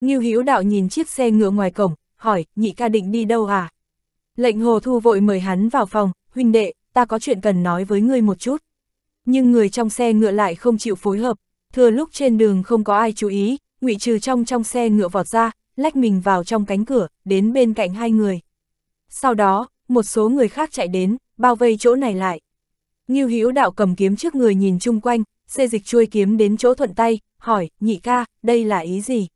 Ngưu Hữu Đạo nhìn chiếc xe ngựa ngoài cổng, hỏi, nhị ca định đi đâu à? Lệnh Hồ Thu vội mời hắn vào phòng, huynh đệ, ta có chuyện cần nói với ngươi một chút. Nhưng người trong xe ngựa lại không chịu phối hợp, thừa lúc trên đường không có ai chú ý, ngụy trừ trong trong xe ngựa vọt ra, lách mình vào trong cánh cửa, đến bên cạnh hai người. Sau đó, một số người khác chạy đến, bao vây chỗ này lại. Ngưu Hữu Đạo cầm kiếm trước người nhìn chung quanh, xê dịch chuôi kiếm đến chỗ thuận tay, hỏi, nhị ca, đây là ý gì?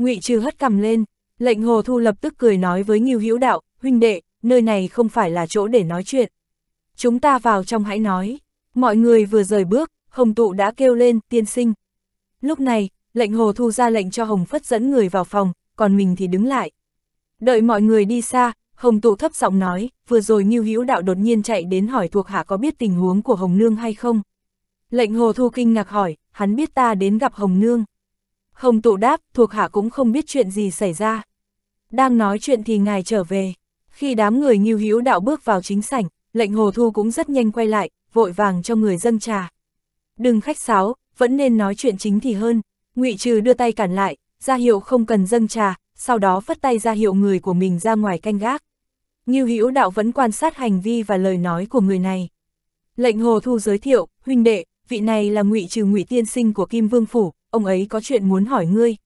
ngụy Trừ hất cầm lên, lệnh Hồ Thu lập tức cười nói với Ngưu Hữu Đạo, huynh đệ, nơi này không phải là chỗ để nói chuyện. Chúng ta vào trong hãy nói. Mọi người vừa rời bước, Hồng Tụ đã kêu lên, tiên sinh. Lúc này, lệnh Hồ Thu ra lệnh cho Hồng Phất dẫn người vào phòng, còn mình thì đứng lại. Đợi mọi người đi xa, Hồng Tụ thấp giọng nói, vừa rồi Ngưu Hữu Đạo đột nhiên chạy đến hỏi thuộc hạ có biết tình huống của Hồng Nương hay không. Lệnh Hồ Thu kinh ngạc hỏi, hắn biết ta đến gặp Hồng Nương. Hồng tụ đáp, thuộc hạ cũng không biết chuyện gì xảy ra. Đang nói chuyện thì ngài trở về. Khi đám người nghiêu hữu đạo bước vào chính sảnh, lệnh hồ thu cũng rất nhanh quay lại, vội vàng cho người dâng trà. Đừng khách sáo, vẫn nên nói chuyện chính thì hơn. ngụy trừ đưa tay cản lại, ra hiệu không cần dâng trà, sau đó phất tay ra hiệu người của mình ra ngoài canh gác. Nghiêu hữu đạo vẫn quan sát hành vi và lời nói của người này. Lệnh hồ thu giới thiệu, huynh đệ, vị này là ngụy trừ ngụy tiên sinh của Kim Vương Phủ, ông ấy có chuyện muốn hỏi ngươi.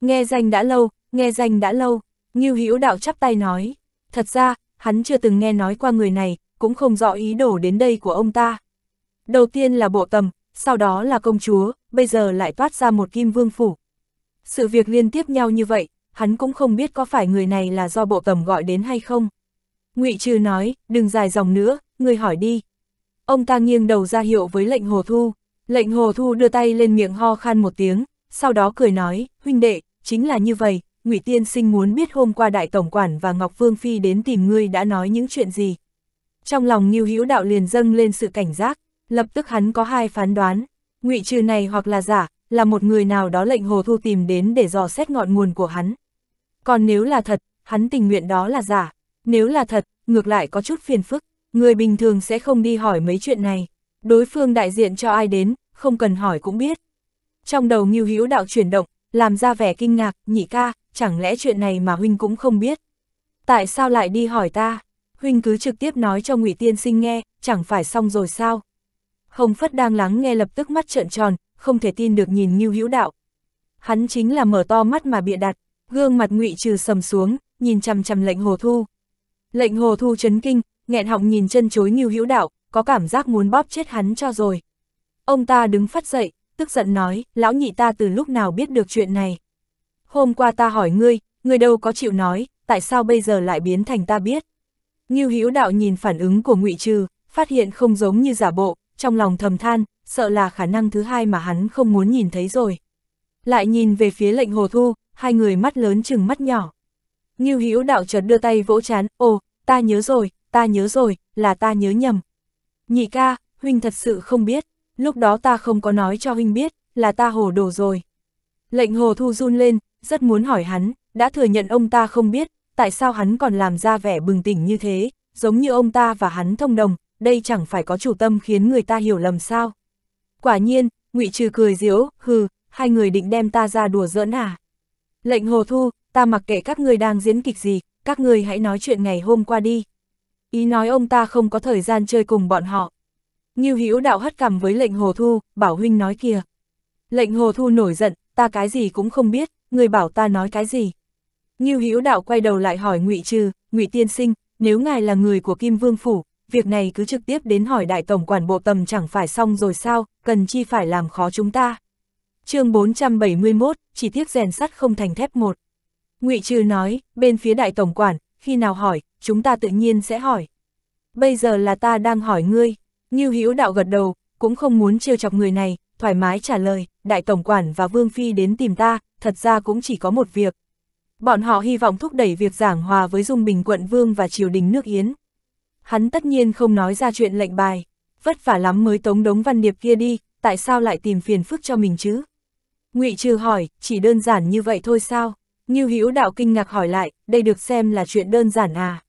Nghe danh đã lâu, nghe danh đã lâu, Ngưu Hữu Đạo chắp tay nói. Thật ra, hắn chưa từng nghe nói qua người này, cũng không rõ ý đồ đến đây của ông ta. Đầu tiên là bộ tầm, sau đó là công chúa, bây giờ lại toát ra một kim vương phủ. Sự việc liên tiếp nhau như vậy, hắn cũng không biết có phải người này là do bộ tầm gọi đến hay không. ngụy Trừ nói, đừng dài dòng nữa, người hỏi đi. Ông ta nghiêng đầu ra hiệu với lệnh hồ thu, Lệnh hồ thu đưa tay lên miệng ho khan một tiếng, sau đó cười nói, huynh đệ, chính là như vậy, ngụy Tiên Sinh muốn biết hôm qua Đại Tổng Quản và Ngọc Vương Phi đến tìm ngươi đã nói những chuyện gì. Trong lòng Nghiêu Hữu Đạo liền dâng lên sự cảnh giác, lập tức hắn có hai phán đoán, ngụy trừ này hoặc là giả, là một người nào đó lệnh hồ thu tìm đến để dò xét ngọn nguồn của hắn. Còn nếu là thật, hắn tình nguyện đó là giả, nếu là thật, ngược lại có chút phiền phức, người bình thường sẽ không đi hỏi mấy chuyện này đối phương đại diện cho ai đến, không cần hỏi cũng biết. Trong đầu Ngưu Hữu đạo chuyển động, làm ra vẻ kinh ngạc, nhị ca, chẳng lẽ chuyện này mà huynh cũng không biết. Tại sao lại đi hỏi ta? Huynh cứ trực tiếp nói cho ngụy Tiên Sinh nghe, chẳng phải xong rồi sao? Hồng Phất đang lắng nghe lập tức mắt trợn tròn, không thể tin được nhìn Ngưu Hữu đạo. Hắn chính là mở to mắt mà bịa đặt, gương mặt ngụy trừ sầm xuống, nhìn chằm chằm lệnh hồ thu. Lệnh hồ thu chấn kinh, nghẹn họng nhìn chân chối Ngưu Hữu đạo, có cảm giác muốn bóp chết hắn cho rồi. Ông ta đứng phát dậy, tức giận nói, lão nhị ta từ lúc nào biết được chuyện này. Hôm qua ta hỏi ngươi, ngươi đâu có chịu nói, tại sao bây giờ lại biến thành ta biết. Ngưu Hữu đạo nhìn phản ứng của ngụy Trừ, phát hiện không giống như giả bộ, trong lòng thầm than, sợ là khả năng thứ hai mà hắn không muốn nhìn thấy rồi. Lại nhìn về phía lệnh hồ thu, hai người mắt lớn chừng mắt nhỏ. Ngưu Hữu đạo chợt đưa tay vỗ chán, ồ, ta nhớ rồi, ta nhớ rồi, là ta nhớ nhầm nhị ca, huynh thật sự không biết, lúc đó ta không có nói cho huynh biết, là ta hồ đồ rồi. Lệnh hồ thu run lên, rất muốn hỏi hắn, đã thừa nhận ông ta không biết, tại sao hắn còn làm ra vẻ bừng tỉnh như thế, giống như ông ta và hắn thông đồng, đây chẳng phải có chủ tâm khiến người ta hiểu lầm sao. Quả nhiên, ngụy Trừ cười diễu, hừ, hai người định đem ta ra đùa giỡn à. Lệnh hồ thu, ta mặc kệ các người đang diễn kịch gì, các người hãy nói chuyện ngày hôm qua đi ý nói ông ta không có thời gian chơi cùng bọn họ. Ngưu Hữu đạo hất cằm với lệnh hồ thu, bảo huynh nói kìa. Lệnh hồ thu nổi giận, ta cái gì cũng không biết, người bảo ta nói cái gì. Ngưu Hữu đạo quay đầu lại hỏi ngụy trừ, ngụy tiên sinh, nếu ngài là người của Kim Vương Phủ, việc này cứ trực tiếp đến hỏi đại tổng quản bộ tầm chẳng phải xong rồi sao, cần chi phải làm khó chúng ta. chương 471, chỉ tiếc rèn sắt không thành thép một. ngụy trừ nói, bên phía đại tổng quản, khi nào hỏi, chúng ta tự nhiên sẽ hỏi. Bây giờ là ta đang hỏi ngươi, như Hữu Đạo gật đầu, cũng không muốn trêu chọc người này, thoải mái trả lời, Đại Tổng Quản và Vương Phi đến tìm ta, thật ra cũng chỉ có một việc. Bọn họ hy vọng thúc đẩy việc giảng hòa với Dung Bình Quận Vương và triều đình nước Yến. Hắn tất nhiên không nói ra chuyện lệnh bài, vất vả lắm mới tống đống văn điệp kia đi, tại sao lại tìm phiền phức cho mình chứ? Ngụy Trừ hỏi, chỉ đơn giản như vậy thôi sao? như Hữu Đạo kinh ngạc hỏi lại, đây được xem là chuyện đơn giản à?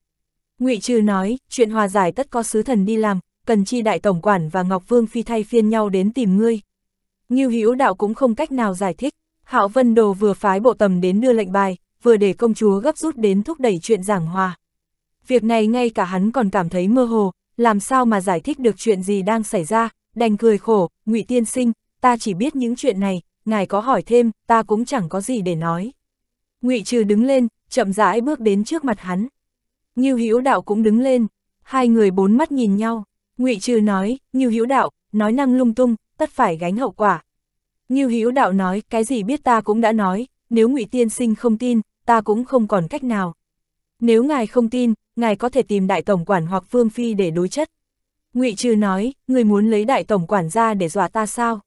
ngụy Trừ nói, chuyện hòa giải tất có sứ thần đi làm, cần chi đại tổng quản và Ngọc Vương Phi thay phiên nhau đến tìm ngươi. Ngưu Hữu Đạo cũng không cách nào giải thích, Hạo Vân Đồ vừa phái bộ tầm đến đưa lệnh bài, vừa để công chúa gấp rút đến thúc đẩy chuyện giảng hòa. Việc này ngay cả hắn còn cảm thấy mơ hồ, làm sao mà giải thích được chuyện gì đang xảy ra, đành cười khổ, ngụy Tiên Sinh, ta chỉ biết những chuyện này, ngài có hỏi thêm, ta cũng chẳng có gì để nói. ngụy Trừ đứng lên, chậm rãi bước đến trước mặt hắn. Ngưu Hữu Đạo cũng đứng lên, hai người bốn mắt nhìn nhau, Ngụy Trừ nói, Ngưu Hữu Đạo, nói năng lung tung, tất phải gánh hậu quả. Ngưu Hữu Đạo nói, cái gì biết ta cũng đã nói, nếu Ngụy tiên sinh không tin, ta cũng không còn cách nào. Nếu ngài không tin, ngài có thể tìm đại tổng quản hoặc Vương phi để đối chất. Ngụy Trừ nói, người muốn lấy đại tổng quản ra để dọa ta sao?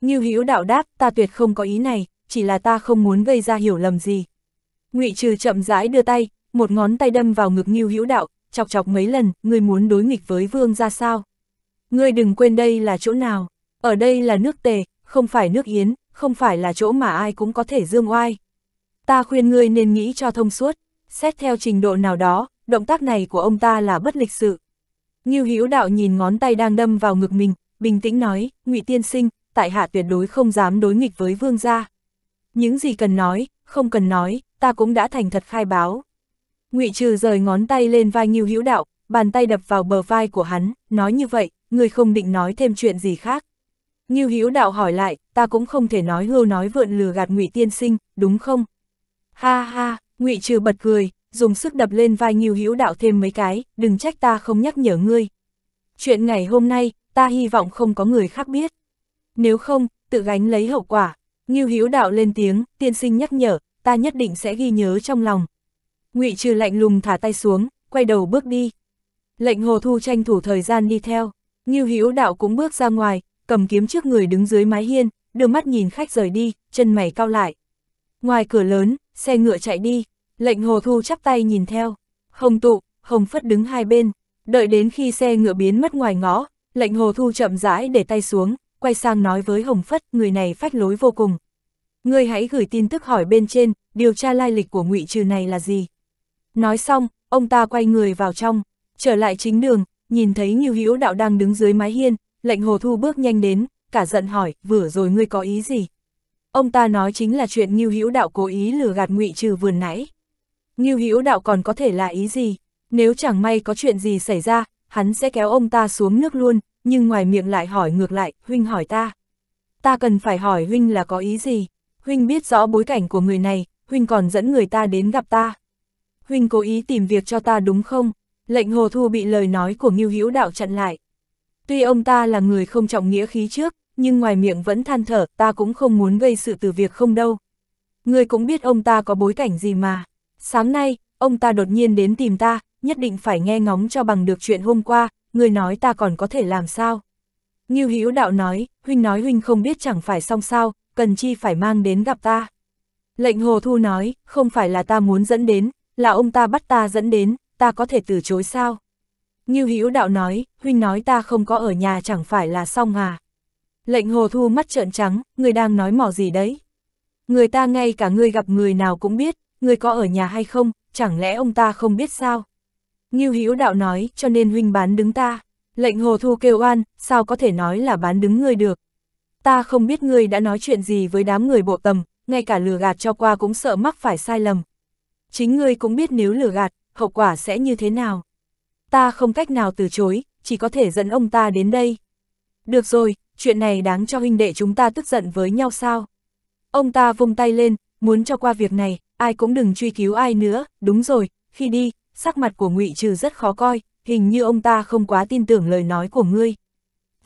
Ngưu Hữu Đạo đáp, ta tuyệt không có ý này, chỉ là ta không muốn gây ra hiểu lầm gì. Ngụy Trừ chậm rãi đưa tay, một ngón tay đâm vào ngực Ngưu Hữu Đạo, chọc chọc mấy lần, ngươi muốn đối nghịch với vương ra sao? Ngươi đừng quên đây là chỗ nào, ở đây là nước tề, không phải nước yến, không phải là chỗ mà ai cũng có thể dương oai. Ta khuyên ngươi nên nghĩ cho thông suốt, xét theo trình độ nào đó, động tác này của ông ta là bất lịch sự. Ngưu Hữu Đạo nhìn ngón tay đang đâm vào ngực mình, bình tĩnh nói, Ngụy tiên sinh, tại hạ tuyệt đối không dám đối nghịch với vương gia. Những gì cần nói, không cần nói, ta cũng đã thành thật khai báo ngụy Trừ rời ngón tay lên vai Ngưu Hữu Đạo, bàn tay đập vào bờ vai của hắn, nói như vậy, người không định nói thêm chuyện gì khác. Ngưu Hữu Đạo hỏi lại, ta cũng không thể nói hưu nói vượn lừa gạt Ngụy tiên sinh, đúng không? Ha ha, Ngụy Trừ bật cười, dùng sức đập lên vai Ngưu Hữu Đạo thêm mấy cái, đừng trách ta không nhắc nhở ngươi. Chuyện ngày hôm nay, ta hy vọng không có người khác biết. Nếu không, tự gánh lấy hậu quả. Ngưu Hữu Đạo lên tiếng, tiên sinh nhắc nhở, ta nhất định sẽ ghi nhớ trong lòng, ngụy Trừ lạnh lùng thả tay xuống, quay đầu bước đi. Lệnh Hồ Thu tranh thủ thời gian đi theo, Như Hữu Đạo cũng bước ra ngoài, cầm kiếm trước người đứng dưới mái hiên, đưa mắt nhìn khách rời đi, chân mày cao lại. Ngoài cửa lớn, xe ngựa chạy đi, lệnh Hồ Thu chắp tay nhìn theo. Hồng tụ, Hồng Phất đứng hai bên, đợi đến khi xe ngựa biến mất ngoài ngõ, lệnh Hồ Thu chậm rãi để tay xuống, quay sang nói với Hồng Phất, người này phách lối vô cùng. Ngươi hãy gửi tin tức hỏi bên trên, điều tra lai lịch của ngụy trừ này là gì. Nói xong, ông ta quay người vào trong, trở lại chính đường, nhìn thấy Ngưu Hữu Đạo đang đứng dưới mái hiên, lệnh Hồ Thu bước nhanh đến, cả giận hỏi, vừa rồi ngươi có ý gì? Ông ta nói chính là chuyện Ngưu Hữu Đạo cố ý lừa gạt Ngụy Trừ vườn nãy. Ngưu Hữu Đạo còn có thể là ý gì? Nếu chẳng may có chuyện gì xảy ra, hắn sẽ kéo ông ta xuống nước luôn, nhưng ngoài miệng lại hỏi ngược lại, huynh hỏi ta. Ta cần phải hỏi huynh là có ý gì? Huynh biết rõ bối cảnh của người này, huynh còn dẫn người ta đến gặp ta huynh cố ý tìm việc cho ta đúng không? Lệnh hồ thu bị lời nói của Ngưu Hữu Đạo chặn lại. Tuy ông ta là người không trọng nghĩa khí trước, nhưng ngoài miệng vẫn than thở, ta cũng không muốn gây sự từ việc không đâu. Người cũng biết ông ta có bối cảnh gì mà. Sáng nay, ông ta đột nhiên đến tìm ta, nhất định phải nghe ngóng cho bằng được chuyện hôm qua, người nói ta còn có thể làm sao. Ngưu Hữu Đạo nói, huynh nói huynh không biết chẳng phải xong sao, cần chi phải mang đến gặp ta. Lệnh Hồ Thu nói, không phải là ta muốn dẫn đến, là ông ta bắt ta dẫn đến, ta có thể từ chối sao? Như Hữu đạo nói, huynh nói ta không có ở nhà chẳng phải là xong à? Lệnh hồ thu mắt trợn trắng, người đang nói mỏ gì đấy? Người ta ngay cả người gặp người nào cũng biết, người có ở nhà hay không, chẳng lẽ ông ta không biết sao? Như Hữu đạo nói, cho nên huynh bán đứng ta. Lệnh hồ thu kêu oan, sao có thể nói là bán đứng người được? Ta không biết ngươi đã nói chuyện gì với đám người bộ tầm, ngay cả lừa gạt cho qua cũng sợ mắc phải sai lầm, chính ngươi cũng biết nếu lừa gạt, hậu quả sẽ như thế nào. Ta không cách nào từ chối, chỉ có thể dẫn ông ta đến đây. Được rồi, chuyện này đáng cho huynh đệ chúng ta tức giận với nhau sao? Ông ta vung tay lên, muốn cho qua việc này, ai cũng đừng truy cứu ai nữa, đúng rồi, khi đi, sắc mặt của ngụy Trừ rất khó coi, hình như ông ta không quá tin tưởng lời nói của ngươi.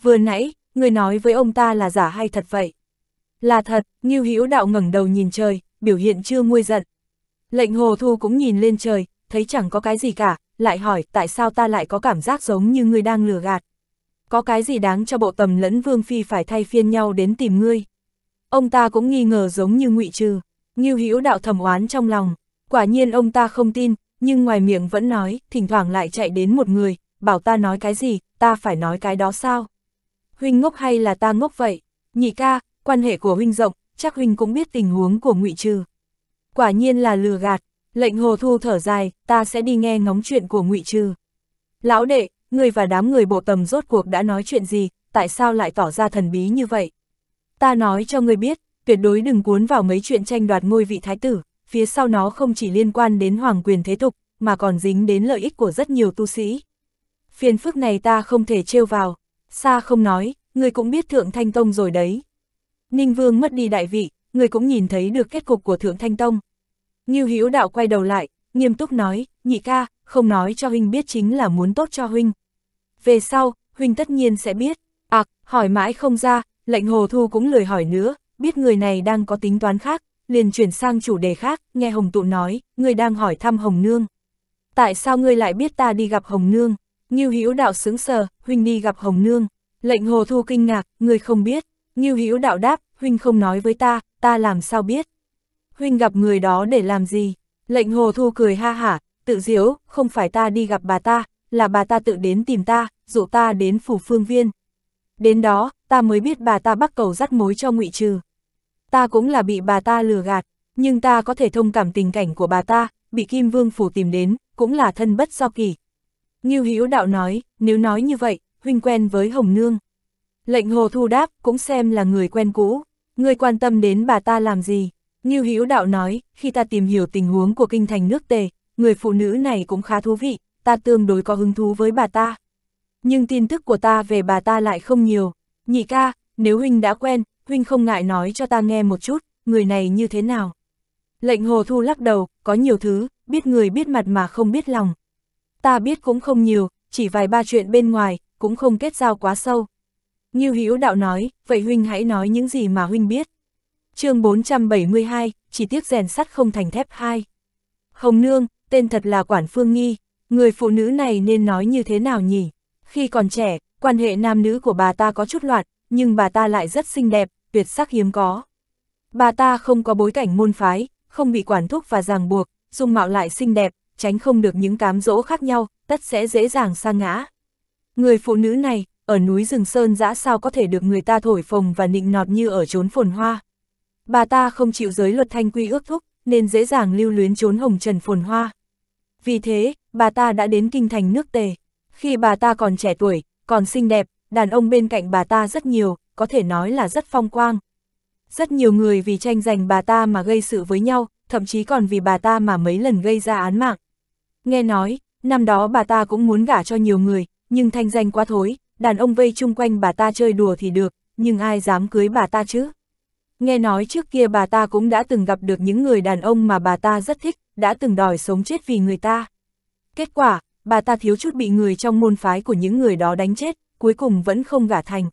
Vừa nãy, ngươi nói với ông ta là giả hay thật vậy? Là thật, Ngưu Hữu Đạo ngẩng đầu nhìn trời, biểu hiện chưa nguôi giận. Lệnh hồ thu cũng nhìn lên trời, thấy chẳng có cái gì cả, lại hỏi tại sao ta lại có cảm giác giống như ngươi đang lừa gạt. Có cái gì đáng cho bộ tầm lẫn vương phi phải thay phiên nhau đến tìm ngươi. Ông ta cũng nghi ngờ giống như ngụy trừ, nghiêu hữu đạo thầm oán trong lòng. Quả nhiên ông ta không tin, nhưng ngoài miệng vẫn nói, thỉnh thoảng lại chạy đến một người, bảo ta nói cái gì, ta phải nói cái đó sao. Huynh ngốc hay là ta ngốc vậy? Nhị ca, quan hệ của huynh rộng, chắc huynh cũng biết tình huống của ngụy trừ quả nhiên là lừa gạt, lệnh hồ thu thở dài, ta sẽ đi nghe ngóng chuyện của ngụy Trừ. Lão đệ, người và đám người bộ tầm rốt cuộc đã nói chuyện gì, tại sao lại tỏ ra thần bí như vậy? Ta nói cho người biết, tuyệt đối đừng cuốn vào mấy chuyện tranh đoạt ngôi vị thái tử, phía sau nó không chỉ liên quan đến hoàng quyền thế tục, mà còn dính đến lợi ích của rất nhiều tu sĩ. Phiền phức này ta không thể trêu vào, xa không nói, người cũng biết Thượng Thanh Tông rồi đấy. Ninh Vương mất đi đại vị, người cũng nhìn thấy được kết cục của Thượng Thanh Tông. Ngưu Hữu Đạo quay đầu lại, nghiêm túc nói, nhị ca, không nói cho huynh biết chính là muốn tốt cho huynh. Về sau, huynh tất nhiên sẽ biết, à, hỏi mãi không ra, lệnh hồ thu cũng lười hỏi nữa, biết người này đang có tính toán khác, liền chuyển sang chủ đề khác, nghe Hồng Tụ nói, người đang hỏi thăm Hồng Nương. Tại sao ngươi lại biết ta đi gặp Hồng Nương? Ngưu Hữu Đạo sướng sờ, huynh đi gặp Hồng Nương. Lệnh Hồ Thu kinh ngạc, người không biết. Ngưu Hữu Đạo đáp, huynh không nói với ta, ta làm sao biết. Huynh gặp người đó để làm gì? Lệnh hồ thu cười ha hả, tự diễu, không phải ta đi gặp bà ta, là bà ta tự đến tìm ta, dụ ta đến phủ phương viên. Đến đó, ta mới biết bà ta bắt cầu dắt mối cho ngụy trừ. Ta cũng là bị bà ta lừa gạt, nhưng ta có thể thông cảm tình cảnh của bà ta, bị Kim Vương phủ tìm đến, cũng là thân bất do kỳ. Ngưu Hữu Đạo nói, nếu nói như vậy, huynh quen với Hồng Nương. Lệnh hồ thu đáp, cũng xem là người quen cũ, ngươi quan tâm đến bà ta làm gì. Như Hữu đạo nói, khi ta tìm hiểu tình huống của kinh thành nước tề, người phụ nữ này cũng khá thú vị, ta tương đối có hứng thú với bà ta. Nhưng tin tức của ta về bà ta lại không nhiều. Nhị ca, nếu Huynh đã quen, Huynh không ngại nói cho ta nghe một chút, người này như thế nào. Lệnh hồ thu lắc đầu, có nhiều thứ, biết người biết mặt mà không biết lòng. Ta biết cũng không nhiều, chỉ vài ba chuyện bên ngoài, cũng không kết giao quá sâu, như Hữu Đạo nói, vậy huynh hãy nói những gì mà huynh biết. chương 472, chỉ tiếc rèn sắt không thành thép 2. Hồng Nương, tên thật là Quản Phương Nghi, người phụ nữ này nên nói như thế nào nhỉ? Khi còn trẻ, quan hệ nam nữ của bà ta có chút loạn, nhưng bà ta lại rất xinh đẹp, tuyệt sắc hiếm có. Bà ta không có bối cảnh môn phái, không bị quản thúc và ràng buộc, dung mạo lại xinh đẹp, tránh không được những cám dỗ khác nhau, tất sẽ dễ dàng sa ngã. Người phụ nữ này, ở núi rừng sơn dã sao có thể được người ta thổi phồng và nịnh nọt như ở chốn phồn hoa. Bà ta không chịu giới luật thanh quy ước thúc, nên dễ dàng lưu luyến trốn hồng trần phồn hoa. Vì thế, bà ta đã đến kinh thành nước tề. Khi bà ta còn trẻ tuổi, còn xinh đẹp, đàn ông bên cạnh bà ta rất nhiều, có thể nói là rất phong quang. Rất nhiều người vì tranh giành bà ta mà gây sự với nhau, thậm chí còn vì bà ta mà mấy lần gây ra án mạng. Nghe nói, năm đó bà ta cũng muốn gả cho nhiều người, nhưng thanh danh quá thối, đàn ông vây chung quanh bà ta chơi đùa thì được, nhưng ai dám cưới bà ta chứ? Nghe nói trước kia bà ta cũng đã từng gặp được những người đàn ông mà bà ta rất thích, đã từng đòi sống chết vì người ta. Kết quả, bà ta thiếu chút bị người trong môn phái của những người đó đánh chết, cuối cùng vẫn không gả thành.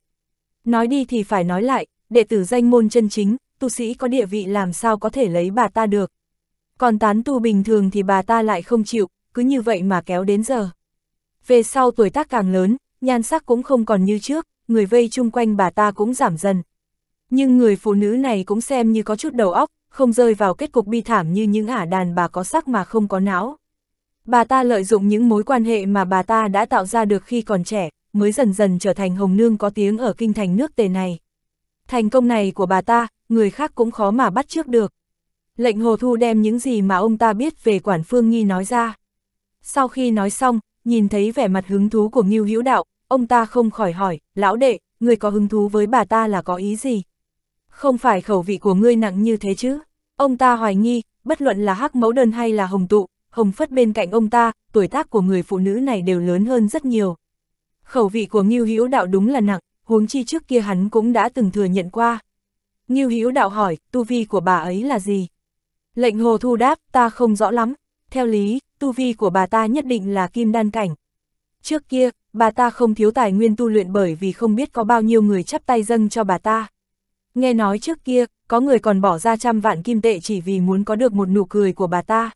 Nói đi thì phải nói lại, đệ tử danh môn chân chính, tu sĩ có địa vị làm sao có thể lấy bà ta được. Còn tán tu bình thường thì bà ta lại không chịu, cứ như vậy mà kéo đến giờ. Về sau tuổi tác càng lớn, nhan sắc cũng không còn như trước, người vây chung quanh bà ta cũng giảm dần. Nhưng người phụ nữ này cũng xem như có chút đầu óc, không rơi vào kết cục bi thảm như những ả đàn bà có sắc mà không có não. Bà ta lợi dụng những mối quan hệ mà bà ta đã tạo ra được khi còn trẻ, mới dần dần trở thành hồng nương có tiếng ở kinh thành nước tề này. Thành công này của bà ta, người khác cũng khó mà bắt trước được. Lệnh Hồ Thu đem những gì mà ông ta biết về quản phương nghi nói ra. Sau khi nói xong, nhìn thấy vẻ mặt hứng thú của Ngưu Hữu Đạo, ông ta không khỏi hỏi, lão đệ, người có hứng thú với bà ta là có ý gì? Không phải khẩu vị của ngươi nặng như thế chứ? Ông ta hoài nghi, bất luận là hắc mẫu đơn hay là hồng tụ, hồng phất bên cạnh ông ta, tuổi tác của người phụ nữ này đều lớn hơn rất nhiều. Khẩu vị của Ngưu Hữu Đạo đúng là nặng, huống chi trước kia hắn cũng đã từng thừa nhận qua. Ngưu Hữu Đạo hỏi, tu vi của bà ấy là gì? Lệnh Hồ Thu đáp, ta không rõ lắm. Theo lý, tu vi của bà ta nhất định là kim đan cảnh. Trước kia, bà ta không thiếu tài nguyên tu luyện bởi vì không biết có bao nhiêu người chắp tay dâng cho bà ta. Nghe nói trước kia, có người còn bỏ ra trăm vạn kim tệ chỉ vì muốn có được một nụ cười của bà ta.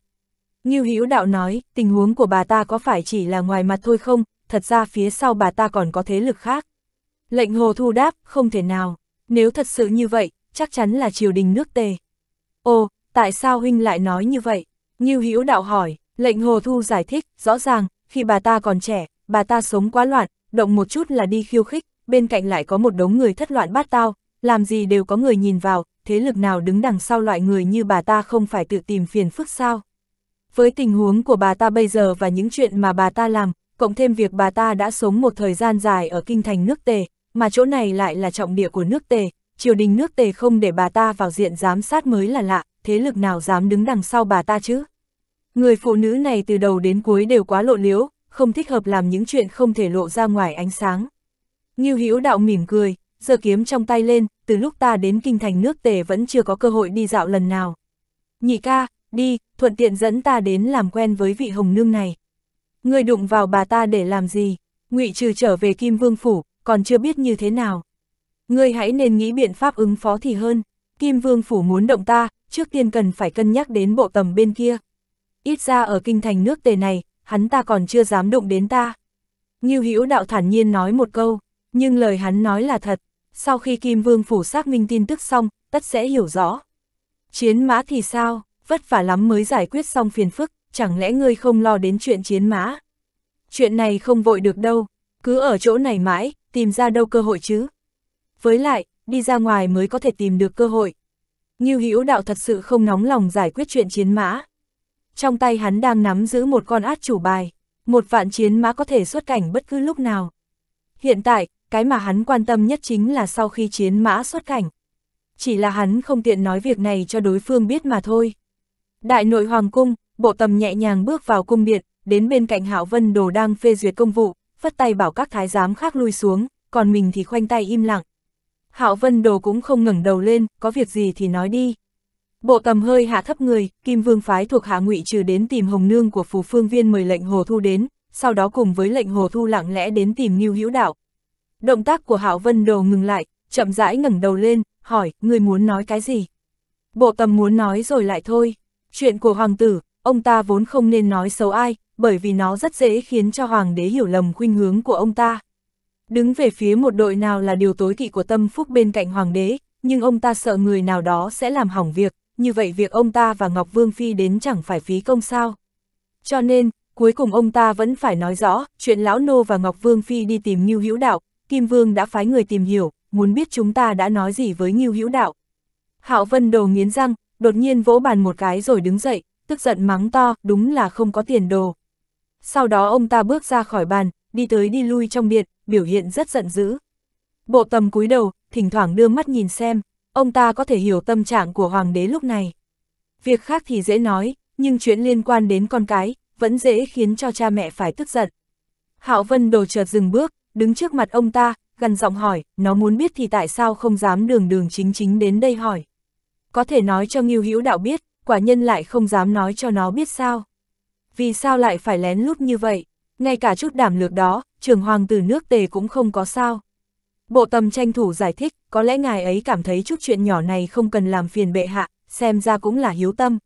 Ngưu Hữu Đạo nói, tình huống của bà ta có phải chỉ là ngoài mặt thôi không, thật ra phía sau bà ta còn có thế lực khác. Lệnh Hồ Thu đáp, không thể nào, nếu thật sự như vậy, chắc chắn là triều đình nước Tề. Ồ, tại sao huynh lại nói như vậy? Ngưu Hữu Đạo hỏi, lệnh Hồ Thu giải thích, rõ ràng, khi bà ta còn trẻ, bà ta sống quá loạn, động một chút là đi khiêu khích, bên cạnh lại có một đống người thất loạn bát tao, làm gì đều có người nhìn vào, thế lực nào đứng đằng sau loại người như bà ta không phải tự tìm phiền phức sao. Với tình huống của bà ta bây giờ và những chuyện mà bà ta làm, cộng thêm việc bà ta đã sống một thời gian dài ở kinh thành nước tề, mà chỗ này lại là trọng địa của nước tề, triều đình nước tề không để bà ta vào diện giám sát mới là lạ, thế lực nào dám đứng đằng sau bà ta chứ. Người phụ nữ này từ đầu đến cuối đều quá lộ liễu, không thích hợp làm những chuyện không thể lộ ra ngoài ánh sáng. Ngưu Hữu Đạo mỉm cười, giơ kiếm trong tay lên, từ lúc ta đến kinh thành nước Tề vẫn chưa có cơ hội đi dạo lần nào. Nhị ca, đi, thuận tiện dẫn ta đến làm quen với vị hồng nương này. Ngươi đụng vào bà ta để làm gì? Ngụy Trừ trở về Kim Vương phủ, còn chưa biết như thế nào. Ngươi hãy nên nghĩ biện pháp ứng phó thì hơn. Kim Vương phủ muốn động ta, trước tiên cần phải cân nhắc đến bộ tầm bên kia. Ít ra ở kinh thành nước Tề này, hắn ta còn chưa dám đụng đến ta. Ngưu Hữu đạo thản nhiên nói một câu, nhưng lời hắn nói là thật, sau khi Kim Vương phủ xác minh tin tức xong, tất sẽ hiểu rõ. Chiến mã thì sao, vất vả lắm mới giải quyết xong phiền phức, chẳng lẽ ngươi không lo đến chuyện chiến mã? Chuyện này không vội được đâu, cứ ở chỗ này mãi, tìm ra đâu cơ hội chứ. Với lại, đi ra ngoài mới có thể tìm được cơ hội. Ngưu Hữu đạo thật sự không nóng lòng giải quyết chuyện chiến mã trong tay hắn đang nắm giữ một con át chủ bài, một vạn chiến mã có thể xuất cảnh bất cứ lúc nào. Hiện tại, cái mà hắn quan tâm nhất chính là sau khi chiến mã xuất cảnh. Chỉ là hắn không tiện nói việc này cho đối phương biết mà thôi. Đại nội Hoàng Cung, bộ tầm nhẹ nhàng bước vào cung điện, đến bên cạnh Hạo Vân Đồ đang phê duyệt công vụ, phất tay bảo các thái giám khác lui xuống, còn mình thì khoanh tay im lặng. Hạo Vân Đồ cũng không ngẩng đầu lên, có việc gì thì nói đi. Bộ tầm hơi hạ thấp người, Kim Vương phái thuộc hạ ngụy trừ đến tìm Hồng Nương của Phù Phương Viên mời lệnh Hồ Thu đến, sau đó cùng với lệnh Hồ Thu lặng lẽ đến tìm Ngưu Hữu Đạo. Động tác của Hạo Vân Đồ ngừng lại, chậm rãi ngẩng đầu lên, hỏi, người muốn nói cái gì? Bộ tầm muốn nói rồi lại thôi. Chuyện của hoàng tử, ông ta vốn không nên nói xấu ai, bởi vì nó rất dễ khiến cho hoàng đế hiểu lầm khuynh hướng của ông ta. Đứng về phía một đội nào là điều tối kỵ của tâm phúc bên cạnh hoàng đế, nhưng ông ta sợ người nào đó sẽ làm hỏng việc, như vậy việc ông ta và Ngọc Vương Phi đến chẳng phải phí công sao. Cho nên, cuối cùng ông ta vẫn phải nói rõ, chuyện Lão Nô và Ngọc Vương Phi đi tìm Ngưu Hữu Đạo, Kim Vương đã phái người tìm hiểu, muốn biết chúng ta đã nói gì với Ngưu Hữu Đạo. Hạo Vân Đồ nghiến răng, đột nhiên vỗ bàn một cái rồi đứng dậy, tức giận mắng to, đúng là không có tiền đồ. Sau đó ông ta bước ra khỏi bàn, đi tới đi lui trong biệt biểu hiện rất giận dữ. Bộ tầm cúi đầu, thỉnh thoảng đưa mắt nhìn xem ông ta có thể hiểu tâm trạng của hoàng đế lúc này. Việc khác thì dễ nói, nhưng chuyện liên quan đến con cái, vẫn dễ khiến cho cha mẹ phải tức giận. Hạo Vân đồ chợt dừng bước, đứng trước mặt ông ta, gần giọng hỏi, nó muốn biết thì tại sao không dám đường đường chính chính đến đây hỏi. Có thể nói cho Ngưu Hữu Đạo biết, quả nhân lại không dám nói cho nó biết sao. Vì sao lại phải lén lút như vậy, ngay cả chút đảm lược đó, trường hoàng tử nước tề cũng không có sao. Bộ tầm tranh thủ giải thích, có lẽ ngài ấy cảm thấy chút chuyện nhỏ này không cần làm phiền bệ hạ, xem ra cũng là hiếu tâm.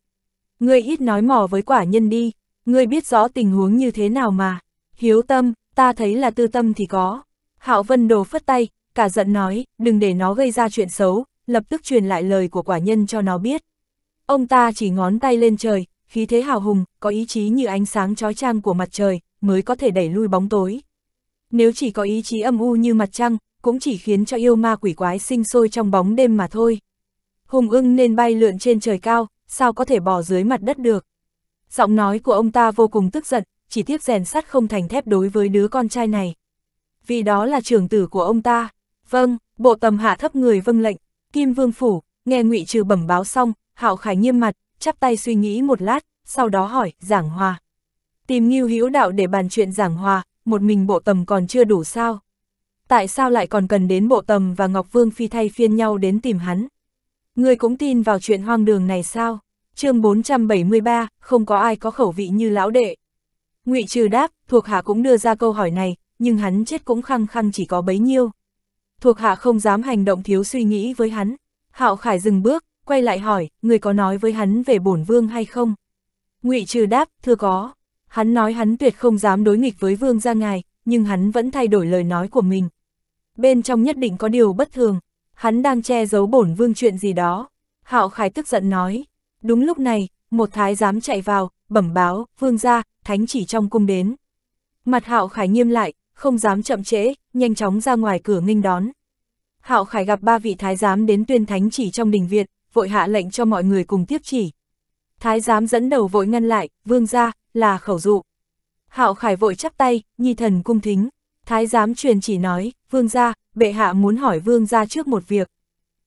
Ngươi ít nói mò với quả nhân đi, ngươi biết rõ tình huống như thế nào mà. Hiếu tâm, ta thấy là tư tâm thì có. Hạo Vân Đồ phất tay, cả giận nói, đừng để nó gây ra chuyện xấu, lập tức truyền lại lời của quả nhân cho nó biết. Ông ta chỉ ngón tay lên trời, khí thế hào hùng, có ý chí như ánh sáng chói chang của mặt trời, mới có thể đẩy lui bóng tối. Nếu chỉ có ý chí âm u như mặt trăng, cũng chỉ khiến cho yêu ma quỷ quái sinh sôi trong bóng đêm mà thôi. Hùng ưng nên bay lượn trên trời cao, sao có thể bỏ dưới mặt đất được. Giọng nói của ông ta vô cùng tức giận, chỉ tiếc rèn sắt không thành thép đối với đứa con trai này. Vì đó là trưởng tử của ông ta. Vâng, bộ tầm hạ thấp người vâng lệnh, Kim Vương Phủ, nghe ngụy trừ bẩm báo xong, Hạo Khải nghiêm mặt, chắp tay suy nghĩ một lát, sau đó hỏi, giảng hòa. Tìm nghiêu hữu đạo để bàn chuyện giảng hòa, một mình bộ tầm còn chưa đủ sao tại sao lại còn cần đến bộ tầm và Ngọc Vương Phi thay phiên nhau đến tìm hắn. Người cũng tin vào chuyện hoang đường này sao? chương 473, không có ai có khẩu vị như lão đệ. ngụy trừ đáp, thuộc hạ cũng đưa ra câu hỏi này, nhưng hắn chết cũng khăng khăng chỉ có bấy nhiêu. Thuộc hạ không dám hành động thiếu suy nghĩ với hắn. Hạo Khải dừng bước, quay lại hỏi, người có nói với hắn về bổn vương hay không? ngụy trừ đáp, thưa có. Hắn nói hắn tuyệt không dám đối nghịch với vương ra ngài, nhưng hắn vẫn thay đổi lời nói của mình, bên trong nhất định có điều bất thường, hắn đang che giấu bổn vương chuyện gì đó. Hạo Khải tức giận nói, đúng lúc này, một thái giám chạy vào, bẩm báo, vương ra, thánh chỉ trong cung đến. Mặt Hạo Khải nghiêm lại, không dám chậm trễ, nhanh chóng ra ngoài cửa nghênh đón. Hạo Khải gặp ba vị thái giám đến tuyên thánh chỉ trong đình viện, vội hạ lệnh cho mọi người cùng tiếp chỉ. Thái giám dẫn đầu vội ngăn lại, vương ra, là khẩu dụ. Hạo Khải vội chắp tay, nhi thần cung thính. Thái giám truyền chỉ nói, vương gia, bệ hạ muốn hỏi vương gia trước một việc.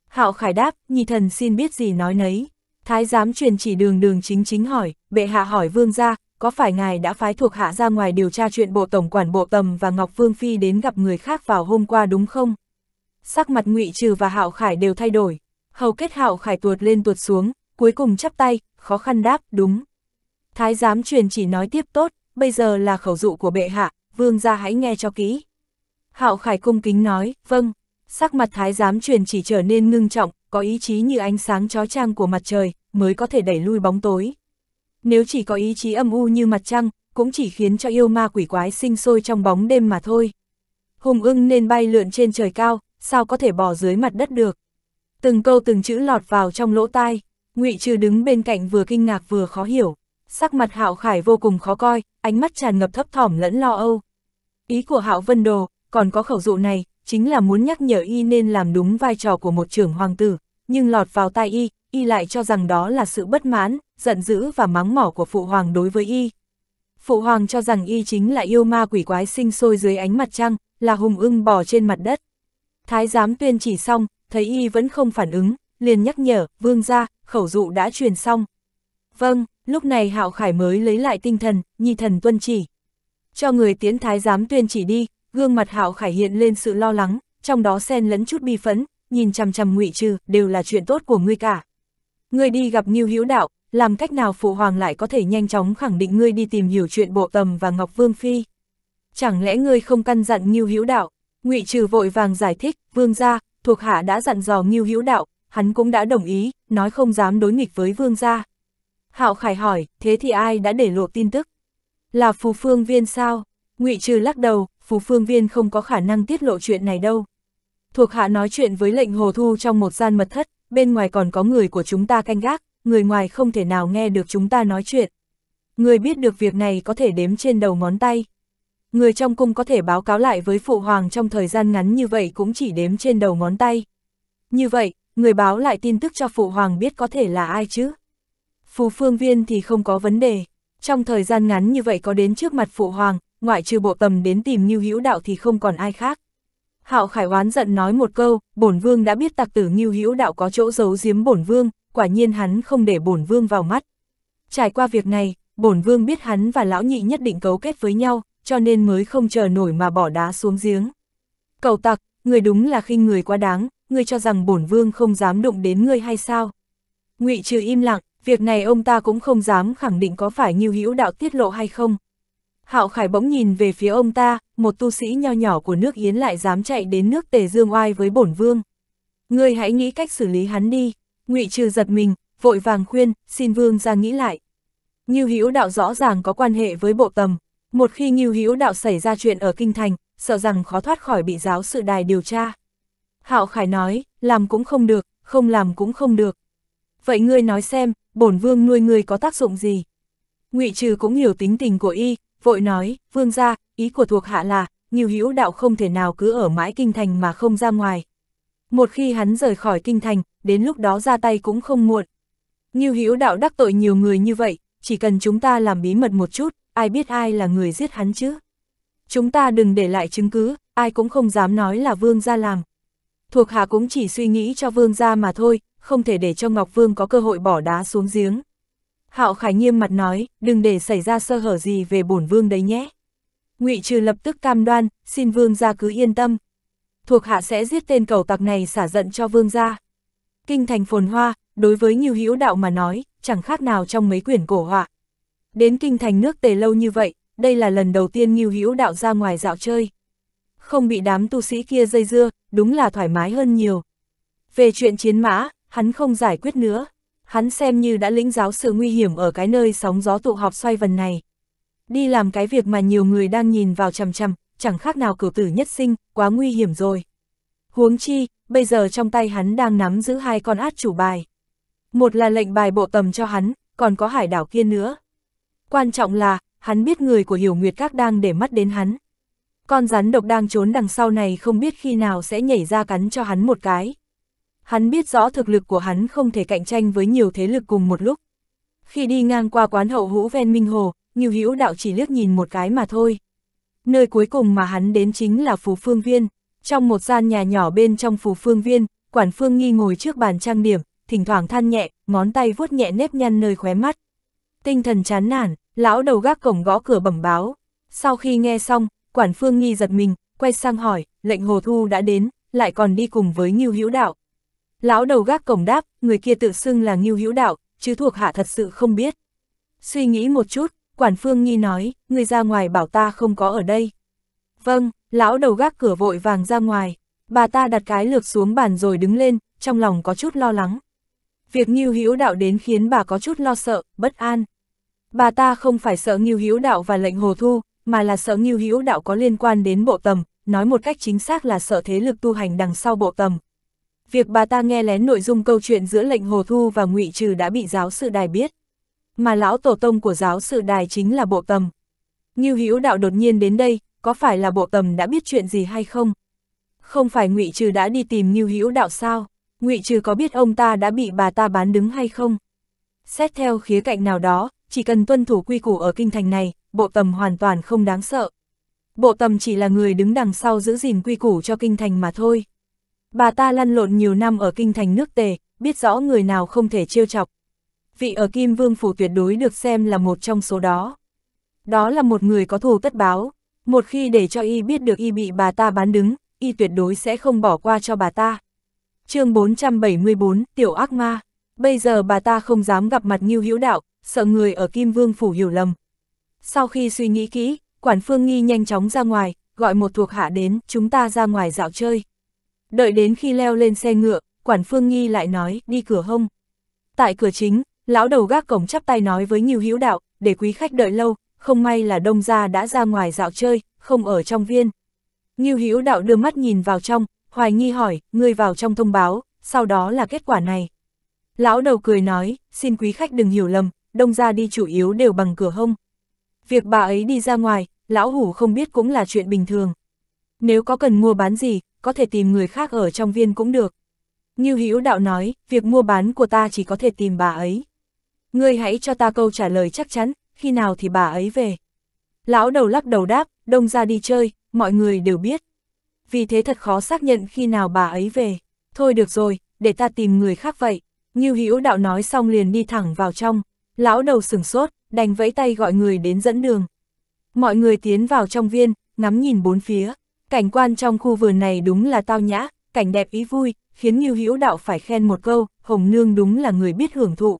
Hạo khải đáp, nhị thần xin biết gì nói nấy. Thái giám truyền chỉ đường đường chính chính hỏi, bệ hạ hỏi vương gia, có phải ngài đã phái thuộc hạ ra ngoài điều tra chuyện bộ tổng quản bộ tầm và Ngọc Vương Phi đến gặp người khác vào hôm qua đúng không? Sắc mặt ngụy Trừ và Hạo Khải đều thay đổi. Hầu kết Hạo Khải tuột lên tuột xuống, cuối cùng chắp tay, khó khăn đáp, đúng. Thái giám truyền chỉ nói tiếp tốt, bây giờ là khẩu dụ của bệ hạ, vương gia hãy nghe cho kỹ. Hạo Khải cung kính nói, vâng, sắc mặt thái giám truyền chỉ trở nên ngưng trọng, có ý chí như ánh sáng chó chang của mặt trời, mới có thể đẩy lui bóng tối. Nếu chỉ có ý chí âm u như mặt trăng, cũng chỉ khiến cho yêu ma quỷ quái sinh sôi trong bóng đêm mà thôi. Hùng ưng nên bay lượn trên trời cao, sao có thể bỏ dưới mặt đất được. Từng câu từng chữ lọt vào trong lỗ tai, ngụy Trừ đứng bên cạnh vừa kinh ngạc vừa khó hiểu. Sắc mặt Hạo Khải vô cùng khó coi, ánh mắt tràn ngập thấp thỏm lẫn lo âu. Ý của Hạo Vân Đồ, còn có khẩu dụ này, chính là muốn nhắc nhở y nên làm đúng vai trò của một trưởng hoàng tử, nhưng lọt vào tai y, y lại cho rằng đó là sự bất mãn, giận dữ và mắng mỏ của phụ hoàng đối với y. Phụ hoàng cho rằng y chính là yêu ma quỷ quái sinh sôi dưới ánh mặt trăng, là hùng ưng bò trên mặt đất. Thái giám tuyên chỉ xong, thấy y vẫn không phản ứng, liền nhắc nhở, vương ra, khẩu dụ đã truyền xong. Vâng, lúc này Hạo Khải mới lấy lại tinh thần, nhi thần tuân chỉ cho người tiến thái giám tuyên chỉ đi, gương mặt hạo khải hiện lên sự lo lắng, trong đó xen lẫn chút bi phấn, nhìn chằm chằm ngụy trừ, đều là chuyện tốt của ngươi cả. Ngươi đi gặp Ngưu Hữu Đạo, làm cách nào phụ hoàng lại có thể nhanh chóng khẳng định ngươi đi tìm hiểu chuyện bộ tầm và Ngọc Vương Phi. Chẳng lẽ ngươi không căn dặn Ngưu Hữu Đạo? Ngụy Trừ vội vàng giải thích, vương gia, thuộc hạ đã dặn dò Ngưu Hữu Đạo, hắn cũng đã đồng ý, nói không dám đối nghịch với vương gia. Hạo Khải hỏi, thế thì ai đã để lộ tin tức? Là phù Phương Viên sao? ngụy Trừ lắc đầu, phù Phương Viên không có khả năng tiết lộ chuyện này đâu. Thuộc hạ nói chuyện với lệnh hồ thu trong một gian mật thất, bên ngoài còn có người của chúng ta canh gác, người ngoài không thể nào nghe được chúng ta nói chuyện. Người biết được việc này có thể đếm trên đầu ngón tay. Người trong cung có thể báo cáo lại với phụ hoàng trong thời gian ngắn như vậy cũng chỉ đếm trên đầu ngón tay. Như vậy, người báo lại tin tức cho phụ hoàng biết có thể là ai chứ. Phù phương viên thì không có vấn đề. Trong thời gian ngắn như vậy có đến trước mặt phụ hoàng, ngoại trừ bộ tầm đến tìm Ngưu Hữu Đạo thì không còn ai khác. Hạo Khải oán giận nói một câu, bổn vương đã biết tặc tử Ngưu Hữu Đạo có chỗ giấu giếm bổn vương, quả nhiên hắn không để bổn vương vào mắt. Trải qua việc này, bổn vương biết hắn và lão nhị nhất định cấu kết với nhau, cho nên mới không chờ nổi mà bỏ đá xuống giếng. Cầu tặc, người đúng là khinh người quá đáng, người cho rằng bổn vương không dám đụng đến ngươi hay sao? Ngụy Trừ im lặng, việc này ông ta cũng không dám khẳng định có phải Ngưu Hữu Đạo tiết lộ hay không. Hạo Khải bỗng nhìn về phía ông ta, một tu sĩ nho nhỏ của nước Yến lại dám chạy đến nước Tề Dương Oai với bổn vương. Ngươi hãy nghĩ cách xử lý hắn đi, Ngụy Trừ giật mình, vội vàng khuyên, xin vương ra nghĩ lại. Ngưu Hữu Đạo rõ ràng có quan hệ với bộ tầm, một khi Ngưu Hữu Đạo xảy ra chuyện ở kinh thành, sợ rằng khó thoát khỏi bị giáo sự đài điều tra. Hạo Khải nói, làm cũng không được, không làm cũng không được vậy ngươi nói xem, bổn vương nuôi ngươi có tác dụng gì? ngụy Trừ cũng hiểu tính tình của y, vội nói, vương gia, ý của thuộc hạ là, nhiều hữu đạo không thể nào cứ ở mãi kinh thành mà không ra ngoài. Một khi hắn rời khỏi kinh thành, đến lúc đó ra tay cũng không muộn. Nhiều hữu đạo đắc tội nhiều người như vậy, chỉ cần chúng ta làm bí mật một chút, ai biết ai là người giết hắn chứ? Chúng ta đừng để lại chứng cứ, ai cũng không dám nói là vương gia làm. Thuộc hạ cũng chỉ suy nghĩ cho vương gia mà thôi, không thể để cho Ngọc Vương có cơ hội bỏ đá xuống giếng. Hạo Khải nghiêm mặt nói, đừng để xảy ra sơ hở gì về bổn vương đấy nhé. Ngụy Trừ lập tức cam đoan, xin vương gia cứ yên tâm. Thuộc hạ sẽ giết tên cầu tặc này xả giận cho vương gia. Kinh thành phồn hoa, đối với nhiều hữu đạo mà nói, chẳng khác nào trong mấy quyển cổ họa. Đến kinh thành nước tề lâu như vậy, đây là lần đầu tiên Nghiêu Hữu đạo ra ngoài dạo chơi. Không bị đám tu sĩ kia dây dưa, đúng là thoải mái hơn nhiều. Về chuyện chiến mã, hắn không giải quyết nữa. Hắn xem như đã lĩnh giáo sự nguy hiểm ở cái nơi sóng gió tụ họp xoay vần này. Đi làm cái việc mà nhiều người đang nhìn vào chằm chằm, chẳng khác nào cửu tử nhất sinh, quá nguy hiểm rồi. Huống chi, bây giờ trong tay hắn đang nắm giữ hai con át chủ bài. Một là lệnh bài bộ tầm cho hắn, còn có hải đảo kia nữa. Quan trọng là, hắn biết người của Hiểu Nguyệt Các đang để mắt đến hắn. Con rắn độc đang trốn đằng sau này không biết khi nào sẽ nhảy ra cắn cho hắn một cái hắn biết rõ thực lực của hắn không thể cạnh tranh với nhiều thế lực cùng một lúc. Khi đi ngang qua quán hậu hũ ven Minh Hồ, Nghiêu Hữu Đạo chỉ liếc nhìn một cái mà thôi. Nơi cuối cùng mà hắn đến chính là Phú Phương Viên. Trong một gian nhà nhỏ bên trong Phú Phương Viên, Quản Phương Nghi ngồi trước bàn trang điểm, thỉnh thoảng than nhẹ, ngón tay vuốt nhẹ nếp nhăn nơi khóe mắt. Tinh thần chán nản, lão đầu gác cổng gõ cửa bẩm báo. Sau khi nghe xong, Quản Phương Nghi giật mình, quay sang hỏi, lệnh Hồ Thu đã đến, lại còn đi cùng với Nghiêu Hữu Đạo. Lão đầu gác cổng đáp, người kia tự xưng là Ngưu Hữu Đạo, chứ thuộc hạ thật sự không biết. Suy nghĩ một chút, quản phương nghi nói, người ra ngoài bảo ta không có ở đây. Vâng, lão đầu gác cửa vội vàng ra ngoài, bà ta đặt cái lược xuống bàn rồi đứng lên, trong lòng có chút lo lắng. Việc Ngưu Hữu Đạo đến khiến bà có chút lo sợ, bất an. Bà ta không phải sợ Ngưu Hữu Đạo và lệnh Hồ Thu, mà là sợ Ngưu Hữu Đạo có liên quan đến bộ tầm, nói một cách chính xác là sợ thế lực tu hành đằng sau bộ tầm, việc bà ta nghe lén nội dung câu chuyện giữa lệnh Hồ Thu và ngụy Trừ đã bị giáo sự đài biết. Mà lão tổ tông của giáo sự đài chính là bộ tầm. Như hữu đạo đột nhiên đến đây, có phải là bộ tầm đã biết chuyện gì hay không? Không phải ngụy Trừ đã đi tìm Như hữu đạo sao? ngụy Trừ có biết ông ta đã bị bà ta bán đứng hay không? Xét theo khía cạnh nào đó, chỉ cần tuân thủ quy củ ở kinh thành này, bộ tầm hoàn toàn không đáng sợ. Bộ tầm chỉ là người đứng đằng sau giữ gìn quy củ cho kinh thành mà thôi. Bà ta lăn lộn nhiều năm ở kinh thành nước tề, biết rõ người nào không thể trêu chọc. Vị ở Kim Vương Phủ tuyệt đối được xem là một trong số đó. Đó là một người có thù tất báo. Một khi để cho y biết được y bị bà ta bán đứng, y tuyệt đối sẽ không bỏ qua cho bà ta. chương 474, Tiểu Ác Ma. Bây giờ bà ta không dám gặp mặt Nghiêu Hữu Đạo, sợ người ở Kim Vương Phủ hiểu lầm. Sau khi suy nghĩ kỹ, Quản Phương Nghi nhanh chóng ra ngoài, gọi một thuộc hạ đến, chúng ta ra ngoài dạo chơi. Đợi đến khi leo lên xe ngựa, quản phương nghi lại nói, đi cửa hông. Tại cửa chính, lão đầu gác cổng chắp tay nói với nhiều hữu đạo, để quý khách đợi lâu, không may là đông gia đã ra ngoài dạo chơi, không ở trong viên. Nghiêu hữu đạo đưa mắt nhìn vào trong, hoài nghi hỏi, người vào trong thông báo, sau đó là kết quả này. Lão đầu cười nói, xin quý khách đừng hiểu lầm, đông gia đi chủ yếu đều bằng cửa hông. Việc bà ấy đi ra ngoài, lão hủ không biết cũng là chuyện bình thường. Nếu có cần mua bán gì, có thể tìm người khác ở trong viên cũng được. Như hữu đạo nói, việc mua bán của ta chỉ có thể tìm bà ấy. Ngươi hãy cho ta câu trả lời chắc chắn, khi nào thì bà ấy về. Lão đầu lắc đầu đáp, đông ra đi chơi, mọi người đều biết. Vì thế thật khó xác nhận khi nào bà ấy về. Thôi được rồi, để ta tìm người khác vậy. Như hữu đạo nói xong liền đi thẳng vào trong. Lão đầu sửng sốt, đành vẫy tay gọi người đến dẫn đường. Mọi người tiến vào trong viên, ngắm nhìn bốn phía. Cảnh quan trong khu vườn này đúng là tao nhã, cảnh đẹp ý vui, khiến Ngưu Hữu Đạo phải khen một câu, Hồng Nương đúng là người biết hưởng thụ.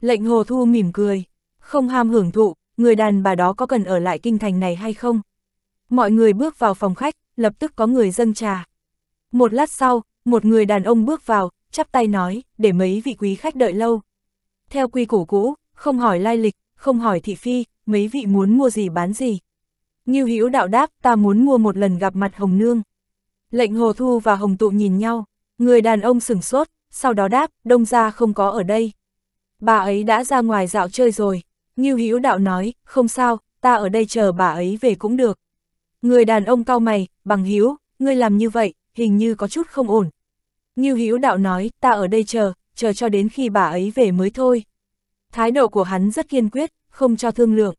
Lệnh Hồ Thu mỉm cười, không ham hưởng thụ, người đàn bà đó có cần ở lại kinh thành này hay không? Mọi người bước vào phòng khách, lập tức có người dâng trà. Một lát sau, một người đàn ông bước vào, chắp tay nói, để mấy vị quý khách đợi lâu. Theo quy củ cũ, không hỏi lai lịch, không hỏi thị phi, mấy vị muốn mua gì bán gì. Ngưu Hữu đạo đáp, ta muốn mua một lần gặp mặt Hồng Nương. Lệnh Hồ Thu và Hồng Tụ nhìn nhau, người đàn ông sửng sốt, sau đó đáp, đông gia không có ở đây. Bà ấy đã ra ngoài dạo chơi rồi, Ngưu Hữu đạo nói, không sao, ta ở đây chờ bà ấy về cũng được. Người đàn ông cau mày, bằng Hữu, ngươi làm như vậy, hình như có chút không ổn. Ngưu Hữu đạo nói, ta ở đây chờ, chờ cho đến khi bà ấy về mới thôi. Thái độ của hắn rất kiên quyết, không cho thương lượng.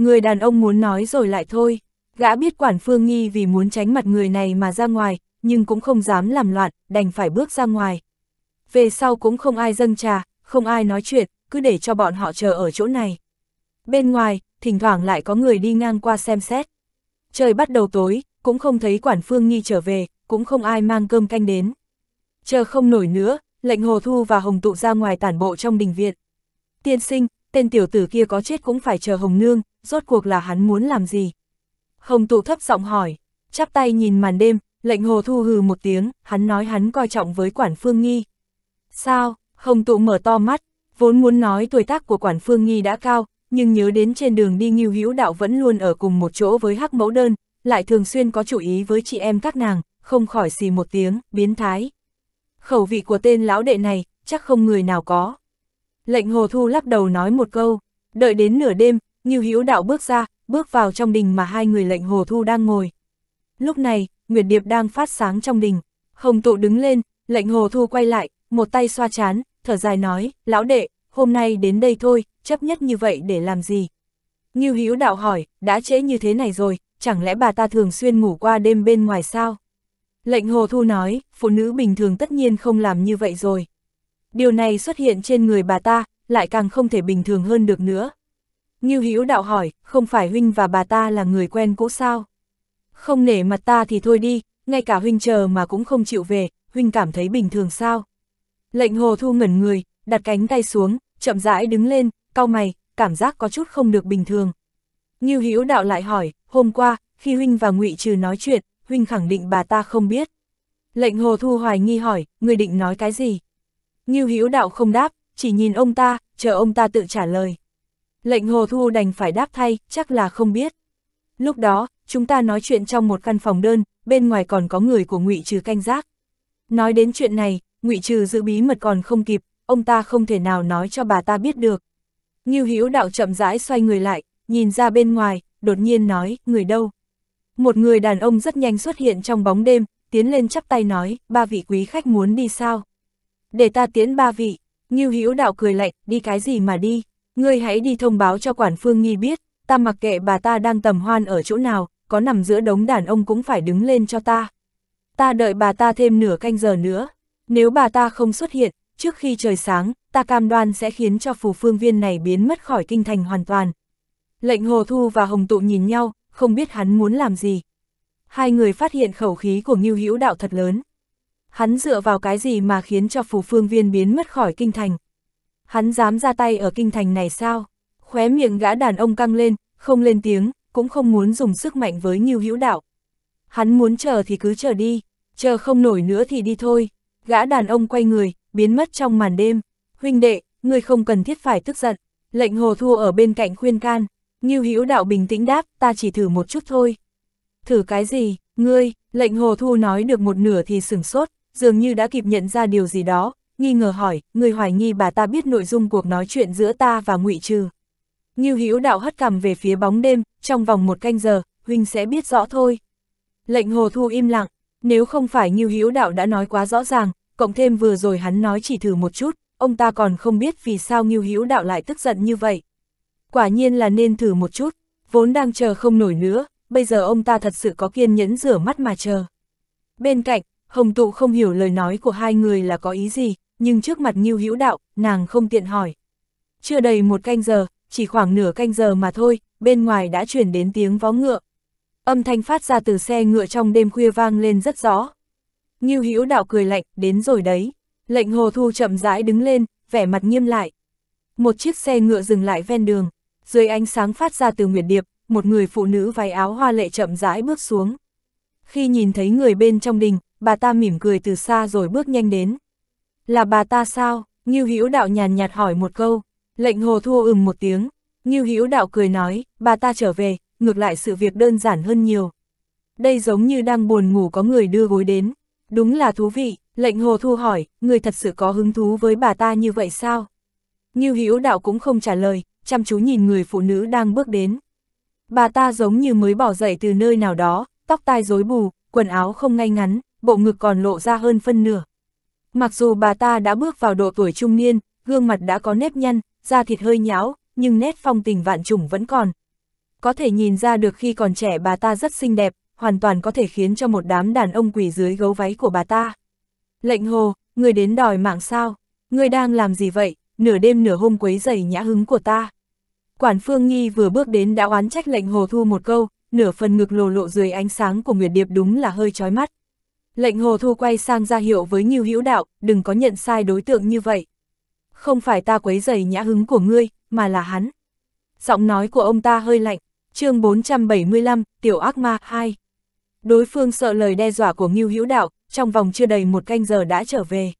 Người đàn ông muốn nói rồi lại thôi, gã biết quản phương nghi vì muốn tránh mặt người này mà ra ngoài, nhưng cũng không dám làm loạn, đành phải bước ra ngoài. Về sau cũng không ai dâng trà, không ai nói chuyện, cứ để cho bọn họ chờ ở chỗ này. Bên ngoài, thỉnh thoảng lại có người đi ngang qua xem xét. Trời bắt đầu tối, cũng không thấy quản phương nghi trở về, cũng không ai mang cơm canh đến. Chờ không nổi nữa, lệnh Hồ Thu và Hồng Tụ ra ngoài tản bộ trong đình viện. Tiên sinh, tên tiểu tử kia có chết cũng phải chờ Hồng Nương, rốt cuộc là hắn muốn làm gì? Hồng tụ thấp giọng hỏi, chắp tay nhìn màn đêm, lệnh hồ thu hừ một tiếng, hắn nói hắn coi trọng với quản phương nghi. Sao, Hồng tụ mở to mắt, vốn muốn nói tuổi tác của quản phương nghi đã cao, nhưng nhớ đến trên đường đi nghiêu hữu đạo vẫn luôn ở cùng một chỗ với hắc mẫu đơn, lại thường xuyên có chủ ý với chị em các nàng, không khỏi xì một tiếng, biến thái. Khẩu vị của tên lão đệ này, chắc không người nào có. Lệnh hồ thu lắc đầu nói một câu, đợi đến nửa đêm, Ngưu Hữu Đạo bước ra, bước vào trong đình mà hai người lệnh Hồ Thu đang ngồi. Lúc này, Nguyệt Điệp đang phát sáng trong đình. Hồng Tụ đứng lên, lệnh Hồ Thu quay lại, một tay xoa chán, thở dài nói, lão đệ, hôm nay đến đây thôi, chấp nhất như vậy để làm gì? Ngưu Hữu Đạo hỏi, đã trễ như thế này rồi, chẳng lẽ bà ta thường xuyên ngủ qua đêm bên ngoài sao? Lệnh Hồ Thu nói, phụ nữ bình thường tất nhiên không làm như vậy rồi. Điều này xuất hiện trên người bà ta, lại càng không thể bình thường hơn được nữa. Ngưu Hữu đạo hỏi, không phải huynh và bà ta là người quen cũ sao? Không nể mặt ta thì thôi đi, ngay cả huynh chờ mà cũng không chịu về, huynh cảm thấy bình thường sao? Lệnh hồ thu ngẩn người, đặt cánh tay xuống, chậm rãi đứng lên, cau mày, cảm giác có chút không được bình thường. Ngưu Hữu đạo lại hỏi, hôm qua, khi huynh và ngụy trừ nói chuyện, huynh khẳng định bà ta không biết. Lệnh hồ thu hoài nghi hỏi, người định nói cái gì? Ngưu Hữu đạo không đáp, chỉ nhìn ông ta, chờ ông ta tự trả lời. Lệnh Hồ Thu đành phải đáp thay, chắc là không biết. Lúc đó, chúng ta nói chuyện trong một căn phòng đơn, bên ngoài còn có người của ngụy Trừ canh giác. Nói đến chuyện này, ngụy Trừ giữ bí mật còn không kịp, ông ta không thể nào nói cho bà ta biết được. Ngưu Hữu Đạo chậm rãi xoay người lại, nhìn ra bên ngoài, đột nhiên nói, người đâu? Một người đàn ông rất nhanh xuất hiện trong bóng đêm, tiến lên chắp tay nói, ba vị quý khách muốn đi sao? Để ta tiến ba vị, Ngưu Hữu Đạo cười lạnh, đi cái gì mà đi? Ngươi hãy đi thông báo cho quản phương nghi biết, ta mặc kệ bà ta đang tầm hoan ở chỗ nào, có nằm giữa đống đàn ông cũng phải đứng lên cho ta. Ta đợi bà ta thêm nửa canh giờ nữa, nếu bà ta không xuất hiện, trước khi trời sáng, ta cam đoan sẽ khiến cho phù phương viên này biến mất khỏi kinh thành hoàn toàn. Lệnh Hồ Thu và Hồng Tụ nhìn nhau, không biết hắn muốn làm gì. Hai người phát hiện khẩu khí của Ngưu Hữu Đạo thật lớn. Hắn dựa vào cái gì mà khiến cho phù phương viên biến mất khỏi kinh thành? hắn dám ra tay ở kinh thành này sao? Khóe miệng gã đàn ông căng lên, không lên tiếng, cũng không muốn dùng sức mạnh với Ngưu Hữu Đạo. Hắn muốn chờ thì cứ chờ đi, chờ không nổi nữa thì đi thôi. Gã đàn ông quay người, biến mất trong màn đêm. Huynh đệ, ngươi không cần thiết phải tức giận. Lệnh hồ Thu ở bên cạnh khuyên can. Ngưu Hữu Đạo bình tĩnh đáp, ta chỉ thử một chút thôi. Thử cái gì, ngươi, lệnh hồ thu nói được một nửa thì sửng sốt, dường như đã kịp nhận ra điều gì đó, nghi ngờ hỏi, người hoài nghi bà ta biết nội dung cuộc nói chuyện giữa ta và ngụy Trừ. Ngưu Hữu Đạo hất cằm về phía bóng đêm, trong vòng một canh giờ, huynh sẽ biết rõ thôi. Lệnh Hồ Thu im lặng, nếu không phải Ngưu Hữu Đạo đã nói quá rõ ràng, cộng thêm vừa rồi hắn nói chỉ thử một chút, ông ta còn không biết vì sao Ngưu Hữu Đạo lại tức giận như vậy. Quả nhiên là nên thử một chút, vốn đang chờ không nổi nữa, bây giờ ông ta thật sự có kiên nhẫn rửa mắt mà chờ. Bên cạnh, Hồng Tụ không hiểu lời nói của hai người là có ý gì, nhưng trước mặt Ngưu Hữu Đạo, nàng không tiện hỏi. Chưa đầy một canh giờ, chỉ khoảng nửa canh giờ mà thôi, bên ngoài đã chuyển đến tiếng vó ngựa. Âm thanh phát ra từ xe ngựa trong đêm khuya vang lên rất rõ. Ngưu Hữu Đạo cười lạnh, đến rồi đấy. Lệnh Hồ Thu chậm rãi đứng lên, vẻ mặt nghiêm lại. Một chiếc xe ngựa dừng lại ven đường, dưới ánh sáng phát ra từ nguyệt điệp, một người phụ nữ váy áo hoa lệ chậm rãi bước xuống. Khi nhìn thấy người bên trong đình, bà ta mỉm cười từ xa rồi bước nhanh đến. Là bà ta sao? Như Hữu Đạo nhàn nhạt hỏi một câu. Lệnh Hồ thua ừm một tiếng. Như Hữu Đạo cười nói, bà ta trở về, ngược lại sự việc đơn giản hơn nhiều. Đây giống như đang buồn ngủ có người đưa gối đến. Đúng là thú vị, lệnh Hồ Thu hỏi, người thật sự có hứng thú với bà ta như vậy sao? Như Hữu Đạo cũng không trả lời, chăm chú nhìn người phụ nữ đang bước đến. Bà ta giống như mới bỏ dậy từ nơi nào đó, tóc tai rối bù, quần áo không ngay ngắn, bộ ngực còn lộ ra hơn phân nửa, Mặc dù bà ta đã bước vào độ tuổi trung niên, gương mặt đã có nếp nhăn, da thịt hơi nhão, nhưng nét phong tình vạn trùng vẫn còn. Có thể nhìn ra được khi còn trẻ bà ta rất xinh đẹp, hoàn toàn có thể khiến cho một đám đàn ông quỷ dưới gấu váy của bà ta. Lệnh hồ, người đến đòi mạng sao? Người đang làm gì vậy? Nửa đêm nửa hôm quấy dày nhã hứng của ta. Quản Phương Nhi vừa bước đến đã oán trách lệnh hồ thu một câu, nửa phần ngực lồ lộ dưới ánh sáng của Nguyệt Điệp đúng là hơi chói mắt. Lệnh hồ thu quay sang ra hiệu với Nhiêu Hữu Đạo, đừng có nhận sai đối tượng như vậy. Không phải ta quấy giày nhã hứng của ngươi, mà là hắn. Giọng nói của ông ta hơi lạnh, chương 475, Tiểu Ác Ma 2. Đối phương sợ lời đe dọa của Ngưu Hữu Đạo, trong vòng chưa đầy một canh giờ đã trở về.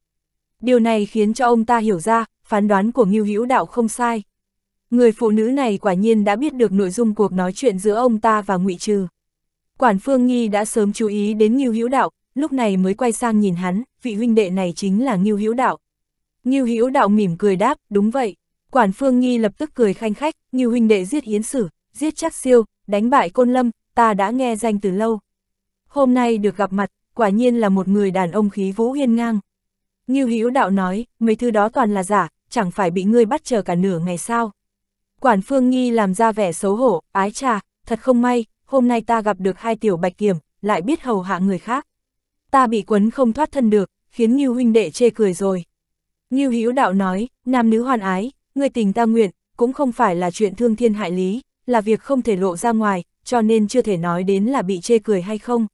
Điều này khiến cho ông ta hiểu ra, phán đoán của Ngưu Hữu Đạo không sai. Người phụ nữ này quả nhiên đã biết được nội dung cuộc nói chuyện giữa ông ta và Ngụy Trừ. Quản Phương Nhi đã sớm chú ý đến Ngưu Hữu Đạo, lúc này mới quay sang nhìn hắn, vị huynh đệ này chính là Ngưu Hữu Đạo. Ngưu Hữu Đạo mỉm cười đáp, đúng vậy. Quản Phương Nghi lập tức cười khanh khách, Ngưu huynh đệ giết Yến Sử, giết Trác Siêu, đánh bại Côn Lâm, ta đã nghe danh từ lâu. Hôm nay được gặp mặt, quả nhiên là một người đàn ông khí vũ hiên ngang. Ngưu Hữu Đạo nói, mấy thứ đó toàn là giả, chẳng phải bị ngươi bắt chờ cả nửa ngày sao? Quản Phương Nghi làm ra vẻ xấu hổ, ái trà, thật không may, hôm nay ta gặp được hai tiểu bạch kiểm, lại biết hầu hạ người khác ta bị quấn không thoát thân được, khiến nhiêu huynh đệ chê cười rồi. nhiêu Hữu Đạo nói, nam nữ hoàn ái, người tình ta nguyện, cũng không phải là chuyện thương thiên hại lý, là việc không thể lộ ra ngoài, cho nên chưa thể nói đến là bị chê cười hay không.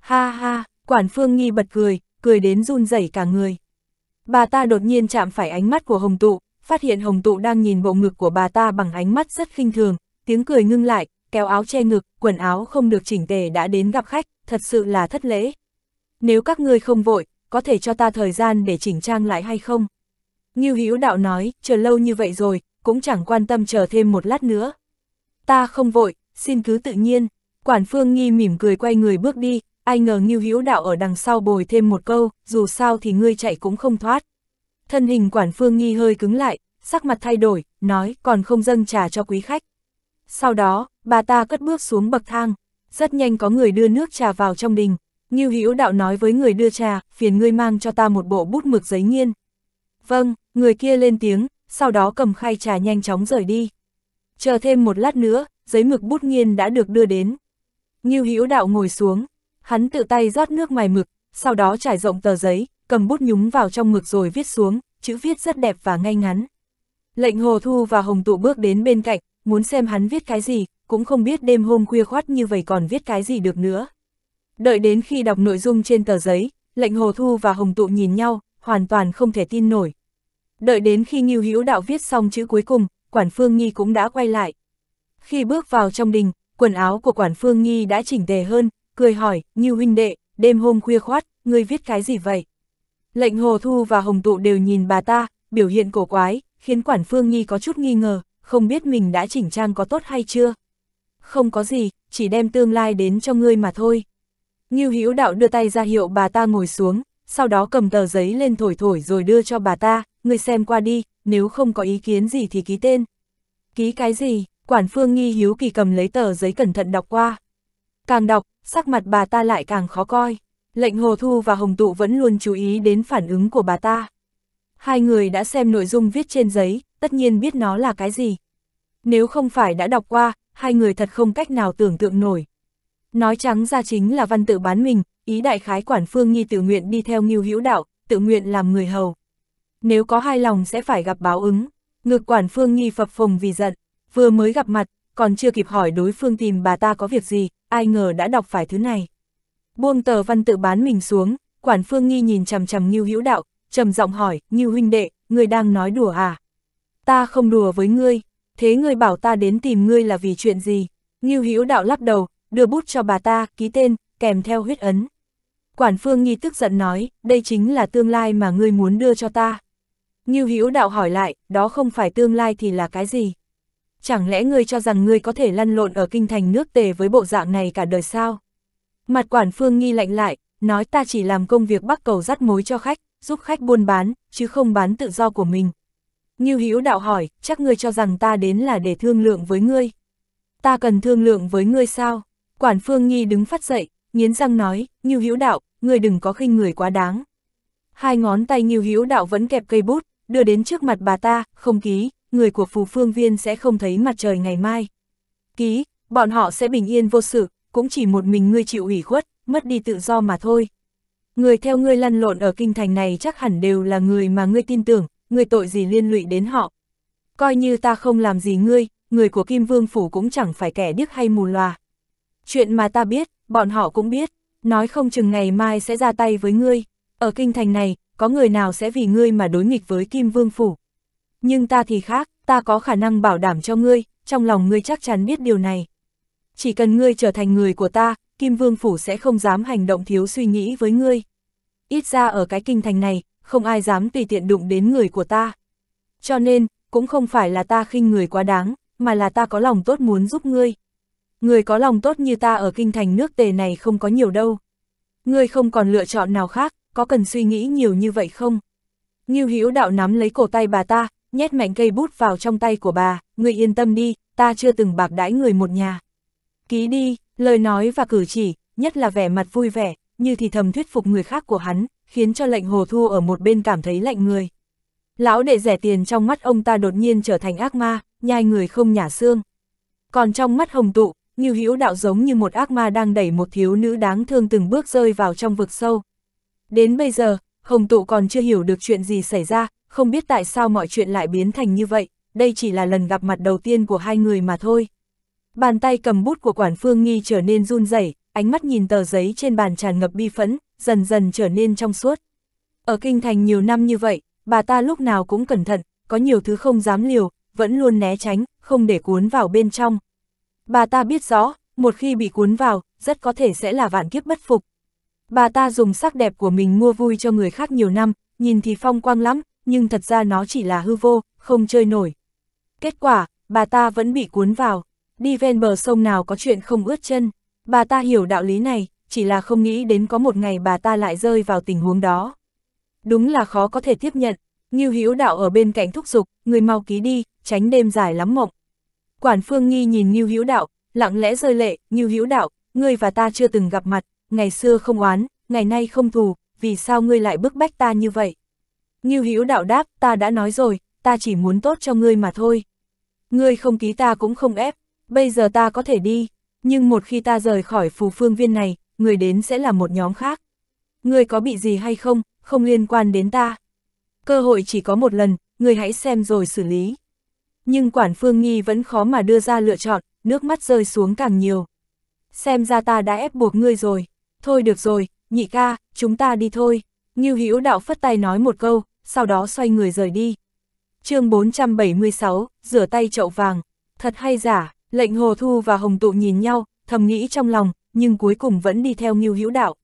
Ha ha, quản phương nghi bật cười, cười đến run rẩy cả người. Bà ta đột nhiên chạm phải ánh mắt của Hồng Tụ, phát hiện Hồng Tụ đang nhìn bộ ngực của bà ta bằng ánh mắt rất khinh thường, tiếng cười ngưng lại, kéo áo che ngực, quần áo không được chỉnh tề đã đến gặp khách, thật sự là thất lễ nếu các ngươi không vội, có thể cho ta thời gian để chỉnh trang lại hay không? Như Hữu đạo nói, chờ lâu như vậy rồi, cũng chẳng quan tâm chờ thêm một lát nữa. Ta không vội, xin cứ tự nhiên. Quản Phương Nghi mỉm cười quay người bước đi, ai ngờ Như Hữu Đạo ở đằng sau bồi thêm một câu, dù sao thì ngươi chạy cũng không thoát. Thân hình Quản Phương Nghi hơi cứng lại, sắc mặt thay đổi, nói còn không dâng trà cho quý khách. Sau đó, bà ta cất bước xuống bậc thang, rất nhanh có người đưa nước trà vào trong đình, Ngưu Hữu Đạo nói với người đưa trà, phiền ngươi mang cho ta một bộ bút mực giấy nghiên. Vâng, người kia lên tiếng, sau đó cầm khay trà nhanh chóng rời đi. Chờ thêm một lát nữa, giấy mực bút nghiên đã được đưa đến. Ngưu Hữu Đạo ngồi xuống, hắn tự tay rót nước mài mực, sau đó trải rộng tờ giấy, cầm bút nhúng vào trong mực rồi viết xuống, chữ viết rất đẹp và ngay ngắn. Lệnh Hồ Thu và Hồng Tụ bước đến bên cạnh, muốn xem hắn viết cái gì, cũng không biết đêm hôm khuya khoát như vậy còn viết cái gì được nữa. Đợi đến khi đọc nội dung trên tờ giấy, lệnh Hồ Thu và Hồng Tụ nhìn nhau, hoàn toàn không thể tin nổi. Đợi đến khi Ngưu Hữu Đạo viết xong chữ cuối cùng, Quản Phương Nghi cũng đã quay lại. Khi bước vào trong đình, quần áo của Quản Phương Nghi đã chỉnh tề hơn, cười hỏi, Ngưu huynh đệ, đêm hôm khuya khoát, ngươi viết cái gì vậy? Lệnh Hồ Thu và Hồng Tụ đều nhìn bà ta, biểu hiện cổ quái, khiến Quản Phương nghi có chút nghi ngờ, không biết mình đã chỉnh trang có tốt hay chưa. Không có gì, chỉ đem tương lai đến cho ngươi mà thôi. Ngưu Hữu Đạo đưa tay ra hiệu bà ta ngồi xuống, sau đó cầm tờ giấy lên thổi thổi rồi đưa cho bà ta, người xem qua đi, nếu không có ý kiến gì thì ký tên. Ký cái gì? Quản Phương Nghi Hiếu Kỳ cầm lấy tờ giấy cẩn thận đọc qua. Càng đọc, sắc mặt bà ta lại càng khó coi. Lệnh Hồ Thu và Hồng Tụ vẫn luôn chú ý đến phản ứng của bà ta. Hai người đã xem nội dung viết trên giấy, tất nhiên biết nó là cái gì. Nếu không phải đã đọc qua, hai người thật không cách nào tưởng tượng nổi. Nói trắng ra chính là văn tự bán mình, ý đại khái quản phương nghi tự nguyện đi theo nghiêu hữu đạo, tự nguyện làm người hầu. Nếu có hai lòng sẽ phải gặp báo ứng, ngược quản phương nghi phập phồng vì giận, vừa mới gặp mặt, còn chưa kịp hỏi đối phương tìm bà ta có việc gì, ai ngờ đã đọc phải thứ này. Buông tờ văn tự bán mình xuống, quản phương nghi nhìn chằm chằm Ngưu Hữu Đạo, trầm giọng hỏi, Ngưu huynh đệ, người đang nói đùa à? Ta không đùa với ngươi, thế ngươi bảo ta đến tìm ngươi là vì chuyện gì? Ngưu Hữu Đạo lắc đầu, đưa bút cho bà ta, ký tên, kèm theo huyết ấn. Quản phương nghi tức giận nói, đây chính là tương lai mà ngươi muốn đưa cho ta. Như Hữu đạo hỏi lại, đó không phải tương lai thì là cái gì? Chẳng lẽ ngươi cho rằng ngươi có thể lăn lộn ở kinh thành nước tề với bộ dạng này cả đời sao? Mặt quản phương nghi lạnh lại, nói ta chỉ làm công việc bắt cầu dắt mối cho khách, giúp khách buôn bán, chứ không bán tự do của mình. Như Hữu đạo hỏi, chắc ngươi cho rằng ta đến là để thương lượng với ngươi. Ta cần thương lượng với ngươi sao? Quản Phương Nhi đứng phát dậy, nghiến răng nói, Ngưu Hữu Đạo, người đừng có khinh người quá đáng. Hai ngón tay Ngưu Hữu Đạo vẫn kẹp cây bút, đưa đến trước mặt bà ta, không ký, người của phù phương viên sẽ không thấy mặt trời ngày mai. Ký, bọn họ sẽ bình yên vô sự, cũng chỉ một mình ngươi chịu ủy khuất, mất đi tự do mà thôi. Người theo ngươi lăn lộn ở kinh thành này chắc hẳn đều là người mà ngươi tin tưởng, ngươi tội gì liên lụy đến họ. Coi như ta không làm gì ngươi, người của Kim Vương Phủ cũng chẳng phải kẻ điếc hay mù loà. Chuyện mà ta biết, bọn họ cũng biết, nói không chừng ngày mai sẽ ra tay với ngươi. Ở kinh thành này, có người nào sẽ vì ngươi mà đối nghịch với Kim Vương Phủ. Nhưng ta thì khác, ta có khả năng bảo đảm cho ngươi, trong lòng ngươi chắc chắn biết điều này. Chỉ cần ngươi trở thành người của ta, Kim Vương Phủ sẽ không dám hành động thiếu suy nghĩ với ngươi. Ít ra ở cái kinh thành này, không ai dám tùy tiện đụng đến người của ta. Cho nên, cũng không phải là ta khinh người quá đáng, mà là ta có lòng tốt muốn giúp ngươi người có lòng tốt như ta ở kinh thành nước tề này không có nhiều đâu. Ngươi không còn lựa chọn nào khác, có cần suy nghĩ nhiều như vậy không? Ngưu Hữu đạo nắm lấy cổ tay bà ta, nhét mạnh cây bút vào trong tay của bà, ngươi yên tâm đi, ta chưa từng bạc đãi người một nhà. Ký đi, lời nói và cử chỉ, nhất là vẻ mặt vui vẻ, như thì thầm thuyết phục người khác của hắn, khiến cho lệnh hồ thu ở một bên cảm thấy lạnh người. Lão đệ rẻ tiền trong mắt ông ta đột nhiên trở thành ác ma, nhai người không nhả xương. Còn trong mắt hồng tụ, Ngưu Hữu Đạo giống như một ác ma đang đẩy một thiếu nữ đáng thương từng bước rơi vào trong vực sâu. Đến bây giờ, Hồng Tụ còn chưa hiểu được chuyện gì xảy ra, không biết tại sao mọi chuyện lại biến thành như vậy, đây chỉ là lần gặp mặt đầu tiên của hai người mà thôi. Bàn tay cầm bút của quản phương nghi trở nên run rẩy, ánh mắt nhìn tờ giấy trên bàn tràn ngập bi phẫn, dần dần trở nên trong suốt. Ở kinh thành nhiều năm như vậy, bà ta lúc nào cũng cẩn thận, có nhiều thứ không dám liều, vẫn luôn né tránh, không để cuốn vào bên trong, Bà ta biết rõ, một khi bị cuốn vào, rất có thể sẽ là vạn kiếp bất phục. Bà ta dùng sắc đẹp của mình mua vui cho người khác nhiều năm, nhìn thì phong quang lắm, nhưng thật ra nó chỉ là hư vô, không chơi nổi. Kết quả, bà ta vẫn bị cuốn vào, đi ven bờ sông nào có chuyện không ướt chân. Bà ta hiểu đạo lý này, chỉ là không nghĩ đến có một ngày bà ta lại rơi vào tình huống đó. Đúng là khó có thể tiếp nhận, như Hữu Đạo ở bên cạnh thúc giục, người mau ký đi, tránh đêm dài lắm mộng. Quản Phương Nghi nhìn Ngưu Hữu Đạo, lặng lẽ rơi lệ, Ngưu Hữu Đạo, ngươi và ta chưa từng gặp mặt, ngày xưa không oán, ngày nay không thù, vì sao ngươi lại bức bách ta như vậy? Ngưu Hữu Đạo đáp, ta đã nói rồi, ta chỉ muốn tốt cho ngươi mà thôi. Ngươi không ký ta cũng không ép, bây giờ ta có thể đi, nhưng một khi ta rời khỏi phù phương viên này, người đến sẽ là một nhóm khác. Ngươi có bị gì hay không, không liên quan đến ta. Cơ hội chỉ có một lần, ngươi hãy xem rồi xử lý. Nhưng quản phương nghi vẫn khó mà đưa ra lựa chọn, nước mắt rơi xuống càng nhiều. Xem ra ta đã ép buộc ngươi rồi. Thôi được rồi, nhị ca, chúng ta đi thôi. Ngưu Hữu đạo phất tay nói một câu, sau đó xoay người rời đi. chương 476, rửa tay chậu vàng. Thật hay giả, lệnh Hồ Thu và Hồng Tụ nhìn nhau, thầm nghĩ trong lòng, nhưng cuối cùng vẫn đi theo Ngưu Hữu đạo.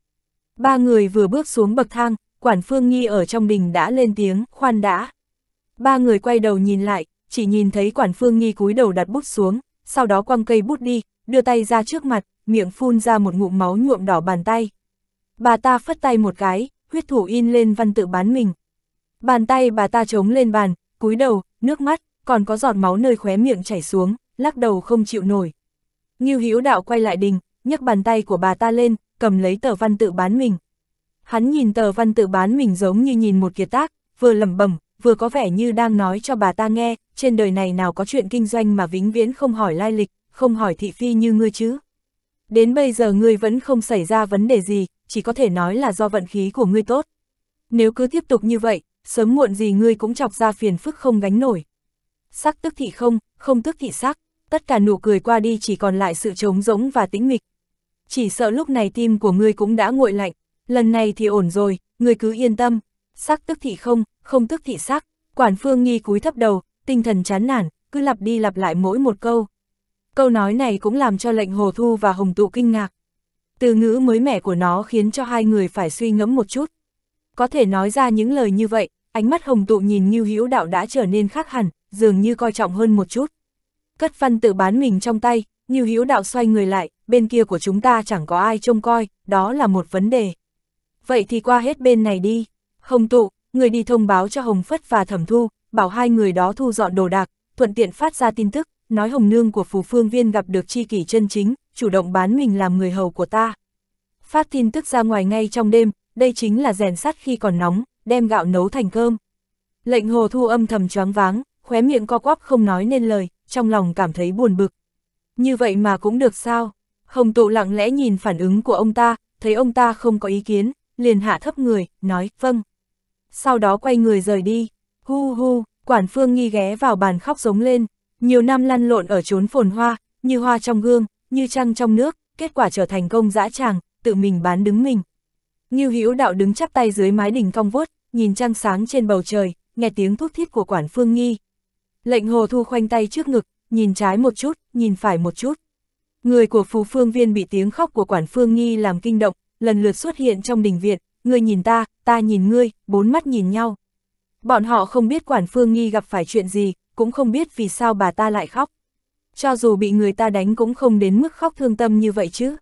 Ba người vừa bước xuống bậc thang, quản phương nghi ở trong đình đã lên tiếng, khoan đã. Ba người quay đầu nhìn lại, chỉ nhìn thấy quản phương nghi cúi đầu đặt bút xuống, sau đó quăng cây bút đi, đưa tay ra trước mặt, miệng phun ra một ngụm máu nhuộm đỏ bàn tay. Bà ta phất tay một cái, huyết thủ in lên văn tự bán mình. Bàn tay bà ta chống lên bàn, cúi đầu, nước mắt, còn có giọt máu nơi khóe miệng chảy xuống, lắc đầu không chịu nổi. Ngưu Hữu Đạo quay lại đình, nhấc bàn tay của bà ta lên, cầm lấy tờ văn tự bán mình. Hắn nhìn tờ văn tự bán mình giống như nhìn một kiệt tác, vừa lẩm bẩm, vừa có vẻ như đang nói cho bà ta nghe, trên đời này nào có chuyện kinh doanh mà vĩnh viễn không hỏi lai lịch, không hỏi thị phi như ngươi chứ. Đến bây giờ ngươi vẫn không xảy ra vấn đề gì, chỉ có thể nói là do vận khí của ngươi tốt. Nếu cứ tiếp tục như vậy, sớm muộn gì ngươi cũng chọc ra phiền phức không gánh nổi. Sắc tức thị không, không tức thị sắc, tất cả nụ cười qua đi chỉ còn lại sự trống rỗng và tĩnh mịch. Chỉ sợ lúc này tim của ngươi cũng đã nguội lạnh, lần này thì ổn rồi, ngươi cứ yên tâm. Sắc tức thị không, không tức thị sắc, quản phương nghi cúi thấp đầu, tinh thần chán nản, cứ lặp đi lặp lại mỗi một câu. Câu nói này cũng làm cho lệnh Hồ Thu và Hồng Tụ kinh ngạc. Từ ngữ mới mẻ của nó khiến cho hai người phải suy ngẫm một chút. Có thể nói ra những lời như vậy, ánh mắt Hồng Tụ nhìn như Hữu Đạo đã trở nên khác hẳn, dường như coi trọng hơn một chút. Cất văn tự bán mình trong tay, như Hữu Đạo xoay người lại, bên kia của chúng ta chẳng có ai trông coi, đó là một vấn đề. Vậy thì qua hết bên này đi. Hồng Tụ, người đi thông báo cho Hồng Phất và Thẩm Thu, bảo hai người đó thu dọn đồ đạc, thuận tiện phát ra tin tức, nói Hồng Nương của Phù Phương Viên gặp được chi kỷ chân chính, chủ động bán mình làm người hầu của ta. Phát tin tức ra ngoài ngay trong đêm, đây chính là rèn sắt khi còn nóng, đem gạo nấu thành cơm. Lệnh hồ thu âm thầm choáng váng, khóe miệng co quắp không nói nên lời, trong lòng cảm thấy buồn bực. Như vậy mà cũng được sao? Hồng tụ lặng lẽ nhìn phản ứng của ông ta, thấy ông ta không có ý kiến, liền hạ thấp người, nói, vâng. Sau đó quay người rời đi. Hu hu, quản phương nghi ghé vào bàn khóc giống lên, nhiều năm lăn lộn ở chốn phồn hoa, như hoa trong gương, như trăng trong nước, kết quả trở thành công dã tràng, tự mình bán đứng mình. Như hữu đạo đứng chắp tay dưới mái đỉnh cong vuốt, nhìn trăng sáng trên bầu trời, nghe tiếng thúc thiết của quản phương nghi. Lệnh hồ thu khoanh tay trước ngực, nhìn trái một chút, nhìn phải một chút. Người của phú phương viên bị tiếng khóc của quản phương nghi làm kinh động, lần lượt xuất hiện trong đình viện, người nhìn ta, ta nhìn ngươi, bốn mắt nhìn nhau. Bọn họ không biết Quản Phương Nghi gặp phải chuyện gì, cũng không biết vì sao bà ta lại khóc. Cho dù bị người ta đánh cũng không đến mức khóc thương tâm như vậy chứ.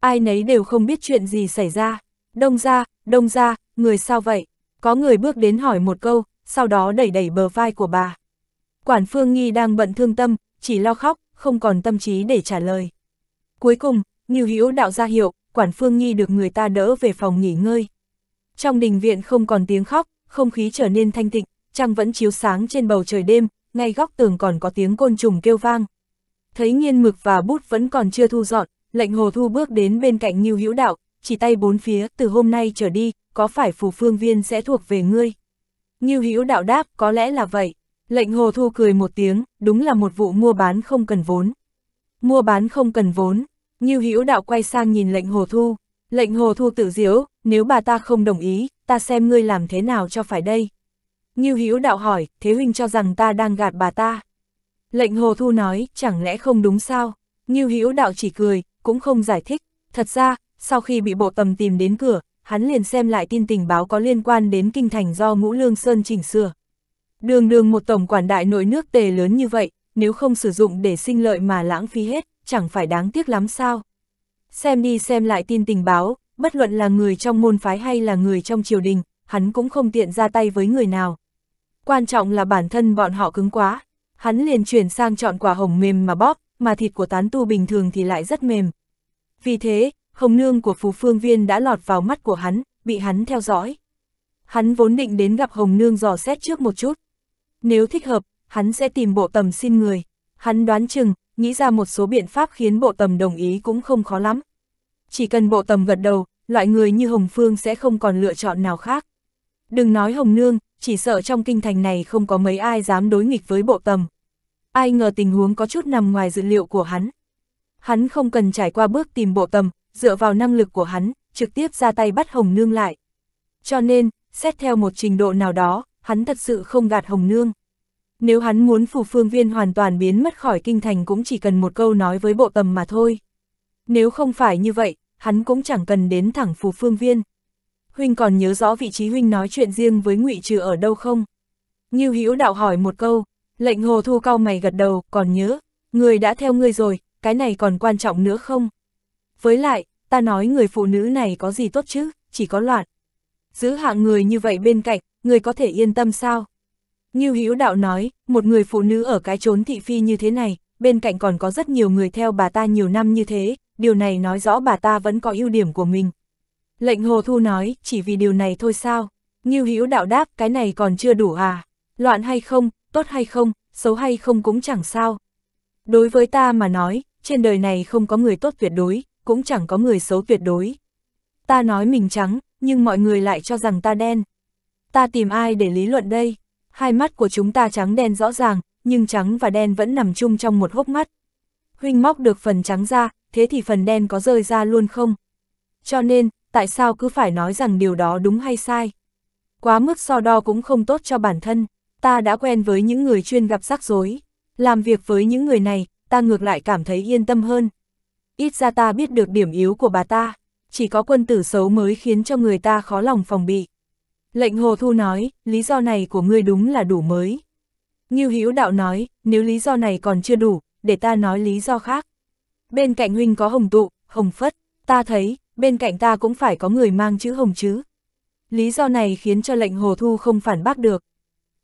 Ai nấy đều không biết chuyện gì xảy ra. Đông ra, đông ra, người sao vậy? Có người bước đến hỏi một câu, sau đó đẩy đẩy bờ vai của bà. Quản Phương Nghi đang bận thương tâm, chỉ lo khóc, không còn tâm trí để trả lời. Cuối cùng, Nghiêu Hữu đạo ra hiệu, Quản Phương Nghi được người ta đỡ về phòng nghỉ ngơi. Trong đình viện không còn tiếng khóc, không khí trở nên thanh tịnh, trăng vẫn chiếu sáng trên bầu trời đêm, ngay góc tường còn có tiếng côn trùng kêu vang. Thấy nghiên mực và bút vẫn còn chưa thu dọn, lệnh hồ thu bước đến bên cạnh Ngưu Hữu Đạo, chỉ tay bốn phía, từ hôm nay trở đi, có phải phù phương viên sẽ thuộc về ngươi? Ngưu Hữu Đạo đáp, có lẽ là vậy. Lệnh hồ thu cười một tiếng, đúng là một vụ mua bán không cần vốn. Mua bán không cần vốn, Ngưu Hữu Đạo quay sang nhìn lệnh hồ thu. Lệnh hồ thu tự diếu, nếu bà ta không đồng ý, ta xem ngươi làm thế nào cho phải đây. Ngưu Hữu đạo hỏi, Thế Huynh cho rằng ta đang gạt bà ta. Lệnh hồ thu nói, chẳng lẽ không đúng sao? Ngưu Hữu đạo chỉ cười, cũng không giải thích. Thật ra, sau khi bị bộ tầm tìm đến cửa, hắn liền xem lại tin tình báo có liên quan đến kinh thành do Ngũ Lương Sơn chỉnh sửa. Đường đường một tổng quản đại nội nước tề lớn như vậy, nếu không sử dụng để sinh lợi mà lãng phí hết, chẳng phải đáng tiếc lắm sao? xem đi xem lại tin tình báo, bất luận là người trong môn phái hay là người trong triều đình, hắn cũng không tiện ra tay với người nào. Quan trọng là bản thân bọn họ cứng quá, hắn liền chuyển sang chọn quả hồng mềm mà bóp, mà thịt của tán tu bình thường thì lại rất mềm. Vì thế, hồng nương của phù phương viên đã lọt vào mắt của hắn, bị hắn theo dõi. Hắn vốn định đến gặp hồng nương dò xét trước một chút. Nếu thích hợp, hắn sẽ tìm bộ tầm xin người. Hắn đoán chừng, nghĩ ra một số biện pháp khiến bộ tầm đồng ý cũng không khó lắm. Chỉ cần bộ tầm gật đầu, loại người như Hồng Phương sẽ không còn lựa chọn nào khác. Đừng nói Hồng Nương, chỉ sợ trong kinh thành này không có mấy ai dám đối nghịch với bộ tầm. Ai ngờ tình huống có chút nằm ngoài dự liệu của hắn. Hắn không cần trải qua bước tìm bộ tầm, dựa vào năng lực của hắn, trực tiếp ra tay bắt Hồng Nương lại. Cho nên, xét theo một trình độ nào đó, hắn thật sự không gạt Hồng Nương. Nếu hắn muốn phù phương viên hoàn toàn biến mất khỏi kinh thành cũng chỉ cần một câu nói với bộ tầm mà thôi. Nếu không phải như vậy, hắn cũng chẳng cần đến thẳng phù phương viên. Huynh còn nhớ rõ vị trí Huynh nói chuyện riêng với ngụy Trừ ở đâu không? Nghiêu Hữu đạo hỏi một câu, lệnh hồ thu cao mày gật đầu, còn nhớ, người đã theo ngươi rồi, cái này còn quan trọng nữa không? Với lại, ta nói người phụ nữ này có gì tốt chứ, chỉ có loạn. Giữ hạng người như vậy bên cạnh, người có thể yên tâm sao? Ngưu Hữu Đạo nói, một người phụ nữ ở cái chốn thị phi như thế này, bên cạnh còn có rất nhiều người theo bà ta nhiều năm như thế, điều này nói rõ bà ta vẫn có ưu điểm của mình. Lệnh Hồ Thu nói, chỉ vì điều này thôi sao? Ngưu Hữu Đạo đáp, cái này còn chưa đủ à? Loạn hay không, tốt hay không, xấu hay không cũng chẳng sao. Đối với ta mà nói, trên đời này không có người tốt tuyệt đối, cũng chẳng có người xấu tuyệt đối. Ta nói mình trắng, nhưng mọi người lại cho rằng ta đen. Ta tìm ai để lý luận đây? hai mắt của chúng ta trắng đen rõ ràng, nhưng trắng và đen vẫn nằm chung trong một hốc mắt. Huynh móc được phần trắng ra, thế thì phần đen có rơi ra luôn không? Cho nên, tại sao cứ phải nói rằng điều đó đúng hay sai? Quá mức so đo cũng không tốt cho bản thân, ta đã quen với những người chuyên gặp rắc rối. Làm việc với những người này, ta ngược lại cảm thấy yên tâm hơn. Ít ra ta biết được điểm yếu của bà ta, chỉ có quân tử xấu mới khiến cho người ta khó lòng phòng bị. Lệnh Hồ Thu nói, lý do này của ngươi đúng là đủ mới. Ngưu Hữu Đạo nói, nếu lý do này còn chưa đủ, để ta nói lý do khác. Bên cạnh huynh có hồng tụ, hồng phất, ta thấy, bên cạnh ta cũng phải có người mang chữ hồng chứ. Lý do này khiến cho lệnh Hồ Thu không phản bác được.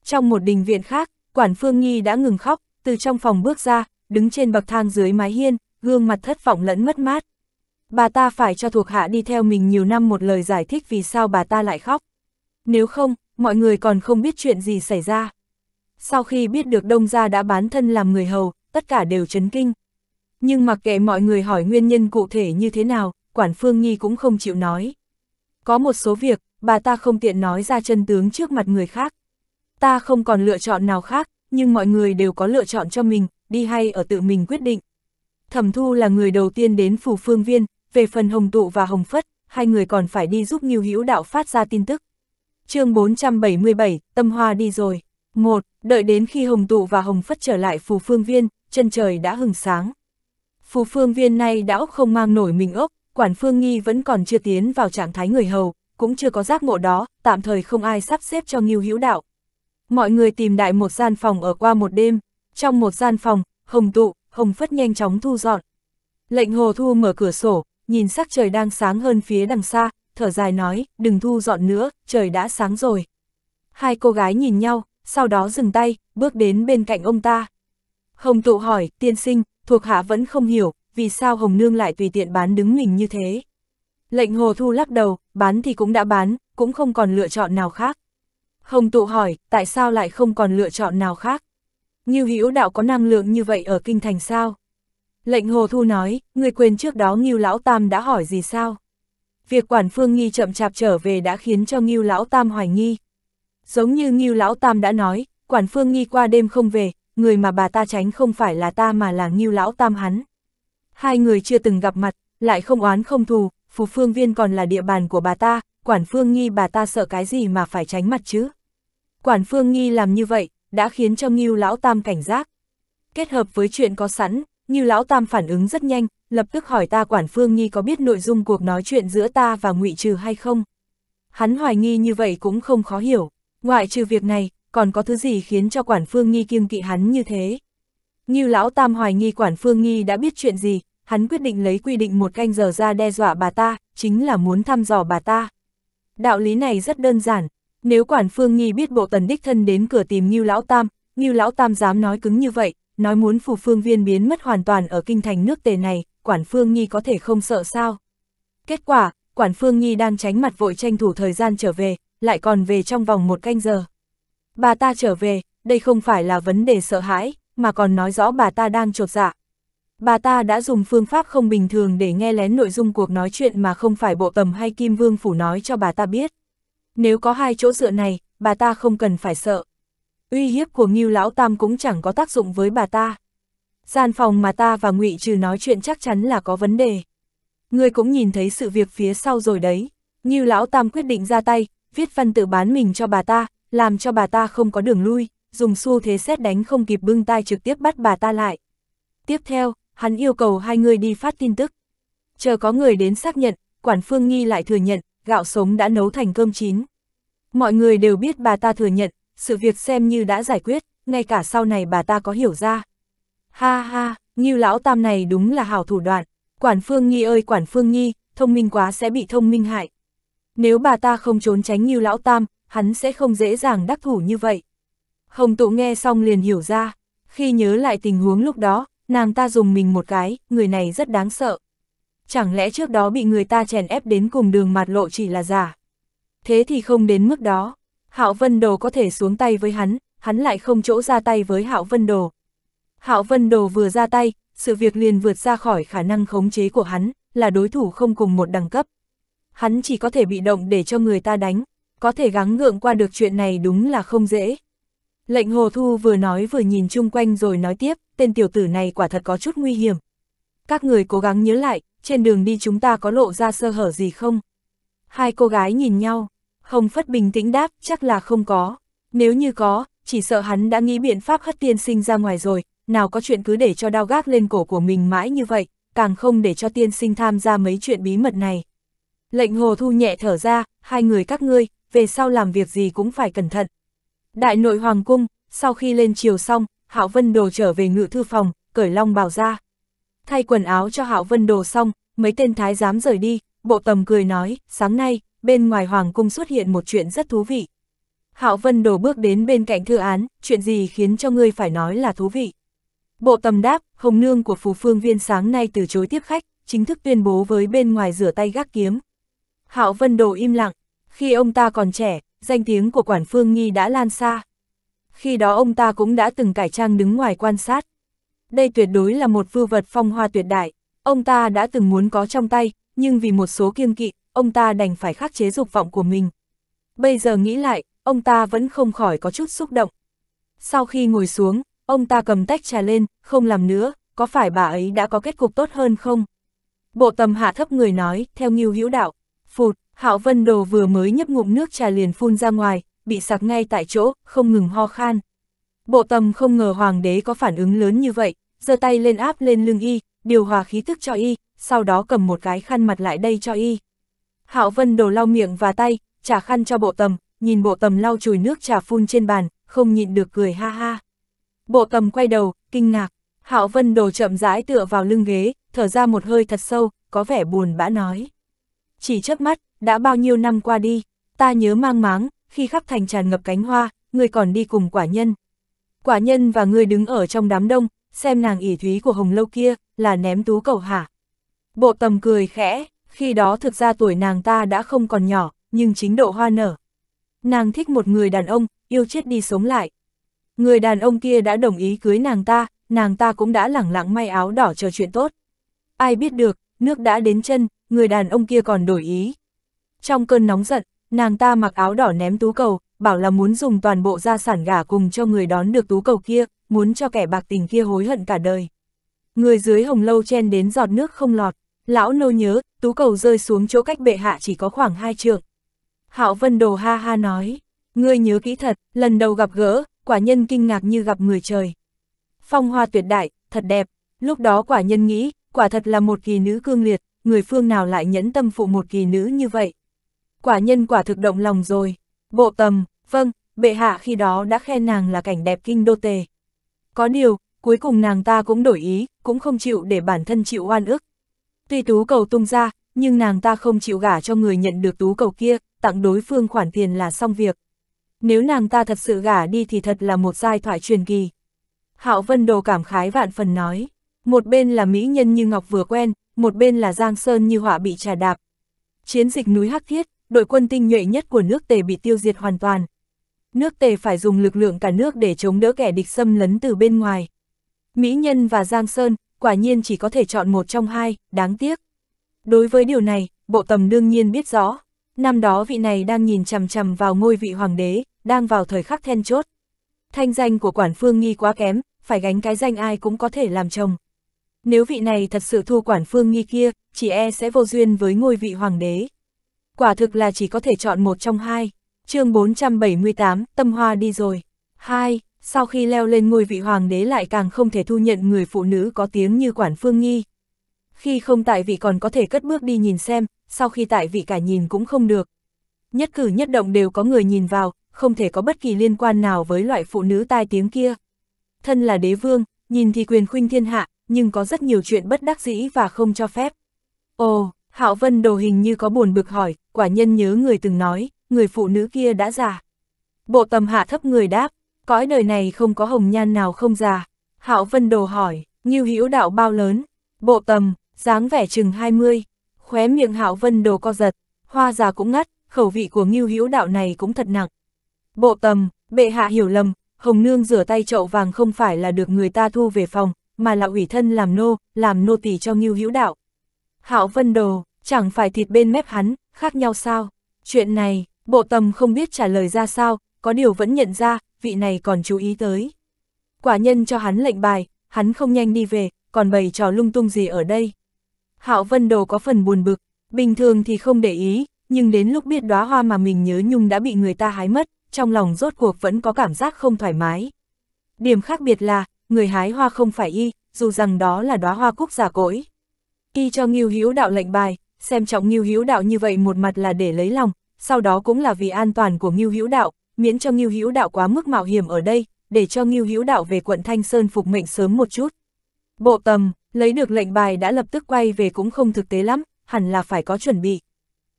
Trong một đình viện khác, Quản Phương Nhi đã ngừng khóc, từ trong phòng bước ra, đứng trên bậc thang dưới mái hiên, gương mặt thất vọng lẫn mất mát. Bà ta phải cho thuộc hạ đi theo mình nhiều năm một lời giải thích vì sao bà ta lại khóc nếu không, mọi người còn không biết chuyện gì xảy ra. Sau khi biết được Đông Gia đã bán thân làm người hầu, tất cả đều chấn kinh. Nhưng mặc kệ mọi người hỏi nguyên nhân cụ thể như thế nào, Quản Phương Nhi cũng không chịu nói. Có một số việc, bà ta không tiện nói ra chân tướng trước mặt người khác. Ta không còn lựa chọn nào khác, nhưng mọi người đều có lựa chọn cho mình, đi hay ở tự mình quyết định. Thẩm Thu là người đầu tiên đến phủ phương viên, về phần Hồng Tụ và Hồng Phất, hai người còn phải đi giúp Nghiêu Hữu Đạo phát ra tin tức chương 477, tâm hoa đi rồi. một Đợi đến khi Hồng Tụ và Hồng Phất trở lại phù phương viên, chân trời đã hừng sáng. Phù phương viên nay đã ốc không mang nổi mình ốc, quản phương nghi vẫn còn chưa tiến vào trạng thái người hầu, cũng chưa có giác ngộ đó, tạm thời không ai sắp xếp cho nghiêu hữu đạo. Mọi người tìm đại một gian phòng ở qua một đêm, trong một gian phòng, Hồng Tụ, Hồng Phất nhanh chóng thu dọn. Lệnh Hồ Thu mở cửa sổ, nhìn sắc trời đang sáng hơn phía đằng xa, thở dài nói, đừng thu dọn nữa, trời đã sáng rồi. Hai cô gái nhìn nhau, sau đó dừng tay, bước đến bên cạnh ông ta. Hồng tụ hỏi, tiên sinh, thuộc hạ vẫn không hiểu, vì sao Hồng Nương lại tùy tiện bán đứng mình như thế. Lệnh hồ thu lắc đầu, bán thì cũng đã bán, cũng không còn lựa chọn nào khác. Hồng tụ hỏi, tại sao lại không còn lựa chọn nào khác? Như hữu đạo có năng lượng như vậy ở kinh thành sao? Lệnh hồ thu nói, người quyền trước đó Ngưu Lão Tam đã hỏi gì sao? việc quản phương nghi chậm chạp trở về đã khiến cho Ngưu Lão Tam hoài nghi. Giống như Ngưu Lão Tam đã nói, quản phương nghi qua đêm không về, người mà bà ta tránh không phải là ta mà là Ngưu Lão Tam hắn. Hai người chưa từng gặp mặt, lại không oán không thù, phù phương viên còn là địa bàn của bà ta, quản phương nghi bà ta sợ cái gì mà phải tránh mặt chứ. Quản phương nghi làm như vậy, đã khiến cho Ngưu Lão Tam cảnh giác. Kết hợp với chuyện có sẵn, Ngưu Lão Tam phản ứng rất nhanh, lập tức hỏi ta quản phương nghi có biết nội dung cuộc nói chuyện giữa ta và ngụy trừ hay không. Hắn hoài nghi như vậy cũng không khó hiểu, ngoại trừ việc này, còn có thứ gì khiến cho quản phương nghi kiêng kỵ hắn như thế. Như lão tam hoài nghi quản phương nghi đã biết chuyện gì, hắn quyết định lấy quy định một canh giờ ra đe dọa bà ta, chính là muốn thăm dò bà ta. Đạo lý này rất đơn giản, nếu quản phương nghi biết bộ tần đích thân đến cửa tìm như Lão Tam, như Lão Tam dám nói cứng như vậy, nói muốn phủ phương viên biến mất hoàn toàn ở kinh thành nước tề này, Quản Phương Nhi có thể không sợ sao? Kết quả, Quản Phương Nhi đang tránh mặt vội tranh thủ thời gian trở về, lại còn về trong vòng một canh giờ. Bà ta trở về, đây không phải là vấn đề sợ hãi, mà còn nói rõ bà ta đang trột dạ. Bà ta đã dùng phương pháp không bình thường để nghe lén nội dung cuộc nói chuyện mà không phải bộ tầm hay kim vương phủ nói cho bà ta biết. Nếu có hai chỗ dựa này, bà ta không cần phải sợ. Uy hiếp của Ngưu Lão Tam cũng chẳng có tác dụng với bà ta gian phòng mà ta và ngụy trừ nói chuyện chắc chắn là có vấn đề. Ngươi cũng nhìn thấy sự việc phía sau rồi đấy, như lão tam quyết định ra tay, viết văn tự bán mình cho bà ta, làm cho bà ta không có đường lui, dùng xu thế xét đánh không kịp bưng tay trực tiếp bắt bà ta lại. Tiếp theo, hắn yêu cầu hai người đi phát tin tức. Chờ có người đến xác nhận, quản phương nghi lại thừa nhận, gạo sống đã nấu thành cơm chín. Mọi người đều biết bà ta thừa nhận, sự việc xem như đã giải quyết, ngay cả sau này bà ta có hiểu ra. Ha ha, Ngưu lão tam này đúng là hảo thủ đoạn. Quản Phương Nhi ơi Quản Phương Nhi, thông minh quá sẽ bị thông minh hại. Nếu bà ta không trốn tránh Ngưu lão tam, hắn sẽ không dễ dàng đắc thủ như vậy. Hồng tụ nghe xong liền hiểu ra, khi nhớ lại tình huống lúc đó, nàng ta dùng mình một cái, người này rất đáng sợ. Chẳng lẽ trước đó bị người ta chèn ép đến cùng đường mặt lộ chỉ là giả. Thế thì không đến mức đó, Hạo Vân Đồ có thể xuống tay với hắn, hắn lại không chỗ ra tay với Hạo Vân Đồ, Hạo Vân Đồ vừa ra tay, sự việc liền vượt ra khỏi khả năng khống chế của hắn, là đối thủ không cùng một đẳng cấp. Hắn chỉ có thể bị động để cho người ta đánh, có thể gắng ngượng qua được chuyện này đúng là không dễ. Lệnh Hồ Thu vừa nói vừa nhìn chung quanh rồi nói tiếp, tên tiểu tử này quả thật có chút nguy hiểm. Các người cố gắng nhớ lại, trên đường đi chúng ta có lộ ra sơ hở gì không? Hai cô gái nhìn nhau, Hồng Phất bình tĩnh đáp, chắc là không có. Nếu như có, chỉ sợ hắn đã nghĩ biện pháp hất tiên sinh ra ngoài rồi, nào có chuyện cứ để cho đao gác lên cổ của mình mãi như vậy, càng không để cho tiên sinh tham gia mấy chuyện bí mật này. Lệnh hồ thu nhẹ thở ra, hai người các ngươi, về sau làm việc gì cũng phải cẩn thận. Đại nội hoàng cung, sau khi lên chiều xong, Hạo Vân Đồ trở về ngự thư phòng, cởi long bào ra. Thay quần áo cho Hạo Vân Đồ xong, mấy tên thái giám rời đi, bộ tầm cười nói, sáng nay, bên ngoài hoàng cung xuất hiện một chuyện rất thú vị. Hạo Vân Đồ bước đến bên cạnh thư án, chuyện gì khiến cho ngươi phải nói là thú vị. Bộ tầm đáp, Hồng Nương của Phù Phương Viên sáng nay từ chối tiếp khách, chính thức tuyên bố với bên ngoài rửa tay gác kiếm. Hạo Vân Đồ im lặng, khi ông ta còn trẻ, danh tiếng của Quản Phương Nghi đã lan xa. Khi đó ông ta cũng đã từng cải trang đứng ngoài quan sát. Đây tuyệt đối là một vưu vật phong hoa tuyệt đại, ông ta đã từng muốn có trong tay, nhưng vì một số kiêng kỵ, ông ta đành phải khắc chế dục vọng của mình. Bây giờ nghĩ lại, ông ta vẫn không khỏi có chút xúc động. Sau khi ngồi xuống, Ông ta cầm tách trà lên, không làm nữa, có phải bà ấy đã có kết cục tốt hơn không? Bộ tầm hạ thấp người nói, theo nghiêu hữu đạo. Phụt, Hạo Vân Đồ vừa mới nhấp ngụm nước trà liền phun ra ngoài, bị sặc ngay tại chỗ, không ngừng ho khan. Bộ tầm không ngờ hoàng đế có phản ứng lớn như vậy, giơ tay lên áp lên lưng y, điều hòa khí tức cho y, sau đó cầm một cái khăn mặt lại đây cho y. Hạo Vân Đồ lau miệng và tay, trả khăn cho bộ tầm, nhìn bộ tầm lau chùi nước trà phun trên bàn, không nhịn được cười ha ha. Bộ tầm quay đầu, kinh ngạc. Hạo Vân Đồ chậm rãi tựa vào lưng ghế, thở ra một hơi thật sâu, có vẻ buồn bã nói. Chỉ chớp mắt, đã bao nhiêu năm qua đi, ta nhớ mang máng, khi khắp thành tràn ngập cánh hoa, người còn đi cùng quả nhân. Quả nhân và người đứng ở trong đám đông, xem nàng ỉ thúy của hồng lâu kia, là ném tú cầu hả. Bộ tầm cười khẽ, khi đó thực ra tuổi nàng ta đã không còn nhỏ, nhưng chính độ hoa nở. Nàng thích một người đàn ông, yêu chết đi sống lại, Người đàn ông kia đã đồng ý cưới nàng ta, nàng ta cũng đã lẳng lặng may áo đỏ chờ chuyện tốt. Ai biết được, nước đã đến chân, người đàn ông kia còn đổi ý. Trong cơn nóng giận, nàng ta mặc áo đỏ ném tú cầu, bảo là muốn dùng toàn bộ gia sản gả cùng cho người đón được tú cầu kia, muốn cho kẻ bạc tình kia hối hận cả đời. Người dưới hồng lâu chen đến giọt nước không lọt, lão nô nhớ, tú cầu rơi xuống chỗ cách bệ hạ chỉ có khoảng hai trượng. Hạo Vân Đồ ha ha nói, ngươi nhớ kỹ thật, lần đầu gặp gỡ, quả nhân kinh ngạc như gặp người trời. Phong hoa tuyệt đại, thật đẹp, lúc đó quả nhân nghĩ, quả thật là một kỳ nữ cương liệt, người phương nào lại nhẫn tâm phụ một kỳ nữ như vậy. Quả nhân quả thực động lòng rồi, bộ tầm, vâng, bệ hạ khi đó đã khen nàng là cảnh đẹp kinh đô tề. Có điều, cuối cùng nàng ta cũng đổi ý, cũng không chịu để bản thân chịu oan ức. Tuy tú cầu tung ra, nhưng nàng ta không chịu gả cho người nhận được tú cầu kia, tặng đối phương khoản tiền là xong việc. Nếu nàng ta thật sự gả đi thì thật là một giai thoại truyền kỳ. Hạo Vân Đồ cảm khái vạn phần nói, một bên là mỹ nhân như ngọc vừa quen, một bên là giang sơn như họa bị trà đạp. Chiến dịch núi Hắc Thiết, đội quân tinh nhuệ nhất của nước Tề bị tiêu diệt hoàn toàn. Nước Tề phải dùng lực lượng cả nước để chống đỡ kẻ địch xâm lấn từ bên ngoài. Mỹ Nhân và Giang Sơn, quả nhiên chỉ có thể chọn một trong hai, đáng tiếc. Đối với điều này, bộ tầm đương nhiên biết rõ. Năm đó vị này đang nhìn chằm chằm vào ngôi vị hoàng đế, đang vào thời khắc then chốt. Thanh danh của quản phương nghi quá kém, phải gánh cái danh ai cũng có thể làm chồng. Nếu vị này thật sự thua quản phương nghi kia, chỉ e sẽ vô duyên với ngôi vị hoàng đế. Quả thực là chỉ có thể chọn một trong hai. chương 478, Tâm Hoa đi rồi. hai Sau khi leo lên ngôi vị hoàng đế lại càng không thể thu nhận người phụ nữ có tiếng như quản phương nghi. Khi không tại vị còn có thể cất bước đi nhìn xem, sau khi tại vị cả nhìn cũng không được. Nhất cử nhất động đều có người nhìn vào, không thể có bất kỳ liên quan nào với loại phụ nữ tai tiếng kia. Thân là đế vương, nhìn thì quyền khuynh thiên hạ, nhưng có rất nhiều chuyện bất đắc dĩ và không cho phép. Ồ, Hạo Vân đồ hình như có buồn bực hỏi, quả nhân nhớ người từng nói, người phụ nữ kia đã già. Bộ tầm hạ thấp người đáp, cõi đời này không có hồng nhan nào không già. Hạo Vân đồ hỏi, như Hữu đạo bao lớn? Bộ tầm, dáng vẻ chừng 20 khóe miệng hạo vân đồ co giật, hoa già cũng ngắt, khẩu vị của ngưu hữu đạo này cũng thật nặng. Bộ tầm, bệ hạ hiểu lầm, hồng nương rửa tay chậu vàng không phải là được người ta thu về phòng, mà là ủy thân làm nô, làm nô tỳ cho ngưu hữu đạo. Hạo vân đồ, chẳng phải thịt bên mép hắn, khác nhau sao? Chuyện này, bộ tầm không biết trả lời ra sao, có điều vẫn nhận ra, vị này còn chú ý tới. Quả nhân cho hắn lệnh bài, hắn không nhanh đi về, còn bày trò lung tung gì ở đây. Hạo Vân Đồ có phần buồn bực, bình thường thì không để ý, nhưng đến lúc biết đóa hoa mà mình nhớ nhung đã bị người ta hái mất, trong lòng rốt cuộc vẫn có cảm giác không thoải mái. Điểm khác biệt là, người hái hoa không phải y, dù rằng đó là đóa hoa cúc giả cỗi. Y cho Ngưu Hữu Đạo lệnh bài, xem trọng Ngưu Hữu Đạo như vậy một mặt là để lấy lòng, sau đó cũng là vì an toàn của Ngưu Hữu Đạo, miễn cho Ngưu Hữu Đạo quá mức mạo hiểm ở đây, để cho Ngưu Hữu Đạo về quận Thanh Sơn phục mệnh sớm một chút. Bộ tầm, lấy được lệnh bài đã lập tức quay về cũng không thực tế lắm, hẳn là phải có chuẩn bị.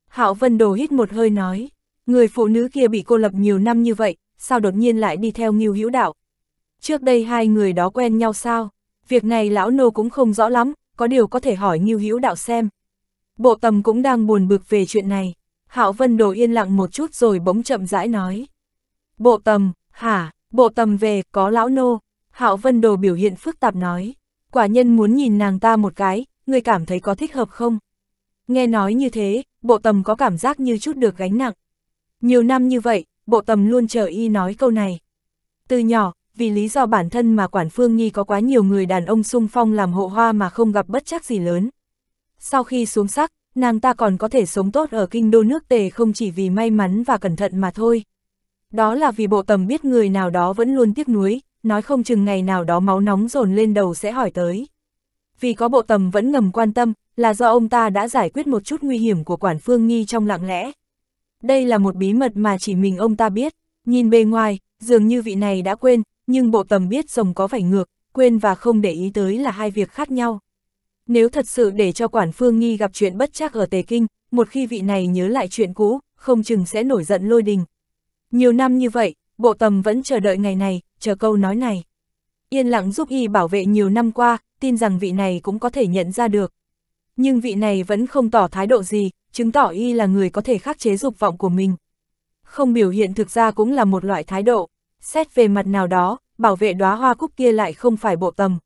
Hạo Vân Đồ hít một hơi nói, người phụ nữ kia bị cô lập nhiều năm như vậy, sao đột nhiên lại đi theo Ngưu Hữu Đạo? Trước đây hai người đó quen nhau sao? Việc này lão nô cũng không rõ lắm, có điều có thể hỏi Ngưu Hữu Đạo xem. Bộ tầm cũng đang buồn bực về chuyện này. Hạo Vân Đồ yên lặng một chút rồi bỗng chậm rãi nói. Bộ tầm, hả, bộ tầm về, có lão nô. Hạo Vân Đồ biểu hiện phức tạp nói quả nhân muốn nhìn nàng ta một cái, ngươi cảm thấy có thích hợp không? Nghe nói như thế, bộ tầm có cảm giác như chút được gánh nặng. Nhiều năm như vậy, bộ tầm luôn chờ y nói câu này. Từ nhỏ, vì lý do bản thân mà quản phương nghi có quá nhiều người đàn ông sung phong làm hộ hoa mà không gặp bất chắc gì lớn. Sau khi xuống sắc, nàng ta còn có thể sống tốt ở kinh đô nước tề không chỉ vì may mắn và cẩn thận mà thôi. Đó là vì bộ tầm biết người nào đó vẫn luôn tiếc nuối, nói không chừng ngày nào đó máu nóng dồn lên đầu sẽ hỏi tới. Vì có bộ tầm vẫn ngầm quan tâm, là do ông ta đã giải quyết một chút nguy hiểm của quản phương nghi trong lặng lẽ. Đây là một bí mật mà chỉ mình ông ta biết, nhìn bề ngoài, dường như vị này đã quên, nhưng bộ tầm biết rồng có phải ngược, quên và không để ý tới là hai việc khác nhau. Nếu thật sự để cho quản phương nghi gặp chuyện bất chắc ở Tề Kinh, một khi vị này nhớ lại chuyện cũ, không chừng sẽ nổi giận lôi đình. Nhiều năm như vậy, bộ tầm vẫn chờ đợi ngày này, chờ câu nói này. Yên lặng giúp y bảo vệ nhiều năm qua, tin rằng vị này cũng có thể nhận ra được. Nhưng vị này vẫn không tỏ thái độ gì, chứng tỏ y là người có thể khắc chế dục vọng của mình. Không biểu hiện thực ra cũng là một loại thái độ. Xét về mặt nào đó, bảo vệ đóa hoa cúc kia lại không phải bộ tầm.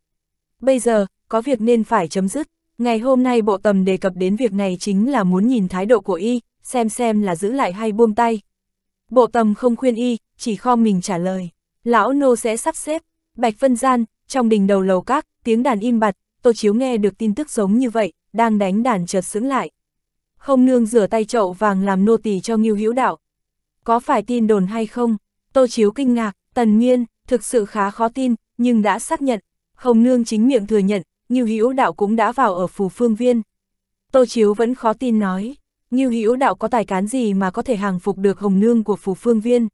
Bây giờ, có việc nên phải chấm dứt. Ngày hôm nay bộ tầm đề cập đến việc này chính là muốn nhìn thái độ của y, xem xem là giữ lại hay buông tay. Bộ tầm không khuyên y, chỉ kho mình trả lời. Lão nô sẽ sắp xếp. Bạch Vân Gian, trong đình đầu lầu các, tiếng đàn im bặt, Tô Chiếu nghe được tin tức giống như vậy, đang đánh đàn chợt sững lại. Không nương rửa tay chậu vàng làm nô tỳ cho Ngưu Hữu Đạo. Có phải tin đồn hay không? Tô Chiếu kinh ngạc, Tần nguyên thực sự khá khó tin, nhưng đã xác nhận. không Nương chính miệng thừa nhận, Ngưu Hữu Đạo cũng đã vào ở phù phương viên. Tô Chiếu vẫn khó tin nói, Ngưu Hữu Đạo có tài cán gì mà có thể hàng phục được Hồng Nương của Phù Phương Viên.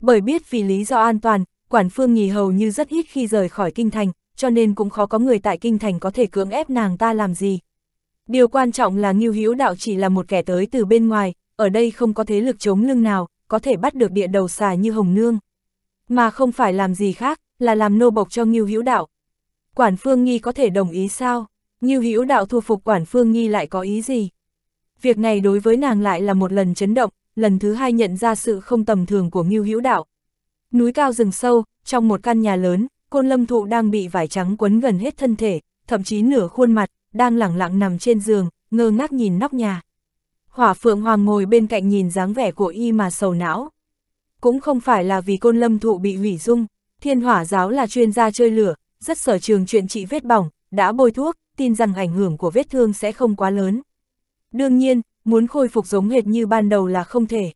Bởi biết vì lý do an toàn, Quản Phương Nghỉ hầu như rất ít khi rời khỏi Kinh Thành, cho nên cũng khó có người tại Kinh Thành có thể cưỡng ép nàng ta làm gì. Điều quan trọng là Ngưu Hữu Đạo chỉ là một kẻ tới từ bên ngoài, ở đây không có thế lực chống lưng nào, có thể bắt được địa đầu xà như Hồng Nương. Mà không phải làm gì khác, là làm nô bộc cho Ngưu Hữu Đạo. Quản Phương Nghi có thể đồng ý sao? Ngưu Hữu Đạo thu phục Quản Phương Nghi lại có ý gì? Việc này đối với nàng lại là một lần chấn động, lần thứ hai nhận ra sự không tầm thường của Ngưu Hữu Đạo. Núi cao rừng sâu, trong một căn nhà lớn, côn lâm thụ đang bị vải trắng quấn gần hết thân thể, thậm chí nửa khuôn mặt, đang lẳng lặng nằm trên giường, ngơ ngác nhìn nóc nhà. Hỏa Phượng Hoàng ngồi bên cạnh nhìn dáng vẻ của y mà sầu não. Cũng không phải là vì côn lâm thụ bị hủy dung, thiên hỏa giáo là chuyên gia chơi lửa, rất sở trường chuyện trị vết bỏng, đã bôi thuốc, tin rằng ảnh hưởng của vết thương sẽ không quá lớn. Đương nhiên, muốn khôi phục giống hệt như ban đầu là không thể.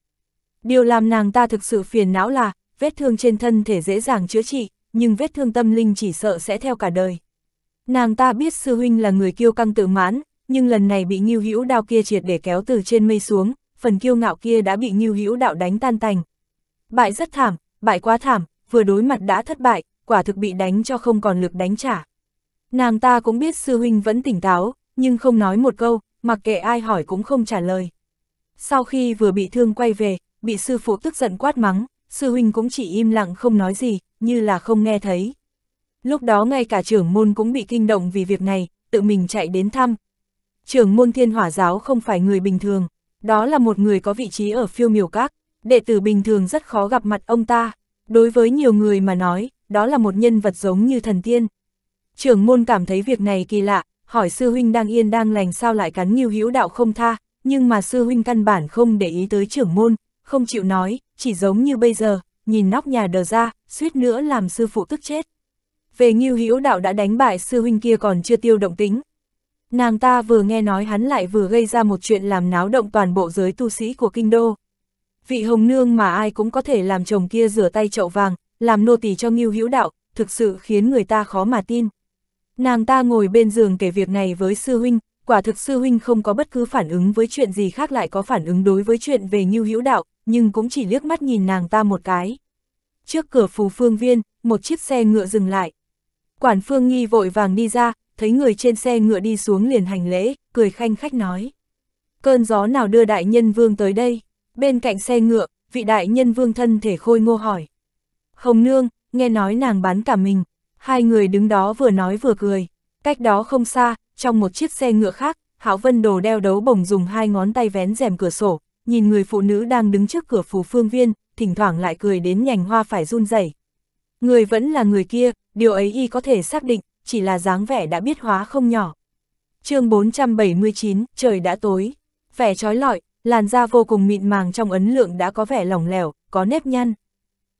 Điều làm nàng ta thực sự phiền não là, vết thương trên thân thể dễ dàng chữa trị, nhưng vết thương tâm linh chỉ sợ sẽ theo cả đời. Nàng ta biết sư huynh là người kiêu căng tự mãn, nhưng lần này bị Ngưu Hữu đao kia triệt để kéo từ trên mây xuống, phần kiêu ngạo kia đã bị Ngưu Hữu đạo đánh tan tành. Bại rất thảm, bại quá thảm, vừa đối mặt đã thất bại, quả thực bị đánh cho không còn lực đánh trả. Nàng ta cũng biết sư huynh vẫn tỉnh táo, nhưng không nói một câu, mặc kệ ai hỏi cũng không trả lời. Sau khi vừa bị thương quay về, bị sư phụ tức giận quát mắng, sư huynh cũng chỉ im lặng không nói gì, như là không nghe thấy. Lúc đó ngay cả trưởng môn cũng bị kinh động vì việc này, tự mình chạy đến thăm. Trưởng môn thiên hỏa giáo không phải người bình thường, đó là một người có vị trí ở phiêu miểu các, đệ tử bình thường rất khó gặp mặt ông ta. Đối với nhiều người mà nói, đó là một nhân vật giống như thần tiên. Trưởng môn cảm thấy việc này kỳ lạ, hỏi sư huynh đang yên đang lành sao lại cắn nghiêu hữu đạo không tha, nhưng mà sư huynh căn bản không để ý tới trưởng môn, không chịu nói, chỉ giống như bây giờ, nhìn nóc nhà đờ ra, suýt nữa làm sư phụ tức chết. Về nghiêu hữu đạo đã đánh bại sư huynh kia còn chưa tiêu động tính. Nàng ta vừa nghe nói hắn lại vừa gây ra một chuyện làm náo động toàn bộ giới tu sĩ của kinh đô. Vị hồng nương mà ai cũng có thể làm chồng kia rửa tay chậu vàng, làm nô tỳ cho nghiêu hữu đạo, thực sự khiến người ta khó mà tin. Nàng ta ngồi bên giường kể việc này với sư huynh, quả thực sư huynh không có bất cứ phản ứng với chuyện gì khác lại có phản ứng đối với chuyện về Ngưu Hữu Đạo, nhưng cũng chỉ liếc mắt nhìn nàng ta một cái. Trước cửa phù phương viên, một chiếc xe ngựa dừng lại. Quản phương nghi vội vàng đi ra, thấy người trên xe ngựa đi xuống liền hành lễ, cười khanh khách nói. Cơn gió nào đưa đại nhân vương tới đây? Bên cạnh xe ngựa, vị đại nhân vương thân thể khôi ngô hỏi. Hồng nương, nghe nói nàng bán cả mình, Hai người đứng đó vừa nói vừa cười. Cách đó không xa, trong một chiếc xe ngựa khác, Hảo Vân Đồ đeo đấu bổng dùng hai ngón tay vén rèm cửa sổ, nhìn người phụ nữ đang đứng trước cửa phù phương viên, thỉnh thoảng lại cười đến nhành hoa phải run rẩy. Người vẫn là người kia, điều ấy y có thể xác định, chỉ là dáng vẻ đã biết hóa không nhỏ. chương 479, trời đã tối, vẻ trói lọi, làn da vô cùng mịn màng trong ấn lượng đã có vẻ lỏng lẻo, có nếp nhăn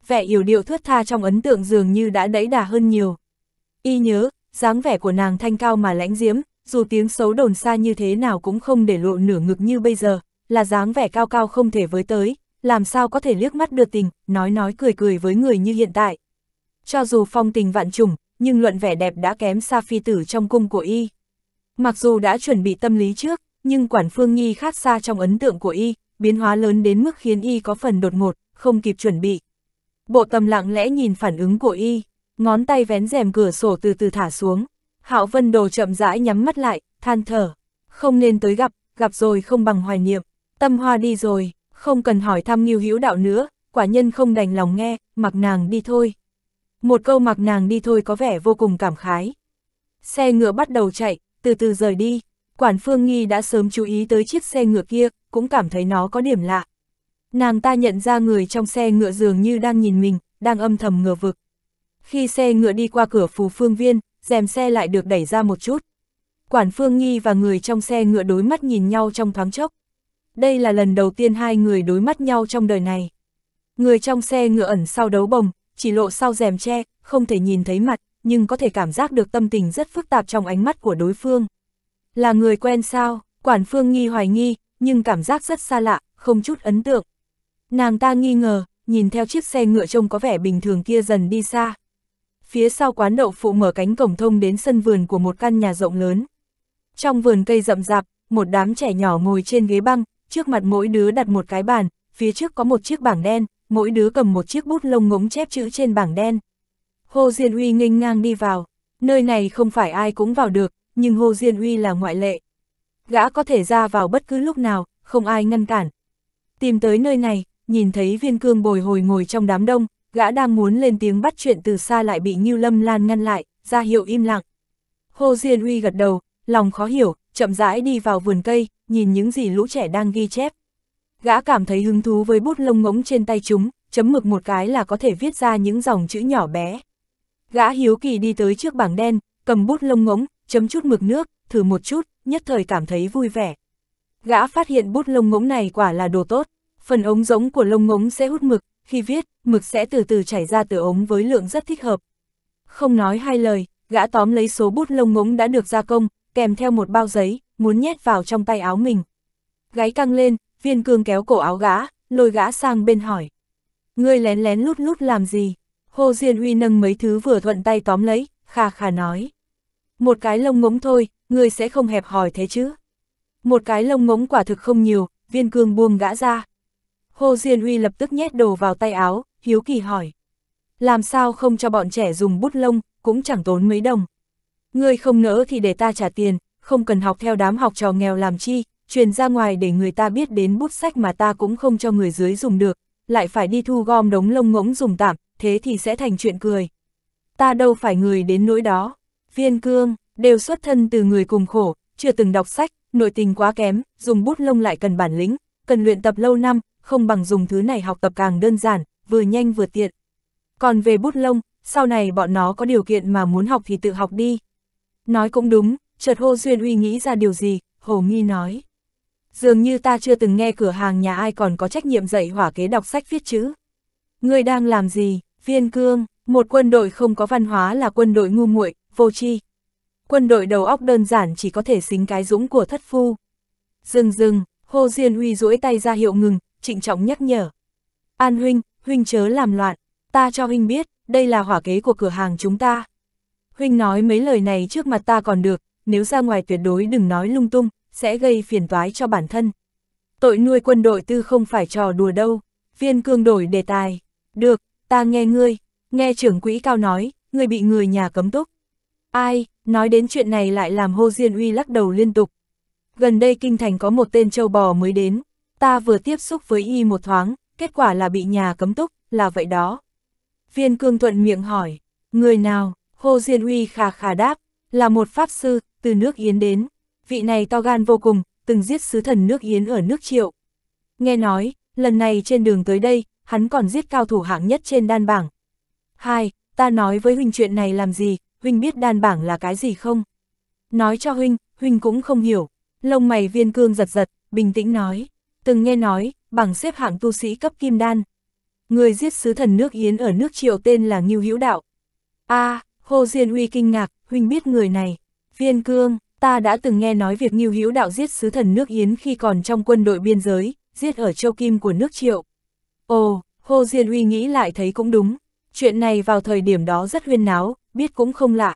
vẻ yểu điệu thướt tha trong ấn tượng dường như đã đẫy đà hơn nhiều. Y nhớ, dáng vẻ của nàng thanh cao mà lãnh diếm, dù tiếng xấu đồn xa như thế nào cũng không để lộ nửa ngực như bây giờ, là dáng vẻ cao cao không thể với tới, làm sao có thể liếc mắt được tình, nói nói cười cười với người như hiện tại. Cho dù phong tình vạn trùng, nhưng luận vẻ đẹp đã kém xa phi tử trong cung của y. Mặc dù đã chuẩn bị tâm lý trước, nhưng quản phương nhi khác xa trong ấn tượng của y, biến hóa lớn đến mức khiến y có phần đột ngột, không kịp chuẩn bị. Bộ tâm lặng lẽ nhìn phản ứng của y, ngón tay vén rèm cửa sổ từ từ thả xuống. Hạo Vân Đồ chậm rãi nhắm mắt lại, than thở. Không nên tới gặp, gặp rồi không bằng hoài niệm. Tâm hoa đi rồi, không cần hỏi thăm nghiêu hữu đạo nữa, quả nhân không đành lòng nghe, mặc nàng đi thôi. Một câu mặc nàng đi thôi có vẻ vô cùng cảm khái. Xe ngựa bắt đầu chạy, từ từ rời đi. Quản Phương Nghi đã sớm chú ý tới chiếc xe ngựa kia, cũng cảm thấy nó có điểm lạ. Nàng ta nhận ra người trong xe ngựa dường như đang nhìn mình, đang âm thầm ngờ vực. Khi xe ngựa đi qua cửa phù phương viên, rèm xe lại được đẩy ra một chút. Quản Phương Nghi và người trong xe ngựa đối mắt nhìn nhau trong thoáng chốc. Đây là lần đầu tiên hai người đối mắt nhau trong đời này. Người trong xe ngựa ẩn sau đấu bồng, chỉ lộ sau rèm tre, không thể nhìn thấy mặt, nhưng có thể cảm giác được tâm tình rất phức tạp trong ánh mắt của đối phương. Là người quen sao, Quản Phương Nghi hoài nghi, nhưng cảm giác rất xa lạ, không chút ấn tượng. Nàng ta nghi ngờ, nhìn theo chiếc xe ngựa trông có vẻ bình thường kia dần đi xa. Phía sau quán đậu phụ mở cánh cổng thông đến sân vườn của một căn nhà rộng lớn. Trong vườn cây rậm rạp, một đám trẻ nhỏ ngồi trên ghế băng, trước mặt mỗi đứa đặt một cái bàn, phía trước có một chiếc bảng đen, mỗi đứa cầm một chiếc bút lông ngỗng chép chữ trên bảng đen. Hồ Diên Uy nghênh ngang đi vào, nơi này không phải ai cũng vào được, nhưng Hồ Diên Uy là ngoại lệ. Gã có thể ra vào bất cứ lúc nào, không ai ngăn cản. Tìm tới nơi này, nhìn thấy viên cương bồi hồi ngồi trong đám đông, gã đang muốn lên tiếng bắt chuyện từ xa lại bị Ngưu Lâm Lan ngăn lại, ra hiệu im lặng. Hồ Diên Uy gật đầu, lòng khó hiểu, chậm rãi đi vào vườn cây, nhìn những gì lũ trẻ đang ghi chép. Gã cảm thấy hứng thú với bút lông ngỗng trên tay chúng, chấm mực một cái là có thể viết ra những dòng chữ nhỏ bé. Gã hiếu kỳ đi tới trước bảng đen, cầm bút lông ngỗng, chấm chút mực nước, thử một chút, nhất thời cảm thấy vui vẻ. Gã phát hiện bút lông ngỗng này quả là đồ tốt phần ống giống của lông ngống sẽ hút mực, khi viết, mực sẽ từ từ chảy ra từ ống với lượng rất thích hợp. Không nói hai lời, gã tóm lấy số bút lông ngống đã được gia công, kèm theo một bao giấy, muốn nhét vào trong tay áo mình. Gáy căng lên, viên cương kéo cổ áo gã, lôi gã sang bên hỏi. Ngươi lén lén lút lút làm gì? Hồ Diên huy nâng mấy thứ vừa thuận tay tóm lấy, khà khà nói. Một cái lông ngống thôi, ngươi sẽ không hẹp hòi thế chứ. Một cái lông ngống quả thực không nhiều, viên cương buông gã ra. Hồ Diên Huy lập tức nhét đồ vào tay áo, hiếu kỳ hỏi. Làm sao không cho bọn trẻ dùng bút lông, cũng chẳng tốn mấy đồng. Ngươi không nỡ thì để ta trả tiền, không cần học theo đám học trò nghèo làm chi, truyền ra ngoài để người ta biết đến bút sách mà ta cũng không cho người dưới dùng được, lại phải đi thu gom đống lông ngỗng dùng tạm, thế thì sẽ thành chuyện cười. Ta đâu phải người đến nỗi đó. Viên cương, đều xuất thân từ người cùng khổ, chưa từng đọc sách, nội tình quá kém, dùng bút lông lại cần bản lĩnh, cần luyện tập lâu năm, không bằng dùng thứ này học tập càng đơn giản, vừa nhanh vừa tiện. Còn về bút lông, sau này bọn nó có điều kiện mà muốn học thì tự học đi. Nói cũng đúng, chợt Hồ Duyên Uy nghĩ ra điều gì, Hồ Nghi nói. Dường như ta chưa từng nghe cửa hàng nhà ai còn có trách nhiệm dạy hỏa kế đọc sách viết chữ. Ngươi đang làm gì, viên cương, một quân đội không có văn hóa là quân đội ngu muội, vô tri. Quân đội đầu óc đơn giản chỉ có thể xính cái dũng của thất phu. Dừng dừng, Hồ Diên Huy duỗi tay ra hiệu ngừng, trịnh trọng nhắc nhở. An huynh, huynh chớ làm loạn, ta cho huynh biết, đây là hỏa kế của cửa hàng chúng ta. Huynh nói mấy lời này trước mặt ta còn được, nếu ra ngoài tuyệt đối đừng nói lung tung, sẽ gây phiền toái cho bản thân. Tội nuôi quân đội tư không phải trò đùa đâu, viên cương đổi đề tài. Được, ta nghe ngươi, nghe trưởng quỹ cao nói, ngươi bị người nhà cấm túc. Ai, nói đến chuyện này lại làm hô Diên Uy lắc đầu liên tục. Gần đây kinh thành có một tên châu bò mới đến, ta vừa tiếp xúc với y một thoáng, kết quả là bị nhà cấm túc, là vậy đó. Viên cương thuận miệng hỏi, người nào, Hồ Diên Uy khà khà đáp, là một pháp sư, từ nước Yến đến, vị này to gan vô cùng, từng giết sứ thần nước Yến ở nước Triệu. Nghe nói, lần này trên đường tới đây, hắn còn giết cao thủ hạng nhất trên đan bảng. Hai, ta nói với huynh chuyện này làm gì, huynh biết đan bảng là cái gì không? Nói cho huynh, huynh cũng không hiểu. Lông mày viên cương giật giật, bình tĩnh nói từng nghe nói, bằng xếp hạng tu sĩ cấp kim đan. Người giết sứ thần nước Yến ở nước triều tên là Ngưu Hữu Đạo. a à, Hồ Diên Uy kinh ngạc, huynh biết người này. Viên Cương, ta đã từng nghe nói việc Ngưu Hữu Đạo giết sứ thần nước Yến khi còn trong quân đội biên giới, giết ở châu Kim của nước Triệu. Ồ, Hồ Diên Uy nghĩ lại thấy cũng đúng. Chuyện này vào thời điểm đó rất huyên náo, biết cũng không lạ.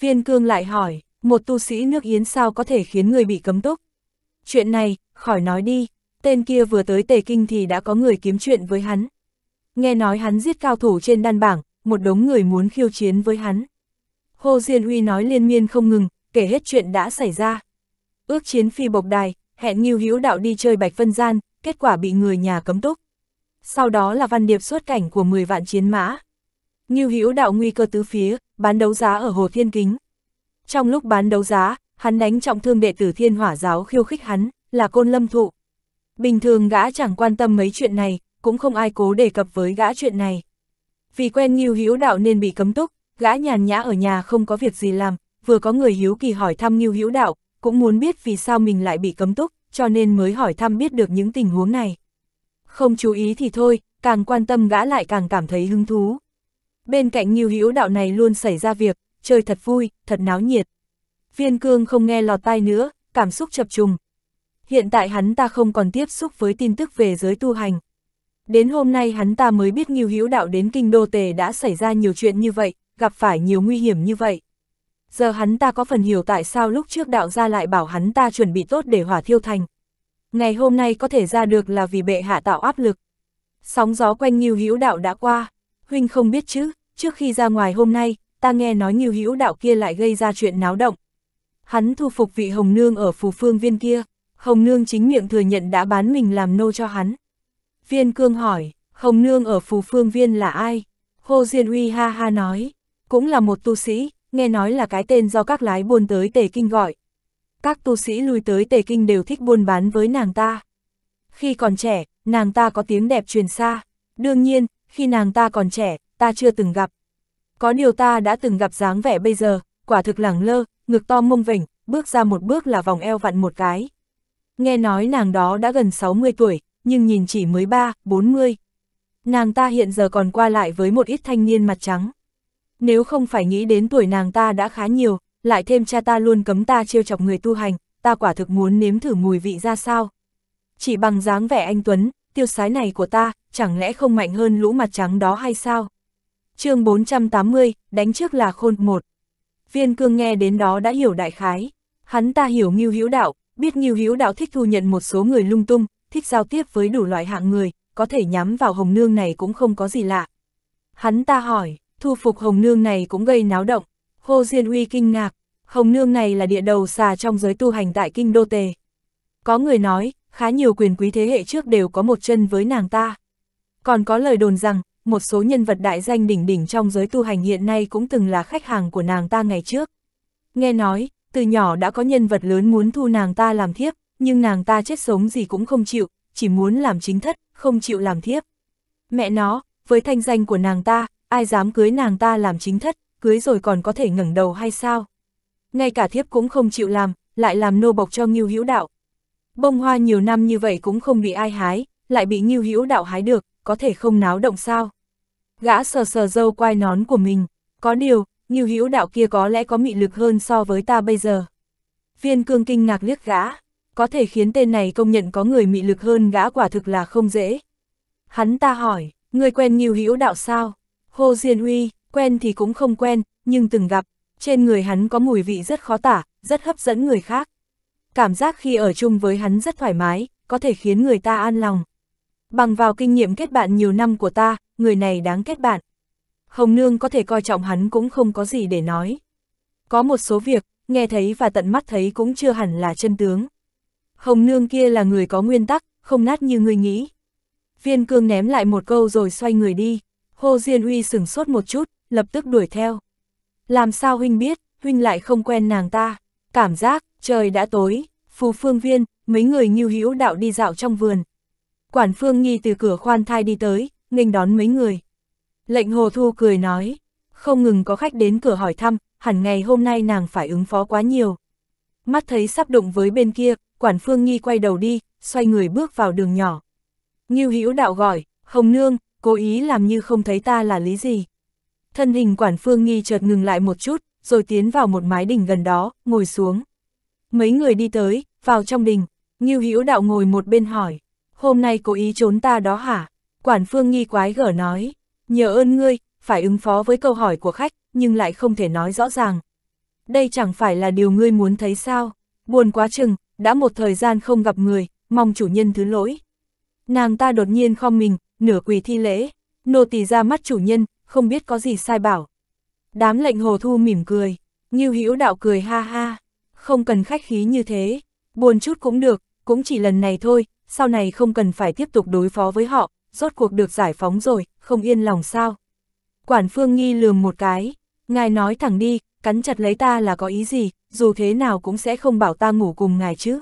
Viên Cương lại hỏi, một tu sĩ nước Yến sao có thể khiến người bị cấm túc? Chuyện này, khỏi nói đi, tên kia vừa tới Tề Kinh thì đã có người kiếm chuyện với hắn. Nghe nói hắn giết cao thủ trên đan bảng, một đống người muốn khiêu chiến với hắn. Hồ Diên Huy nói liên miên không ngừng, kể hết chuyện đã xảy ra. Ước chiến phi bộc đài, hẹn Nghiêu Hữu Đạo đi chơi Bạch phân Gian, kết quả bị người nhà cấm túc. Sau đó là văn điệp xuất cảnh của 10 vạn chiến mã. Nghiêu Hữu Đạo nguy cơ tứ phía, bán đấu giá ở Hồ Thiên Kính. Trong lúc bán đấu giá, hắn đánh trọng thương đệ tử Thiên Hỏa giáo khiêu khích hắn, là Côn Lâm Thụ. Bình thường gã chẳng quan tâm mấy chuyện này, cũng không ai cố đề cập với gã chuyện này. Vì quen Ngưu hiếu Đạo nên bị cấm túc, gã nhàn nhã ở nhà không có việc gì làm, vừa có người hiếu kỳ hỏi thăm Ngưu hiếu Đạo, cũng muốn biết vì sao mình lại bị cấm túc, cho nên mới hỏi thăm biết được những tình huống này. Không chú ý thì thôi, càng quan tâm gã lại càng cảm thấy hứng thú. Bên cạnh Ngưu hiếu Đạo này luôn xảy ra việc, chơi thật vui, thật náo nhiệt. Viên Cương không nghe lọt tai nữa, cảm xúc chập trùng, hiện tại hắn ta không còn tiếp xúc với tin tức về giới tu hành. Đến hôm nay hắn ta mới biết Ngưu Hữu Đạo đến kinh đô tề đã xảy ra nhiều chuyện như vậy, gặp phải nhiều nguy hiểm như vậy. Giờ hắn ta có phần hiểu tại sao lúc trước đạo gia lại bảo hắn ta chuẩn bị tốt để hỏa thiêu thành. Ngày hôm nay có thể ra được là vì bệ hạ tạo áp lực. Sóng gió quanh Ngưu Hữu Đạo đã qua, huynh không biết chứ, trước khi ra ngoài hôm nay, ta nghe nói Ngưu Hữu Đạo kia lại gây ra chuyện náo động. Hắn thu phục vị hồng nương ở phù phương viên kia, Hồng Nương chính miệng thừa nhận đã bán mình làm nô cho hắn. Viên Cương hỏi, Hồng Nương ở Phù Phương Viên là ai? Hồ Diên Uy ha ha nói, cũng là một tu sĩ, nghe nói là cái tên do các lái buôn tới Tề Kinh gọi. Các tu sĩ lui tới Tề Kinh đều thích buôn bán với nàng ta. Khi còn trẻ, nàng ta có tiếng đẹp truyền xa. Đương nhiên, khi nàng ta còn trẻ, ta chưa từng gặp. Có điều ta đã từng gặp dáng vẻ bây giờ, quả thực lẳng lơ, ngực to mông vỉnh, bước ra một bước là vòng eo vặn một cái. Nghe nói nàng đó đã gần 60 tuổi, nhưng nhìn chỉ mới 3, 40. Nàng ta hiện giờ còn qua lại với một ít thanh niên mặt trắng. Nếu không phải nghĩ đến tuổi nàng ta đã khá nhiều, lại thêm cha ta luôn cấm ta trêu chọc người tu hành, ta quả thực muốn nếm thử mùi vị ra sao. Chỉ bằng dáng vẻ anh Tuấn, tiêu sái này của ta, chẳng lẽ không mạnh hơn lũ mặt trắng đó hay sao? chương 480, đánh trước là khôn một. Viên cương nghe đến đó đã hiểu đại khái. Hắn ta hiểu nghiêu hữu đạo, Biết Ngưu Hữu Đạo thích thu nhận một số người lung tung, thích giao tiếp với đủ loại hạng người, có thể nhắm vào Hồng Nương này cũng không có gì lạ. Hắn ta hỏi, thu phục Hồng Nương này cũng gây náo động. Hồ Diên Uy kinh ngạc, Hồng Nương này là địa đầu xà trong giới tu hành tại Kinh Đô Tề. Có người nói, khá nhiều quyền quý thế hệ trước đều có một chân với nàng ta. Còn có lời đồn rằng, một số nhân vật đại danh đỉnh đỉnh trong giới tu hành hiện nay cũng từng là khách hàng của nàng ta ngày trước. Nghe nói, từ nhỏ đã có nhân vật lớn muốn thu nàng ta làm thiếp, nhưng nàng ta chết sống gì cũng không chịu, chỉ muốn làm chính thất, không chịu làm thiếp. Mẹ nó, với thanh danh của nàng ta, ai dám cưới nàng ta làm chính thất, cưới rồi còn có thể ngẩng đầu hay sao? Ngay cả thiếp cũng không chịu làm, lại làm nô bộc cho Ngưu Hữu Đạo. Bông hoa nhiều năm như vậy cũng không bị ai hái, lại bị Ngưu Hữu Đạo hái được, có thể không náo động sao? Gã sờ sờ dâu quai nón của mình, có điều, nghiêu hữu đạo kia có lẽ có mị lực hơn so với ta bây giờ. Viên cương kinh ngạc liếc gã, có thể khiến tên này công nhận có người mị lực hơn gã quả thực là không dễ. Hắn ta hỏi, người quen nghiêu hữu đạo sao? Hồ Diên Huy, quen thì cũng không quen, nhưng từng gặp, trên người hắn có mùi vị rất khó tả, rất hấp dẫn người khác. Cảm giác khi ở chung với hắn rất thoải mái, có thể khiến người ta an lòng. Bằng vào kinh nghiệm kết bạn nhiều năm của ta, người này đáng kết bạn. Hồng Nương có thể coi trọng hắn cũng không có gì để nói. Có một số việc, nghe thấy và tận mắt thấy cũng chưa hẳn là chân tướng. Hồng Nương kia là người có nguyên tắc, không nát như người nghĩ. Viên cương ném lại một câu rồi xoay người đi, Hồ Diên Uy sửng sốt một chút, lập tức đuổi theo. Làm sao huynh biết, huynh lại không quen nàng ta, cảm giác, trời đã tối, phù phương viên, mấy người nghiêu hữu đạo đi dạo trong vườn. Quản phương nghi từ cửa khoan thai đi tới, nghênh đón mấy người. Lệnh Hồ Thu cười nói, không ngừng có khách đến cửa hỏi thăm, hẳn ngày hôm nay nàng phải ứng phó quá nhiều. Mắt thấy sắp đụng với bên kia, quản phương nghi quay đầu đi, xoay người bước vào đường nhỏ. Nghiêu hữu đạo gọi, Hồng Nương, cố ý làm như không thấy ta là lý gì. Thân hình quản phương nghi chợt ngừng lại một chút, rồi tiến vào một mái đình gần đó, ngồi xuống. Mấy người đi tới, vào trong đình, Nghiêu hữu đạo ngồi một bên hỏi, hôm nay cố ý trốn ta đó hả? Quản phương nghi quái gở nói, nhờ ơn ngươi, phải ứng phó với câu hỏi của khách, nhưng lại không thể nói rõ ràng. Đây chẳng phải là điều ngươi muốn thấy sao, buồn quá chừng, đã một thời gian không gặp người, mong chủ nhân thứ lỗi. Nàng ta đột nhiên khom mình, nửa quỳ thi lễ, nô tỳ ra mắt chủ nhân, không biết có gì sai bảo. Đám lệnh hồ thu mỉm cười, như hữu đạo cười ha ha, không cần khách khí như thế, buồn chút cũng được, cũng chỉ lần này thôi, sau này không cần phải tiếp tục đối phó với họ, rốt cuộc được giải phóng rồi, không yên lòng sao. Quản Phương Nghi lườm một cái, ngài nói thẳng đi, cắn chặt lấy ta là có ý gì, dù thế nào cũng sẽ không bảo ta ngủ cùng ngài chứ.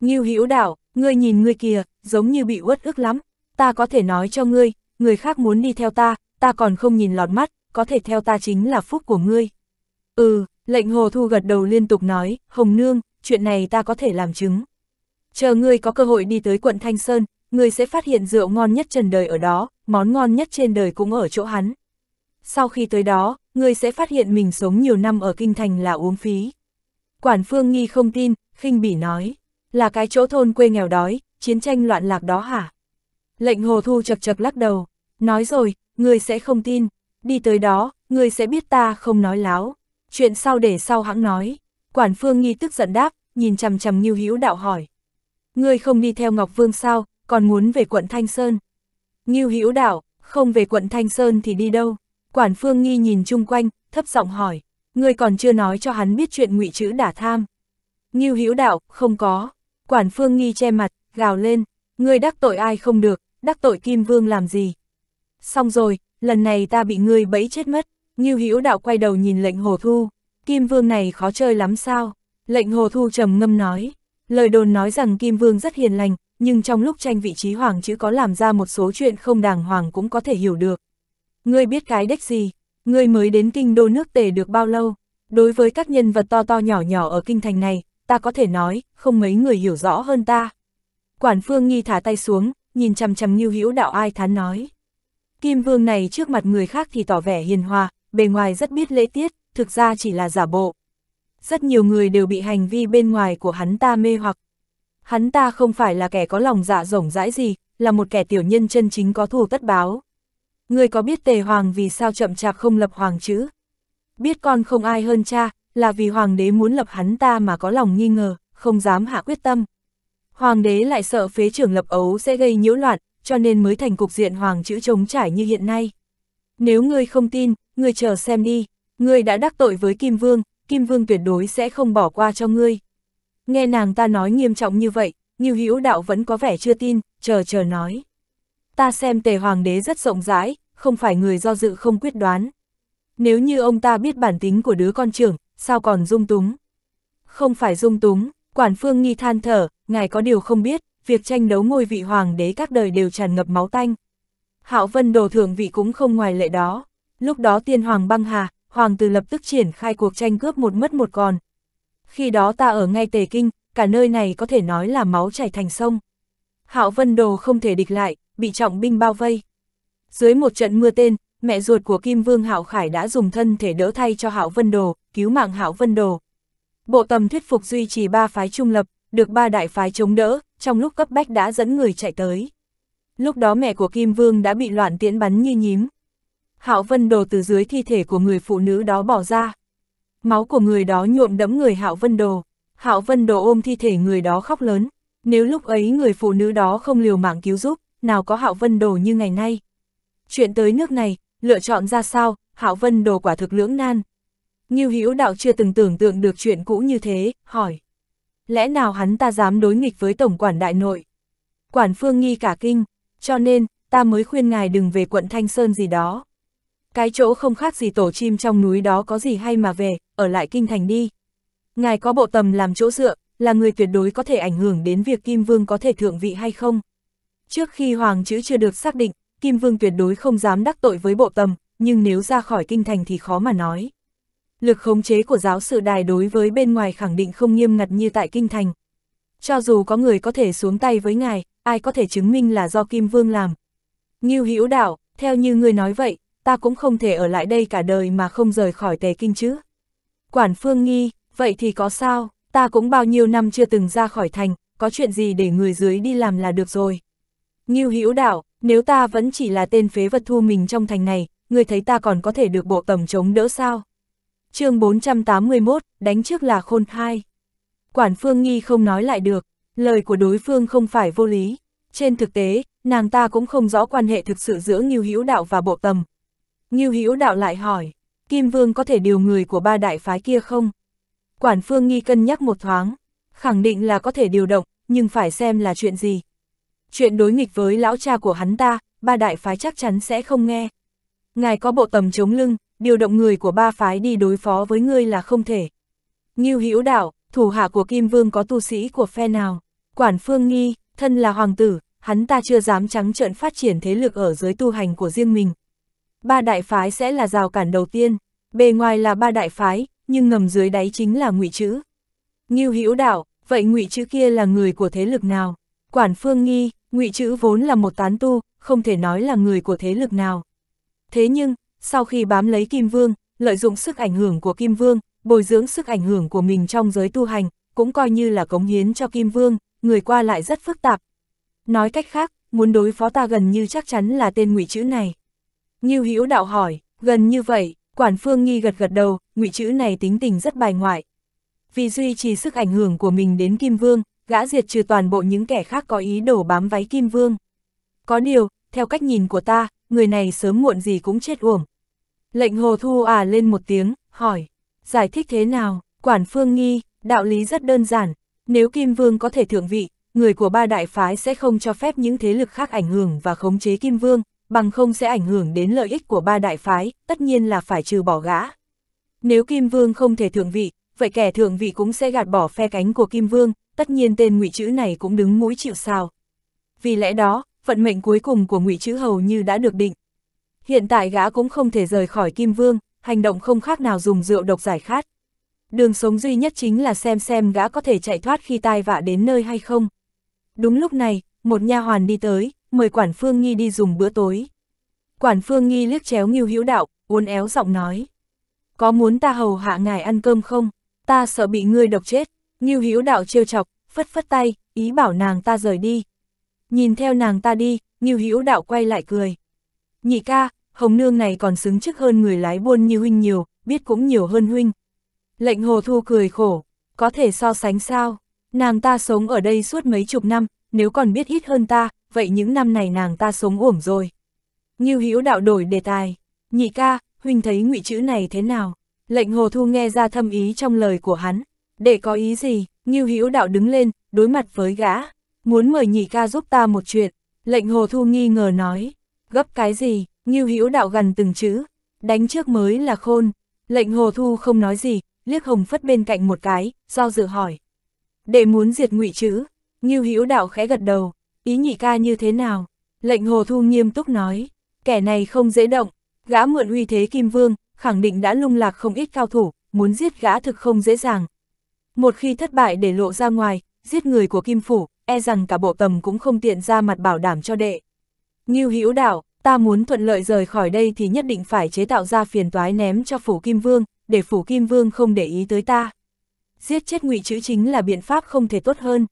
Ngưu Hữu Đạo, ngươi nhìn ngươi kìa, giống như bị uất ức lắm, ta có thể nói cho ngươi, người khác muốn đi theo ta, ta còn không nhìn lọt mắt, có thể theo ta chính là phúc của ngươi. Ừ, lệnh hồ thu gật đầu liên tục nói, Hồng Nương, chuyện này ta có thể làm chứng. Chờ ngươi có cơ hội đi tới quận Thanh Sơn, người sẽ phát hiện rượu ngon nhất trần đời ở đó, món ngon nhất trên đời cũng ở chỗ hắn. Sau khi tới đó, người sẽ phát hiện mình sống nhiều năm ở kinh thành là uống phí. Quản phương nghi không tin, khinh bỉ nói, là cái chỗ thôn quê nghèo đói, chiến tranh loạn lạc đó hả? Lệnh hồ thu chật chật lắc đầu, nói rồi, người sẽ không tin, đi tới đó, người sẽ biết ta không nói láo. Chuyện sau để sau hãng nói, quản phương nghi tức giận đáp, nhìn chằm chằm nghiêu hữu đạo hỏi. người không đi theo Ngọc Vương sao, còn muốn về quận Thanh Sơn. Ngưu Hữu Đạo, không về quận Thanh Sơn thì đi đâu? Quản Phương Nghi nhìn chung quanh, thấp giọng hỏi, ngươi còn chưa nói cho hắn biết chuyện ngụy chữ đả tham. Ngưu Hữu Đạo, không có. Quản Phương Nghi che mặt, gào lên, ngươi đắc tội ai không được, đắc tội Kim Vương làm gì? Xong rồi, lần này ta bị ngươi bẫy chết mất. Ngưu Hữu Đạo quay đầu nhìn lệnh Hồ Thu, Kim Vương này khó chơi lắm sao? Lệnh Hồ Thu trầm ngâm nói, lời đồn nói rằng Kim Vương rất hiền lành, nhưng trong lúc tranh vị trí hoàng chữ có làm ra một số chuyện không đàng hoàng cũng có thể hiểu được. Ngươi biết cái đếch gì? Ngươi mới đến kinh đô nước tề được bao lâu? Đối với các nhân vật to to nhỏ nhỏ ở kinh thành này, ta có thể nói, không mấy người hiểu rõ hơn ta. Quản phương nghi thả tay xuống, nhìn chằm chằm như Hữu Đạo ai thán nói. Kim Vương này trước mặt người khác thì tỏ vẻ hiền hòa, bề ngoài rất biết lễ tiết, thực ra chỉ là giả bộ. Rất nhiều người đều bị hành vi bên ngoài của hắn ta mê hoặc hắn ta không phải là kẻ có lòng dạ rộng rãi gì, là một kẻ tiểu nhân chân chính có thù tất báo. ngươi có biết tề hoàng vì sao chậm chạp không lập hoàng chữ? Biết con không ai hơn cha, là vì hoàng đế muốn lập hắn ta mà có lòng nghi ngờ, không dám hạ quyết tâm. Hoàng đế lại sợ phế trưởng lập ấu sẽ gây nhiễu loạn, cho nên mới thành cục diện hoàng chữ trống trải như hiện nay. Nếu ngươi không tin, ngươi chờ xem đi, ngươi đã đắc tội với Kim Vương, Kim Vương tuyệt đối sẽ không bỏ qua cho ngươi. Nghe nàng ta nói nghiêm trọng như vậy, Nghiêu Hữu Đạo vẫn có vẻ chưa tin, chờ chờ nói. Ta xem Tề Hoàng đế rất rộng rãi, không phải người do dự không quyết đoán. Nếu như ông ta biết bản tính của đứa con trưởng, sao còn dung túng? Không phải dung túng, Quản Phương nghi than thở, ngài có điều không biết, việc tranh đấu ngôi vị hoàng đế các đời đều tràn ngập máu tanh. Hạo Vân đồ thượng vị cũng không ngoài lệ đó. Lúc đó tiên hoàng băng hà, hoàng tử lập tức triển khai cuộc tranh cướp một mất một còn, khi đó ta ở ngay Tề Kinh, cả nơi này có thể nói là máu chảy thành sông. Hạo Vân Đồ không thể địch lại, bị trọng binh bao vây. Dưới một trận mưa tên, mẹ ruột của Kim Vương Hạo Khải đã dùng thân thể đỡ thay cho Hạo Vân Đồ, cứu mạng Hạo Vân Đồ. Bộ tầm thuyết phục duy trì ba phái trung lập, được ba đại phái chống đỡ, trong lúc cấp bách đã dẫn người chạy tới. Lúc đó mẹ của Kim Vương đã bị loạn tiễn bắn như nhím. Hạo Vân Đồ từ dưới thi thể của người phụ nữ đó bỏ ra, máu của người đó nhuộm đẫm người Hạo Vân Đồ. Hạo Vân Đồ ôm thi thể người đó khóc lớn, nếu lúc ấy người phụ nữ đó không liều mạng cứu giúp, nào có Hạo Vân Đồ như ngày nay. Chuyện tới nước này, lựa chọn ra sao, Hạo Vân Đồ quả thực lưỡng nan. Nghiêu Hữu Đạo chưa từng tưởng tượng được chuyện cũ như thế, hỏi. Lẽ nào hắn ta dám đối nghịch với Tổng quản Đại Nội? Quản Phương nghi cả kinh, cho nên, ta mới khuyên ngài đừng về quận Thanh Sơn gì đó. Cái chỗ không khác gì tổ chim trong núi đó có gì hay mà về, ở lại kinh thành đi. Ngài có bộ tầm làm chỗ dựa, là người tuyệt đối có thể ảnh hưởng đến việc Kim Vương có thể thượng vị hay không. Trước khi Hoàng chữ chưa được xác định, Kim Vương tuyệt đối không dám đắc tội với bộ tầm, nhưng nếu ra khỏi kinh thành thì khó mà nói. Lực khống chế của giáo sự đài đối với bên ngoài khẳng định không nghiêm ngặt như tại kinh thành. Cho dù có người có thể xuống tay với ngài, ai có thể chứng minh là do Kim Vương làm. Ngưu Hữu Đạo, theo như ngươi nói vậy, ta cũng không thể ở lại đây cả đời mà không rời khỏi tề kinh chứ. Quản phương nghi, vậy thì có sao, ta cũng bao nhiêu năm chưa từng ra khỏi thành, có chuyện gì để người dưới đi làm là được rồi. Ngưu Hữu đạo, nếu ta vẫn chỉ là tên phế vật thu mình trong thành này, người thấy ta còn có thể được bộ tầm chống đỡ sao? chương 481, đánh trước là khôn hai Quản phương nghi không nói lại được, lời của đối phương không phải vô lý. Trên thực tế, nàng ta cũng không rõ quan hệ thực sự giữa Ngưu Hữu đạo và bộ tầm, Ngưu Hữu Đạo lại hỏi, Kim Vương có thể điều người của ba đại phái kia không? Quản Phương Nghi cân nhắc một thoáng, khẳng định là có thể điều động, nhưng phải xem là chuyện gì. Chuyện đối nghịch với lão cha của hắn ta, ba đại phái chắc chắn sẽ không nghe. Ngài có bộ tầm chống lưng, điều động người của ba phái đi đối phó với ngươi là không thể. Ngưu Hữu Đạo, thủ hạ của Kim Vương có tu sĩ của phe nào? Quản Phương Nghi, thân là hoàng tử, hắn ta chưa dám trắng trợn phát triển thế lực ở dưới tu hành của riêng mình, ba đại phái sẽ là rào cản đầu tiên, bề ngoài là ba đại phái, nhưng ngầm dưới đáy chính là ngụy chữ. Ngưu Hữu Đạo, vậy ngụy chữ kia là người của thế lực nào? Quản Phương nghi, ngụy chữ vốn là một tán tu, không thể nói là người của thế lực nào. Thế nhưng, sau khi bám lấy Kim Vương, lợi dụng sức ảnh hưởng của Kim Vương, bồi dưỡng sức ảnh hưởng của mình trong giới tu hành, cũng coi như là cống hiến cho Kim Vương, người qua lại rất phức tạp. Nói cách khác, muốn đối phó ta gần như chắc chắn là tên ngụy chữ này. Ngưu Hữu đạo hỏi, gần như vậy, Quản Phương Nghi gật gật đầu, ngụy chữ này tính tình rất bài ngoại. Vì duy trì sức ảnh hưởng của mình đến Kim Vương, gã diệt trừ toàn bộ những kẻ khác có ý đổ bám váy Kim Vương. Có điều, theo cách nhìn của ta, người này sớm muộn gì cũng chết uổng. Lệnh Hồ Thu à lên một tiếng, hỏi, giải thích thế nào, Quản Phương Nghi, đạo lý rất đơn giản, nếu Kim Vương có thể thượng vị, người của ba đại phái sẽ không cho phép những thế lực khác ảnh hưởng và khống chế Kim Vương, bằng không sẽ ảnh hưởng đến lợi ích của ba đại phái, tất nhiên là phải trừ bỏ gã. Nếu Kim Vương không thể thượng vị, vậy kẻ thượng vị cũng sẽ gạt bỏ phe cánh của Kim Vương, tất nhiên tên ngụy chữ này cũng đứng mũi chịu sao. Vì lẽ đó, vận mệnh cuối cùng của ngụy chữ hầu như đã được định. Hiện tại gã cũng không thể rời khỏi Kim Vương, hành động không khác nào dùng rượu độc giải khát. Đường sống duy nhất chính là xem xem gã có thể chạy thoát khi tai vạ đến nơi hay không. Đúng lúc này, một nha hoàn đi tới, mời Quản Phương Nghi đi dùng bữa tối. Quản Phương Nghi liếc chéo Ngưu Hữu Đạo, uốn éo giọng nói. Có muốn ta hầu hạ ngài ăn cơm không? Ta sợ bị ngươi độc chết. Ngưu Hữu Đạo trêu chọc, phất phất tay, ý bảo nàng ta rời đi. Nhìn theo nàng ta đi, Ngưu Hữu Đạo quay lại cười. Nhị ca, Hồng Nương này còn xứng chức hơn người lái buôn như huynh nhiều, biết cũng nhiều hơn huynh. Lệnh Hồ Thu cười khổ, có thể so sánh sao? Nàng ta sống ở đây suốt mấy chục năm, nếu còn biết ít hơn ta, vậy những năm này nàng ta sống uổng rồi. Như Hữu đạo đổi đề tài, nhị ca, huynh thấy ngụy chữ này thế nào? Lệnh Hồ Thu nghe ra thâm ý trong lời của hắn, để có ý gì, Như Hữu đạo đứng lên, đối mặt với gã, muốn mời nhị ca giúp ta một chuyện. Lệnh Hồ Thu nghi ngờ nói, gấp cái gì, Như Hữu đạo gần từng chữ, đánh trước mới là khôn. Lệnh Hồ Thu không nói gì, liếc Hồng Phất bên cạnh một cái, do dự hỏi. Để muốn diệt ngụy chữ, Ngưu Hữu đạo khẽ gật đầu, ý nhị ca như thế nào? Lệnh Hồ Thu nghiêm túc nói, kẻ này không dễ động, gã mượn uy thế Kim Vương, khẳng định đã lung lạc không ít cao thủ, muốn giết gã thực không dễ dàng. Một khi thất bại để lộ ra ngoài, giết người của Kim Phủ, e rằng cả bộ tầm cũng không tiện ra mặt bảo đảm cho đệ. Ngưu Hữu Đạo, ta muốn thuận lợi rời khỏi đây thì nhất định phải chế tạo ra phiền toái ném cho Phủ Kim Vương, để Phủ Kim Vương không để ý tới ta. Giết chết ngụy chữ chính là biện pháp không thể tốt hơn,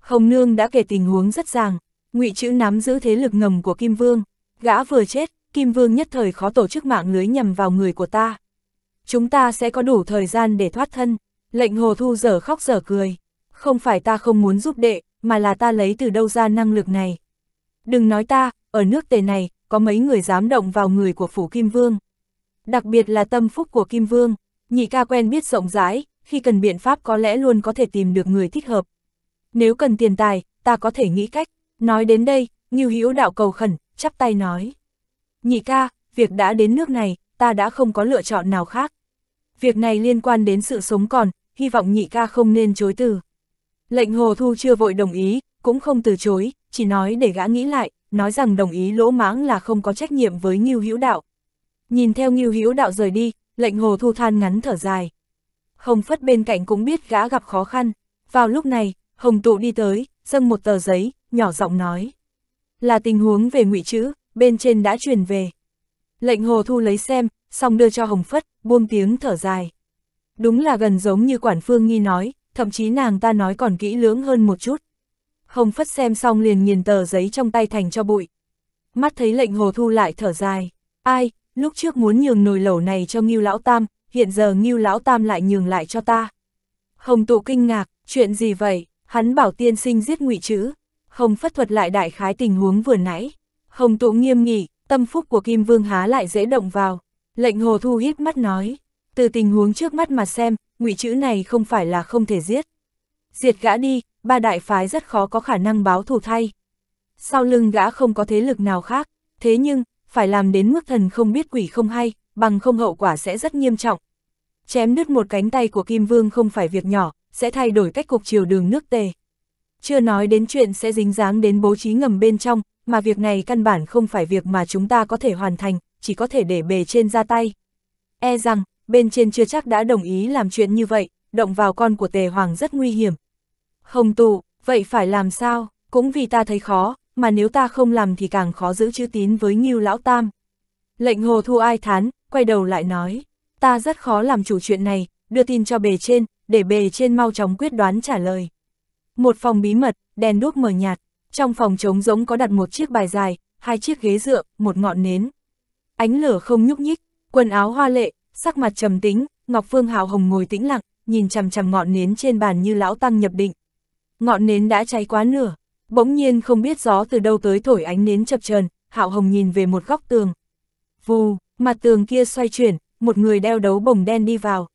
Hồng Nương đã kể tình huống rất ràng, ngụy chữ nắm giữ thế lực ngầm của Kim Vương, gã vừa chết, Kim Vương nhất thời khó tổ chức mạng lưới nhằm vào người của ta. Chúng ta sẽ có đủ thời gian để thoát thân, lệnh Hồ Thu giờ khóc giờ cười. Không phải ta không muốn giúp đệ, mà là ta lấy từ đâu ra năng lực này. Đừng nói ta, ở nước tề này, có mấy người dám động vào người của phủ Kim Vương. Đặc biệt là tâm phúc của Kim Vương, nhị ca quen biết rộng rãi, khi cần biện pháp có lẽ luôn có thể tìm được người thích hợp nếu cần tiền tài, ta có thể nghĩ cách. Nói đến đây, Ngưu Hữu đạo cầu khẩn, chắp tay nói. Nhị ca, việc đã đến nước này, ta đã không có lựa chọn nào khác. Việc này liên quan đến sự sống còn, hy vọng nhị ca không nên chối từ. Lệnh Hồ Thu chưa vội đồng ý, cũng không từ chối, chỉ nói để gã nghĩ lại, nói rằng đồng ý lỗ mãng là không có trách nhiệm với Ngưu Hữu Đạo. Nhìn theo Ngưu Hữu Đạo rời đi, lệnh Hồ Thu than ngắn thở dài. không Phất bên cạnh cũng biết gã gặp khó khăn, vào lúc này, Hồng tụ đi tới, dâng một tờ giấy, nhỏ giọng nói. Là tình huống về ngụy chữ, bên trên đã truyền về. Lệnh hồ thu lấy xem, xong đưa cho Hồng Phất, buông tiếng thở dài. Đúng là gần giống như quản phương nghi nói, thậm chí nàng ta nói còn kỹ lưỡng hơn một chút. Hồng Phất xem xong liền nghiền tờ giấy trong tay thành cho bụi. Mắt thấy lệnh hồ thu lại thở dài. Ai, lúc trước muốn nhường nồi lẩu này cho Ngưu Lão Tam, hiện giờ Ngưu Lão Tam lại nhường lại cho ta. Hồng tụ kinh ngạc, chuyện gì vậy? Hắn bảo tiên sinh giết ngụy chữ, không phất thuật lại đại khái tình huống vừa nãy. Hồng tụ nghiêm nghị tâm phúc của Kim Vương há lại dễ động vào. Lệnh hồ thu hít mắt nói, từ tình huống trước mắt mà xem, ngụy chữ này không phải là không thể giết. Diệt gã đi, ba đại phái rất khó có khả năng báo thù thay. Sau lưng gã không có thế lực nào khác, thế nhưng, phải làm đến mức thần không biết quỷ không hay, bằng không hậu quả sẽ rất nghiêm trọng. Chém đứt một cánh tay của Kim Vương không phải việc nhỏ, sẽ thay đổi cách cục chiều đường nước tề. Chưa nói đến chuyện sẽ dính dáng đến bố trí ngầm bên trong, mà việc này căn bản không phải việc mà chúng ta có thể hoàn thành, chỉ có thể để bề trên ra tay. E rằng, bên trên chưa chắc đã đồng ý làm chuyện như vậy, động vào con của tề hoàng rất nguy hiểm. Không tụ, vậy phải làm sao, cũng vì ta thấy khó, mà nếu ta không làm thì càng khó giữ chữ tín với Ngưu Lão Tam. Lệnh hồ thu ai thán, quay đầu lại nói, ta rất khó làm chủ chuyện này, đưa tin cho bề trên, để bề trên mau chóng quyết đoán trả lời. Một phòng bí mật, đèn đuốc mờ nhạt, trong phòng trống rỗng có đặt một chiếc bài dài, hai chiếc ghế dựa, một ngọn nến. Ánh lửa không nhúc nhích, quần áo hoa lệ, sắc mặt trầm tính, Ngọc Phương Hào Hồng ngồi tĩnh lặng, nhìn chằm chằm ngọn nến trên bàn như lão tăng nhập định. Ngọn nến đã cháy quá nửa, bỗng nhiên không biết gió từ đâu tới thổi ánh nến chập chờn, Hạo Hồng nhìn về một góc tường. Vù, mặt tường kia xoay chuyển, một người đeo đấu bồng đen đi vào.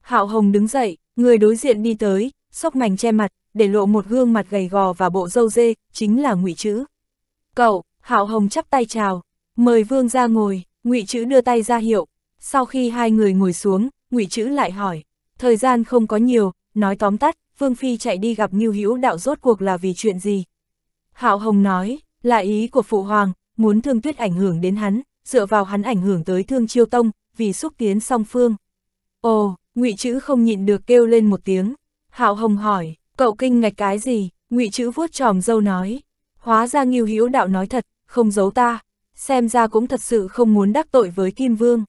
Hạo Hồng đứng dậy, Người đối diện đi tới, sóc mảnh che mặt, để lộ một gương mặt gầy gò và bộ râu dê, chính là ngụy Chữ. Cậu, Hạo Hồng chắp tay chào, mời Vương ra ngồi, ngụy Chữ đưa tay ra hiệu. Sau khi hai người ngồi xuống, ngụy Chữ lại hỏi, thời gian không có nhiều, nói tóm tắt, Vương Phi chạy đi gặp Ngưu Hữu đạo rốt cuộc là vì chuyện gì. Hạo Hồng nói, là ý của Phụ Hoàng, muốn thương tuyết ảnh hưởng đến hắn, dựa vào hắn ảnh hưởng tới thương chiêu tông, vì xúc tiến song phương. Ồ, ngụy chữ không nhịn được kêu lên một tiếng. Hạo Hồng hỏi, cậu kinh ngạch cái gì? Ngụy chữ vuốt tròm dâu nói. Hóa ra nghiêu Hiếu đạo nói thật, không giấu ta. Xem ra cũng thật sự không muốn đắc tội với Kim Vương.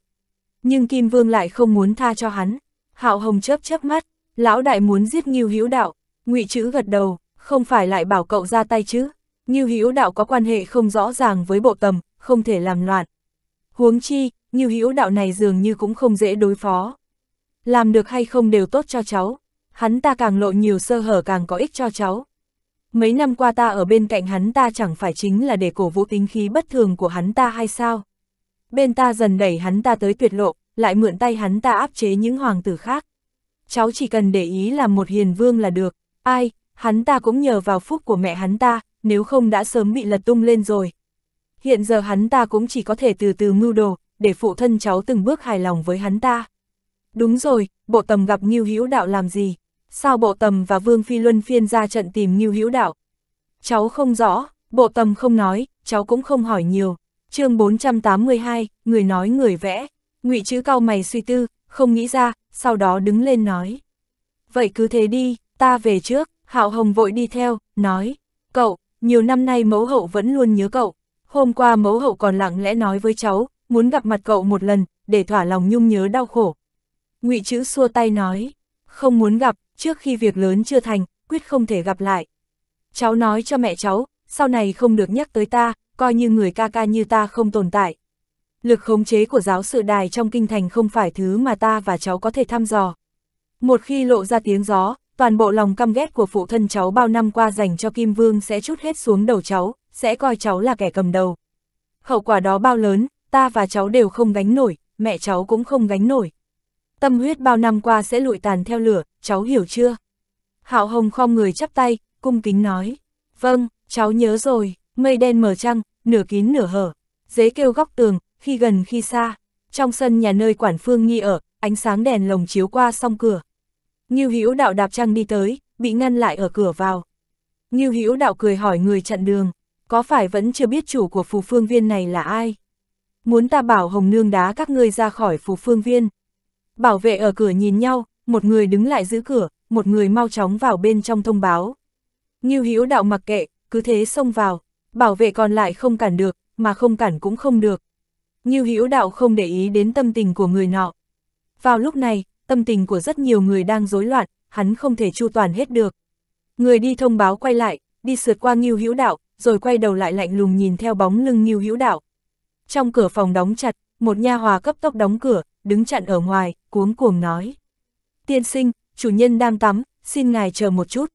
Nhưng Kim Vương lại không muốn tha cho hắn. Hạo Hồng chớp chớp mắt, lão đại muốn giết nghiêu Hiếu đạo. Ngụy chữ gật đầu, không phải lại bảo cậu ra tay chứ. Nghiêu Hiếu đạo có quan hệ không rõ ràng với bộ tầm, không thể làm loạn. Huống chi, Nghiêu Hiếu đạo này dường như cũng không dễ đối phó làm được hay không đều tốt cho cháu, hắn ta càng lộ nhiều sơ hở càng có ích cho cháu. Mấy năm qua ta ở bên cạnh hắn ta chẳng phải chính là để cổ vũ tính khí bất thường của hắn ta hay sao? Bên ta dần đẩy hắn ta tới tuyệt lộ, lại mượn tay hắn ta áp chế những hoàng tử khác. Cháu chỉ cần để ý làm một hiền vương là được, ai, hắn ta cũng nhờ vào phúc của mẹ hắn ta, nếu không đã sớm bị lật tung lên rồi. Hiện giờ hắn ta cũng chỉ có thể từ từ mưu đồ, để phụ thân cháu từng bước hài lòng với hắn ta. Đúng rồi, bộ tầm gặp Ngưu Hữu Đạo làm gì? Sao bộ tầm và Vương Phi Luân phiên ra trận tìm Ngưu Hữu Đạo? Cháu không rõ, bộ tầm không nói, cháu cũng không hỏi nhiều. chương 482, người nói người vẽ. ngụy chữ cao mày suy tư, không nghĩ ra, sau đó đứng lên nói. Vậy cứ thế đi, ta về trước, Hạo Hồng vội đi theo, nói. Cậu, nhiều năm nay mẫu hậu vẫn luôn nhớ cậu. Hôm qua mẫu hậu còn lặng lẽ nói với cháu, muốn gặp mặt cậu một lần, để thỏa lòng nhung nhớ đau khổ, ngụy chữ xua tay nói, không muốn gặp, trước khi việc lớn chưa thành, quyết không thể gặp lại. Cháu nói cho mẹ cháu, sau này không được nhắc tới ta, coi như người ca ca như ta không tồn tại. Lực khống chế của giáo sự đài trong kinh thành không phải thứ mà ta và cháu có thể thăm dò. Một khi lộ ra tiếng gió, toàn bộ lòng căm ghét của phụ thân cháu bao năm qua dành cho Kim Vương sẽ chút hết xuống đầu cháu, sẽ coi cháu là kẻ cầm đầu. Hậu quả đó bao lớn, ta và cháu đều không gánh nổi, mẹ cháu cũng không gánh nổi. Tâm huyết bao năm qua sẽ lụi tàn theo lửa, cháu hiểu chưa? Hạo Hồng khom người chắp tay, cung kính nói. Vâng, cháu nhớ rồi, mây đen mở trăng, nửa kín nửa hở. Dế kêu góc tường, khi gần khi xa. Trong sân nhà nơi quản phương nghi ở, ánh sáng đèn lồng chiếu qua song cửa. Nghiêu Hữu đạo đạp trăng đi tới, bị ngăn lại ở cửa vào. Nghiêu Hữu đạo cười hỏi người chặn đường, có phải vẫn chưa biết chủ của phù phương viên này là ai? Muốn ta bảo Hồng Nương đá các ngươi ra khỏi phù phương viên. Bảo vệ ở cửa nhìn nhau, một người đứng lại giữ cửa, một người mau chóng vào bên trong thông báo. Ngưu Hữu đạo mặc kệ, cứ thế xông vào, bảo vệ còn lại không cản được, mà không cản cũng không được. Ngưu Hữu đạo không để ý đến tâm tình của người nọ. Vào lúc này, tâm tình của rất nhiều người đang rối loạn, hắn không thể chu toàn hết được. Người đi thông báo quay lại, đi sượt qua Ngưu Hữu đạo, rồi quay đầu lại lạnh lùng nhìn theo bóng lưng Ngưu Hữu đạo. Trong cửa phòng đóng chặt, một nha hòa cấp tốc đóng cửa, đứng chặn ở ngoài, cuống cuồng nói. Tiên sinh, chủ nhân đang tắm, xin ngài chờ một chút.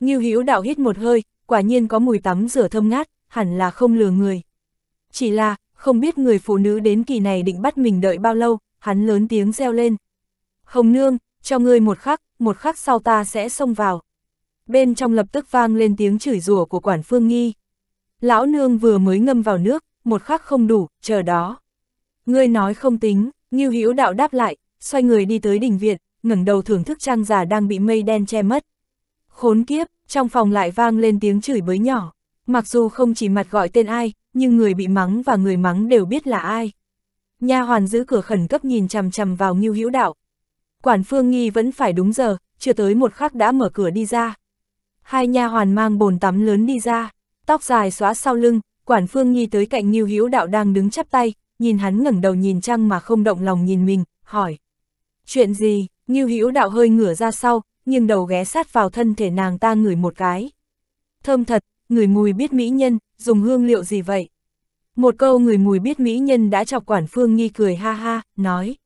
Ngưu Hữu đạo hít một hơi, quả nhiên có mùi tắm rửa thơm ngát, hẳn là không lừa người. Chỉ là, không biết người phụ nữ đến kỳ này định bắt mình đợi bao lâu, hắn lớn tiếng reo lên. Hồng nương, cho ngươi một khắc, một khắc sau ta sẽ xông vào. Bên trong lập tức vang lên tiếng chửi rủa của quản phương nghi. Lão nương vừa mới ngâm vào nước, một khắc không đủ, chờ đó. Ngươi nói không tính, Ngưu Hữu Đạo đáp lại, xoay người đi tới đỉnh viện, ngẩng đầu thưởng thức trang giả đang bị mây đen che mất. Khốn kiếp, trong phòng lại vang lên tiếng chửi bới nhỏ. Mặc dù không chỉ mặt gọi tên ai, nhưng người bị mắng và người mắng đều biết là ai. Nha hoàn giữ cửa khẩn cấp nhìn chằm chằm vào Ngưu Hữu Đạo. Quản Phương Nghi vẫn phải đúng giờ, chưa tới một khắc đã mở cửa đi ra. Hai nha hoàn mang bồn tắm lớn đi ra, tóc dài xóa sau lưng, Quản Phương Nghi tới cạnh Ngưu Hữu Đạo đang đứng chắp tay, nhìn hắn ngẩng đầu nhìn trăng mà không động lòng nhìn mình, hỏi. Chuyện gì, Ngưu Hữu đạo hơi ngửa ra sau, nhưng đầu ghé sát vào thân thể nàng ta ngửi một cái. Thơm thật, người mùi biết mỹ nhân, dùng hương liệu gì vậy? Một câu người mùi biết mỹ nhân đã chọc quản phương nghi cười ha ha, nói.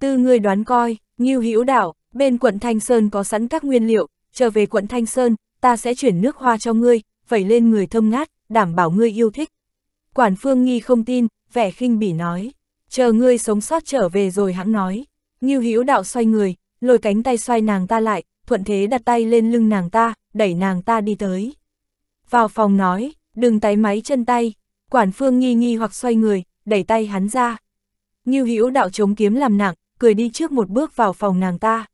Tư ngươi đoán coi, Ngưu Hữu đạo, bên quận Thanh Sơn có sẵn các nguyên liệu, trở về quận Thanh Sơn, ta sẽ chuyển nước hoa cho ngươi, phẩy lên người thơm ngát, đảm bảo ngươi yêu thích. Quản Phương Nghi không tin, vẻ khinh bỉ nói, chờ ngươi sống sót trở về rồi hãng nói. Ngưu Hữu Đạo xoay người, lôi cánh tay xoay nàng ta lại, thuận thế đặt tay lên lưng nàng ta, đẩy nàng ta đi tới. Vào phòng nói, đừng tái máy chân tay, Quản Phương Nghi nghi hoặc xoay người, đẩy tay hắn ra. Ngưu Hữu Đạo chống kiếm làm nặng, cười đi trước một bước vào phòng nàng ta.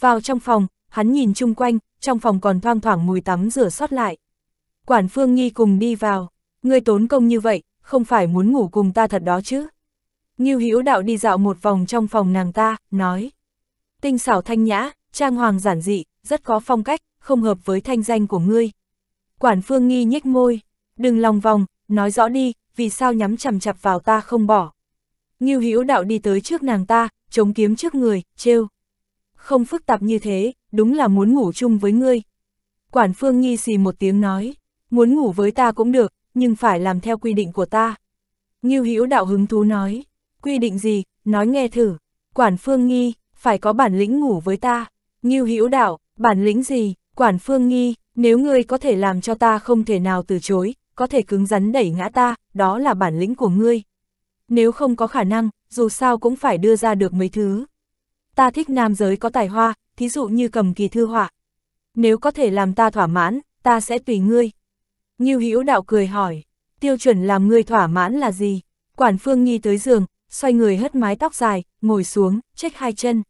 Vào trong phòng, hắn nhìn chung quanh, trong phòng còn thoang thoảng mùi tắm rửa sót lại. Quản Phương Nghi cùng đi vào, ngươi tốn công như vậy, không phải muốn ngủ cùng ta thật đó chứ. Ngưu Hữu đạo đi dạo một vòng trong phòng nàng ta, nói. Tinh xảo thanh nhã, trang hoàng giản dị, rất có phong cách, không hợp với thanh danh của ngươi. Quản phương nghi nhếch môi, đừng lòng vòng, nói rõ đi, vì sao nhắm chằm chặp vào ta không bỏ. Ngưu Hữu đạo đi tới trước nàng ta, chống kiếm trước người, trêu. Không phức tạp như thế, đúng là muốn ngủ chung với ngươi. Quản phương nghi xì một tiếng nói, muốn ngủ với ta cũng được, nhưng phải làm theo quy định của ta. Ngưu Hữu đạo hứng thú nói, quy định gì, nói nghe thử, quản phương nghi, phải có bản lĩnh ngủ với ta. Ngưu Hữu đạo, bản lĩnh gì, quản phương nghi, nếu ngươi có thể làm cho ta không thể nào từ chối, có thể cứng rắn đẩy ngã ta, đó là bản lĩnh của ngươi. Nếu không có khả năng, dù sao cũng phải đưa ra được mấy thứ. Ta thích nam giới có tài hoa, thí dụ như cầm kỳ thư họa. Nếu có thể làm ta thỏa mãn, ta sẽ tùy ngươi. Ngưu Hữu Đạo cười hỏi, tiêu chuẩn làm người thỏa mãn là gì? Quản Phương Nghi tới giường, xoay người hất mái tóc dài, ngồi xuống, chếch hai chân.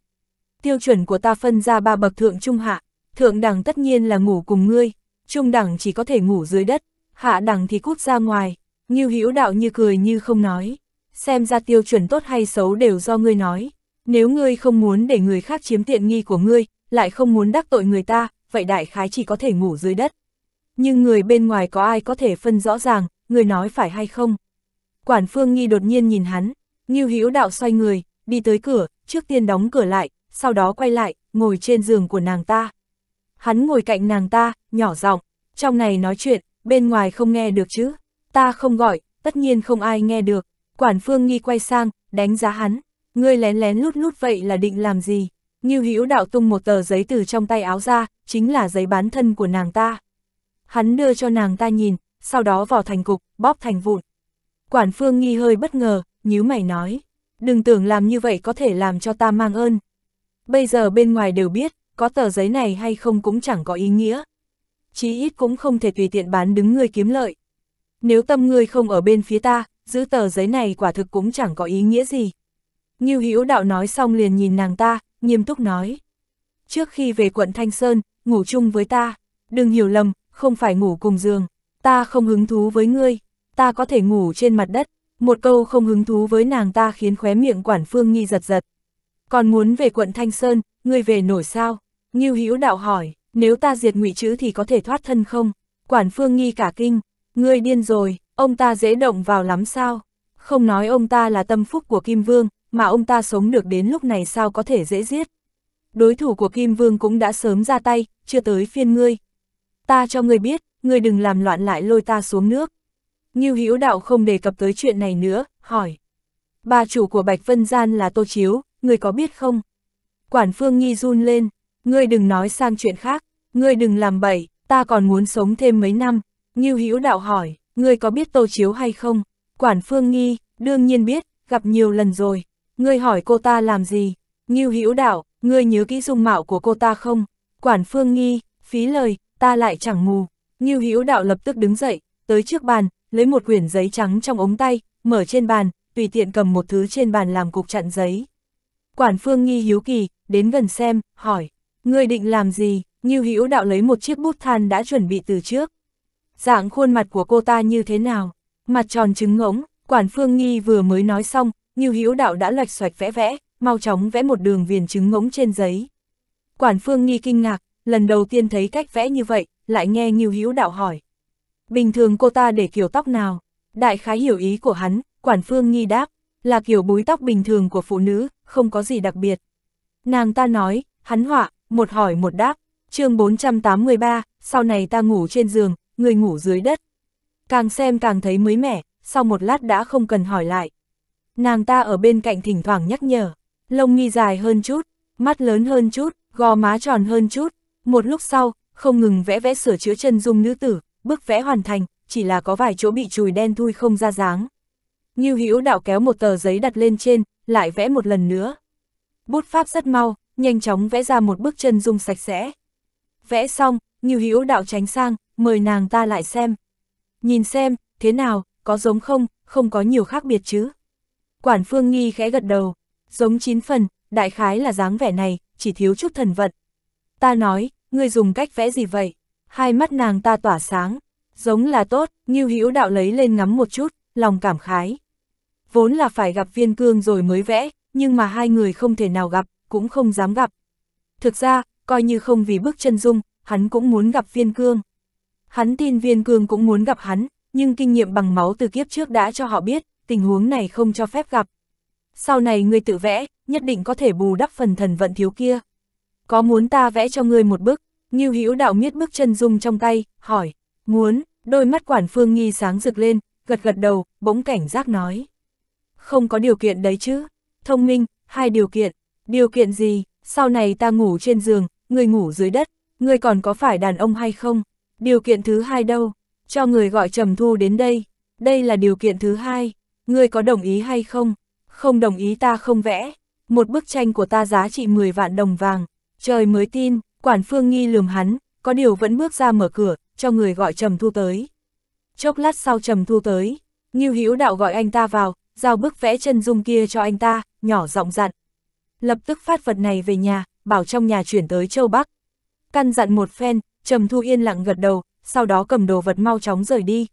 Tiêu chuẩn của ta phân ra ba bậc thượng trung hạ, thượng đẳng tất nhiên là ngủ cùng ngươi, trung đẳng chỉ có thể ngủ dưới đất, hạ đẳng thì cút ra ngoài. Ngưu Hữu Đạo như cười như không nói, xem ra tiêu chuẩn tốt hay xấu đều do ngươi nói. Nếu ngươi không muốn để người khác chiếm tiện nghi của ngươi, lại không muốn đắc tội người ta, vậy đại khái chỉ có thể ngủ dưới đất nhưng người bên ngoài có ai có thể phân rõ ràng, người nói phải hay không. Quản Phương Nghi đột nhiên nhìn hắn, Ngưu Hữu Đạo xoay người, đi tới cửa, trước tiên đóng cửa lại, sau đó quay lại, ngồi trên giường của nàng ta. Hắn ngồi cạnh nàng ta, nhỏ giọng, trong này nói chuyện, bên ngoài không nghe được chứ, ta không gọi, tất nhiên không ai nghe được. Quản Phương Nghi quay sang, đánh giá hắn, ngươi lén lén lút lút vậy là định làm gì? Ngưu Hữu Đạo tung một tờ giấy từ trong tay áo ra, chính là giấy bán thân của nàng ta hắn đưa cho nàng ta nhìn, sau đó vò thành cục, bóp thành vụn. Quản phương nghi hơi bất ngờ, nhíu mày nói, đừng tưởng làm như vậy có thể làm cho ta mang ơn. Bây giờ bên ngoài đều biết, có tờ giấy này hay không cũng chẳng có ý nghĩa. Chí ít cũng không thể tùy tiện bán đứng ngươi kiếm lợi. Nếu tâm ngươi không ở bên phía ta, giữ tờ giấy này quả thực cũng chẳng có ý nghĩa gì. Ngưu Hữu Đạo nói xong liền nhìn nàng ta, nghiêm túc nói. Trước khi về quận Thanh Sơn, ngủ chung với ta, đừng hiểu lầm, không phải ngủ cùng giường, ta không hứng thú với ngươi, ta có thể ngủ trên mặt đất, một câu không hứng thú với nàng ta khiến khóe miệng quản phương nghi giật giật. Còn muốn về quận Thanh Sơn, ngươi về nổi sao? Ngưu Hữu đạo hỏi, nếu ta diệt ngụy chữ thì có thể thoát thân không? Quản phương nghi cả kinh, ngươi điên rồi, ông ta dễ động vào lắm sao? Không nói ông ta là tâm phúc của Kim Vương, mà ông ta sống được đến lúc này sao có thể dễ giết? Đối thủ của Kim Vương cũng đã sớm ra tay, chưa tới phiên ngươi, ta cho ngươi biết, ngươi đừng làm loạn lại lôi ta xuống nước. Ngưu Hữu Đạo không đề cập tới chuyện này nữa, hỏi. Bà chủ của Bạch Vân Gian là Tô Chiếu, ngươi có biết không? Quản Phương Nghi run lên, ngươi đừng nói sang chuyện khác, ngươi đừng làm bậy, ta còn muốn sống thêm mấy năm. Ngưu Hữu Đạo hỏi, ngươi có biết Tô Chiếu hay không? Quản Phương Nghi, đương nhiên biết, gặp nhiều lần rồi. Ngươi hỏi cô ta làm gì? Ngưu Hữu Đạo, ngươi nhớ kỹ dung mạo của cô ta không? Quản Phương Nghi, phí lời, ta lại chẳng mù. Ngưu Hữu Đạo lập tức đứng dậy, tới trước bàn, lấy một quyển giấy trắng trong ống tay, mở trên bàn, tùy tiện cầm một thứ trên bàn làm cục chặn giấy. Quản Phương nghi hiếu kỳ, đến gần xem, hỏi, người định làm gì? Ngưu Hữu Đạo lấy một chiếc bút than đã chuẩn bị từ trước. Dạng khuôn mặt của cô ta như thế nào? Mặt tròn trứng ngỗng, Quản Phương nghi vừa mới nói xong, Ngưu Hữu Đạo đã lạch xoạch vẽ vẽ, mau chóng vẽ một đường viền trứng ngỗng trên giấy. Quản Phương nghi kinh ngạc, lần đầu tiên thấy cách vẽ như vậy, lại nghe Ngưu Hữu Đạo hỏi. Bình thường cô ta để kiểu tóc nào? Đại khái hiểu ý của hắn, Quản Phương Nghi đáp, là kiểu búi tóc bình thường của phụ nữ, không có gì đặc biệt. Nàng ta nói, hắn họa, một hỏi một đáp, chương 483, sau này ta ngủ trên giường, người ngủ dưới đất. Càng xem càng thấy mới mẻ, sau một lát đã không cần hỏi lại. Nàng ta ở bên cạnh thỉnh thoảng nhắc nhở, lông nghi dài hơn chút, mắt lớn hơn chút, gò má tròn hơn chút, một lúc sau, không ngừng vẽ vẽ sửa chữa chân dung nữ tử, bức vẽ hoàn thành, chỉ là có vài chỗ bị chùi đen thui không ra dáng. Ngưu Hữu Đạo kéo một tờ giấy đặt lên trên, lại vẽ một lần nữa. Bút pháp rất mau, nhanh chóng vẽ ra một bức chân dung sạch sẽ. Vẽ xong, Ngưu Hữu Đạo tránh sang, mời nàng ta lại xem. Nhìn xem, thế nào, có giống không, không có nhiều khác biệt chứ. Quản Phương Nghi khẽ gật đầu, giống chín phần, đại khái là dáng vẻ này, chỉ thiếu chút thần vận. Ta nói, ngươi dùng cách vẽ gì vậy? Hai mắt nàng ta tỏa sáng, giống là tốt, Ngưu Hữu Đạo lấy lên ngắm một chút, lòng cảm khái. Vốn là phải gặp viên cương rồi mới vẽ, nhưng mà hai người không thể nào gặp, cũng không dám gặp. Thực ra, coi như không vì bước chân dung, hắn cũng muốn gặp viên cương. Hắn tin viên cương cũng muốn gặp hắn, nhưng kinh nghiệm bằng máu từ kiếp trước đã cho họ biết, tình huống này không cho phép gặp. Sau này ngươi tự vẽ, nhất định có thể bù đắp phần thần vận thiếu kia có muốn ta vẽ cho ngươi một bức, Ngưu Hữu Đạo miết bức chân dung trong tay, hỏi, muốn, đôi mắt quản phương nghi sáng rực lên, gật gật đầu, bỗng cảnh giác nói. Không có điều kiện đấy chứ, thông minh, hai điều kiện, điều kiện gì, sau này ta ngủ trên giường, người ngủ dưới đất, người còn có phải đàn ông hay không, điều kiện thứ hai đâu, cho người gọi trầm thu đến đây, đây là điều kiện thứ hai, người có đồng ý hay không, không đồng ý ta không vẽ, một bức tranh của ta giá trị 10 vạn đồng vàng, Trời mới tin, quản phương nghi lườm hắn, có điều vẫn bước ra mở cửa, cho người gọi Trầm Thu tới. Chốc lát sau Trầm Thu tới, Ngưu Hữu Đạo gọi anh ta vào, giao bức vẽ chân dung kia cho anh ta, nhỏ giọng dặn. Lập tức phát vật này về nhà, bảo trong nhà chuyển tới châu Bắc. Căn dặn một phen, Trầm Thu yên lặng gật đầu, sau đó cầm đồ vật mau chóng rời đi.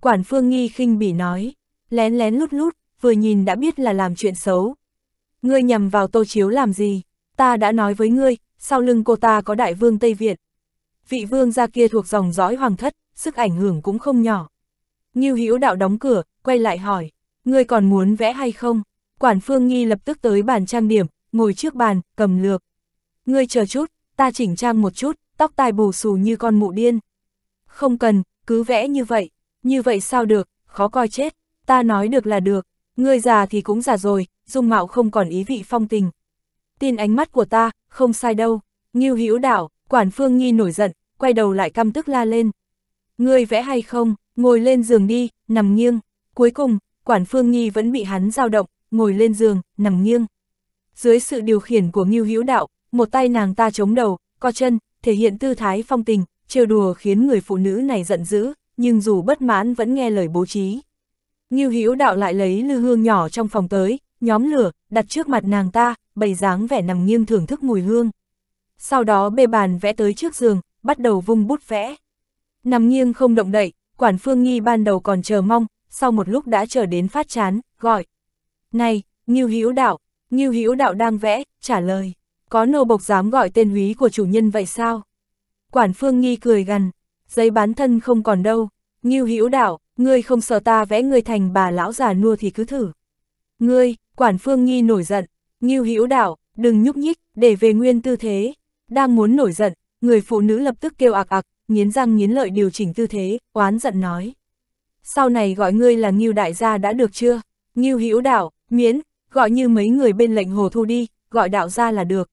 Quản Phương Nghi khinh bỉ nói, lén lén lút lút, vừa nhìn đã biết là làm chuyện xấu. Ngươi nhầm vào Tô Chiếu làm gì? ta đã nói với ngươi, sau lưng cô ta có đại vương Tây Việt. Vị vương gia kia thuộc dòng dõi hoàng thất, sức ảnh hưởng cũng không nhỏ. như Hữu đạo đóng cửa, quay lại hỏi, ngươi còn muốn vẽ hay không? Quản Phương Nghi lập tức tới bàn trang điểm, ngồi trước bàn, cầm lược. Ngươi chờ chút, ta chỉnh trang một chút, tóc tai bù xù như con mụ điên. Không cần, cứ vẽ như vậy, như vậy sao được, khó coi chết, ta nói được là được, ngươi già thì cũng già rồi, dung mạo không còn ý vị phong tình, Tin ánh mắt của ta, không sai đâu. Nghiêu hữu đạo quản phương nhi nổi giận, quay đầu lại căm tức la lên. Ngươi vẽ hay không, ngồi lên giường đi, nằm nghiêng. Cuối cùng, quản phương nhi vẫn bị hắn dao động, ngồi lên giường, nằm nghiêng. Dưới sự điều khiển của Ngưu Hữu Đạo, một tay nàng ta chống đầu, co chân, thể hiện tư thái phong tình, trêu đùa khiến người phụ nữ này giận dữ, nhưng dù bất mãn vẫn nghe lời bố trí. Ngưu Hữu Đạo lại lấy lư hương nhỏ trong phòng tới, nhóm lửa, đặt trước mặt nàng ta, bày dáng vẻ nằm nghiêng thưởng thức mùi hương. Sau đó bê bàn vẽ tới trước giường, bắt đầu vung bút vẽ. Nằm nghiêng không động đậy, quản phương nghi ban đầu còn chờ mong, sau một lúc đã chờ đến phát chán, gọi. Này, Ngưu Hữu Đạo, Ngưu Hữu Đạo đang vẽ, trả lời. Có nô bộc dám gọi tên húy của chủ nhân vậy sao? Quản phương nghi cười gằn, giấy bán thân không còn đâu. Ngưu Hữu Đạo, ngươi không sợ ta vẽ ngươi thành bà lão già nua thì cứ thử. Ngươi, quản phương nghi nổi giận, Ngưu Hữu Đạo, đừng nhúc nhích, để về nguyên tư thế. Đang muốn nổi giận, người phụ nữ lập tức kêu ạc ạc, nghiến răng nghiến lợi điều chỉnh tư thế, oán giận nói. Sau này gọi ngươi là Ngưu Đại gia đã được chưa? Ngưu Hữu Đạo, miễn, gọi như mấy người bên lệnh hồ thu đi, gọi đạo gia là được.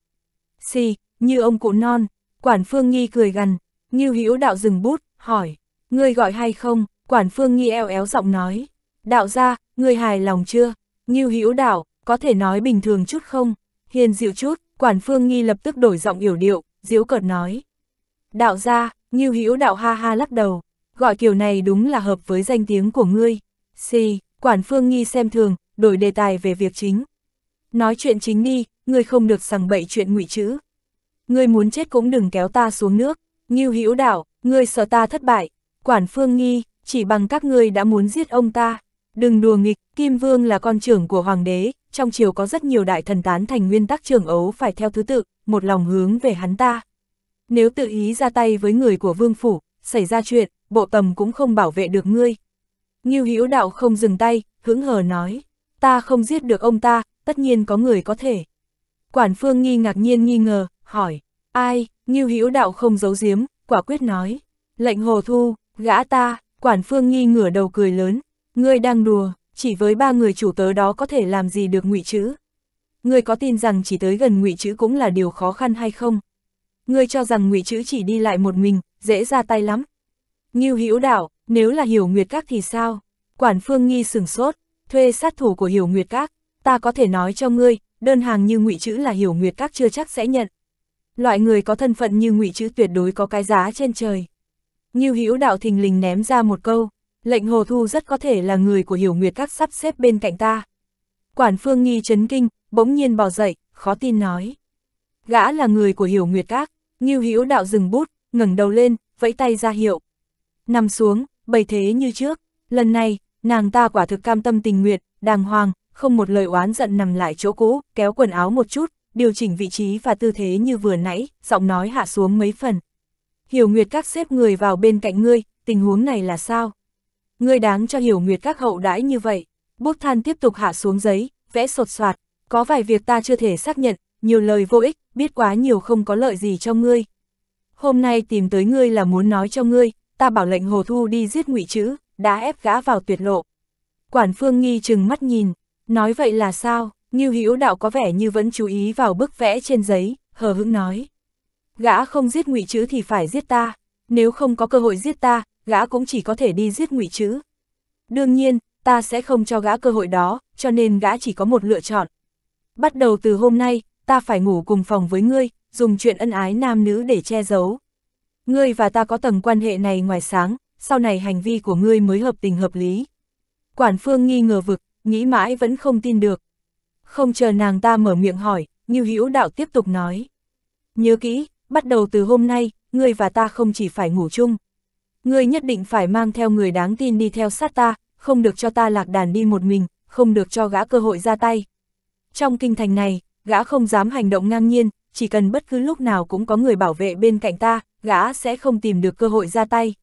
Xì, như ông cụ non, quản phương nghi cười gần. Ngưu Hữu Đạo dừng bút, hỏi, ngươi gọi hay không? Quản phương nghi eo éo giọng nói, đạo gia, ngươi hài lòng chưa? Ngưu Hữu Đạo, có thể nói bình thường chút không? Hiền dịu chút, quản phương nghi lập tức đổi giọng yểu điệu, diếu cợt nói. Đạo gia, nghiêu hữu đạo ha ha lắc đầu, gọi kiểu này đúng là hợp với danh tiếng của ngươi. Xì, quản phương nghi xem thường, đổi đề tài về việc chính. Nói chuyện chính đi, ngươi không được sằng bậy chuyện ngụy chữ. Ngươi muốn chết cũng đừng kéo ta xuống nước, nghiêu hữu đạo, ngươi sợ ta thất bại. Quản phương nghi, chỉ bằng các ngươi đã muốn giết ông ta, Đừng đùa nghịch, Kim Vương là con trưởng của Hoàng đế, trong triều có rất nhiều đại thần tán thành nguyên tắc trưởng ấu phải theo thứ tự, một lòng hướng về hắn ta. Nếu tự ý ra tay với người của Vương Phủ, xảy ra chuyện, bộ tầm cũng không bảo vệ được ngươi. Nghiêu Hữu đạo không dừng tay, hững hờ nói, ta không giết được ông ta, tất nhiên có người có thể. Quản Phương nghi ngạc nhiên nghi ngờ, hỏi, ai, Nghiêu Hữu đạo không giấu giếm, quả quyết nói, lệnh hồ thu, gã ta, Quản Phương nghi ngửa đầu cười lớn, Ngươi đang đùa, chỉ với ba người chủ tớ đó có thể làm gì được ngụy chữ. Ngươi có tin rằng chỉ tới gần ngụy chữ cũng là điều khó khăn hay không? Ngươi cho rằng ngụy chữ chỉ đi lại một mình, dễ ra tay lắm. Ngưu Hữu Đạo, nếu là Hiểu Nguyệt Các thì sao? Quản Phương Nghi sừng sốt, thuê sát thủ của Hiểu Nguyệt Các, ta có thể nói cho ngươi, đơn hàng như ngụy chữ là Hiểu Nguyệt Các chưa chắc sẽ nhận. Loại người có thân phận như ngụy chữ tuyệt đối có cái giá trên trời. Ngưu Hữu Đạo thình lình ném ra một câu, Lệnh Hồ Thu rất có thể là người của Hiểu Nguyệt Các sắp xếp bên cạnh ta. Quản Phương Nghi chấn kinh, bỗng nhiên bò dậy, khó tin nói. Gã là người của Hiểu Nguyệt Các, Như Hiểu Đạo dừng bút, ngẩng đầu lên, vẫy tay ra hiệu. Nằm xuống, bày thế như trước, lần này, nàng ta quả thực cam tâm tình nguyện, đàng hoàng, không một lời oán giận nằm lại chỗ cũ, kéo quần áo một chút, điều chỉnh vị trí và tư thế như vừa nãy, giọng nói hạ xuống mấy phần. Hiểu Nguyệt Các xếp người vào bên cạnh ngươi, tình huống này là sao? Ngươi đáng cho hiểu nguyệt các hậu đãi như vậy. Bút than tiếp tục hạ xuống giấy, vẽ sột soạt. Có vài việc ta chưa thể xác nhận, nhiều lời vô ích, biết quá nhiều không có lợi gì cho ngươi. Hôm nay tìm tới ngươi là muốn nói cho ngươi, ta bảo lệnh Hồ Thu đi giết ngụy chữ, đã ép gã vào tuyệt lộ. Quản Phương nghi chừng mắt nhìn, nói vậy là sao, Ngưu Hữu Đạo có vẻ như vẫn chú ý vào bức vẽ trên giấy, hờ hững nói. Gã không giết ngụy chữ thì phải giết ta, nếu không có cơ hội giết ta, gã cũng chỉ có thể đi giết ngụy chứ. Đương nhiên, ta sẽ không cho gã cơ hội đó, cho nên gã chỉ có một lựa chọn. Bắt đầu từ hôm nay, ta phải ngủ cùng phòng với ngươi, dùng chuyện ân ái nam nữ để che giấu. Ngươi và ta có tầng quan hệ này ngoài sáng, sau này hành vi của ngươi mới hợp tình hợp lý. Quản phương nghi ngờ vực, nghĩ mãi vẫn không tin được. Không chờ nàng ta mở miệng hỏi, Như Hữu Đạo tiếp tục nói. Nhớ kỹ, bắt đầu từ hôm nay, ngươi và ta không chỉ phải ngủ chung, Ngươi nhất định phải mang theo người đáng tin đi theo sát ta, không được cho ta lạc đàn đi một mình, không được cho gã cơ hội ra tay. Trong kinh thành này, gã không dám hành động ngang nhiên, chỉ cần bất cứ lúc nào cũng có người bảo vệ bên cạnh ta, gã sẽ không tìm được cơ hội ra tay.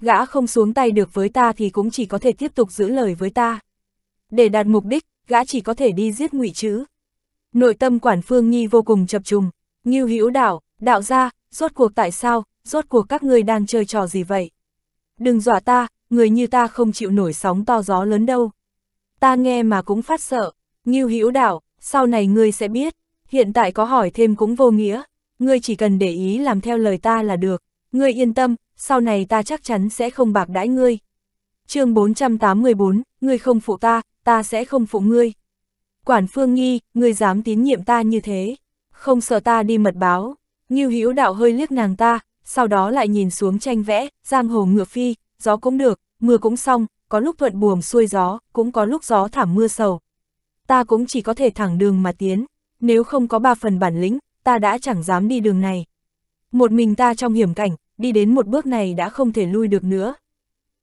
Gã không xuống tay được với ta thì cũng chỉ có thể tiếp tục giữ lời với ta. Để đạt mục đích, gã chỉ có thể đi giết ngụy chứ. Nội tâm quản phương nhi vô cùng chập trùng, như hữu đạo, đạo gia, rốt cuộc tại sao, rốt cuộc các ngươi đang chơi trò gì vậy? Đừng dọa ta, người như ta không chịu nổi sóng to gió lớn đâu. Ta nghe mà cũng phát sợ, Ngưu Hữu Đạo, sau này ngươi sẽ biết, hiện tại có hỏi thêm cũng vô nghĩa, ngươi chỉ cần để ý làm theo lời ta là được, ngươi yên tâm, sau này ta chắc chắn sẽ không bạc đãi ngươi. Chương 484, ngươi không phụ ta, ta sẽ không phụ ngươi. Quản Phương Nghi, ngươi dám tín nhiệm ta như thế, không sợ ta đi mật báo. Ngưu Hữu Đạo hơi liếc nàng ta, sau đó lại nhìn xuống tranh vẽ, giang hồ ngựa phi, gió cũng được, mưa cũng xong, có lúc thuận buồm xuôi gió, cũng có lúc gió thảm mưa sầu. Ta cũng chỉ có thể thẳng đường mà tiến, nếu không có ba phần bản lĩnh, ta đã chẳng dám đi đường này. Một mình ta trong hiểm cảnh, đi đến một bước này đã không thể lui được nữa.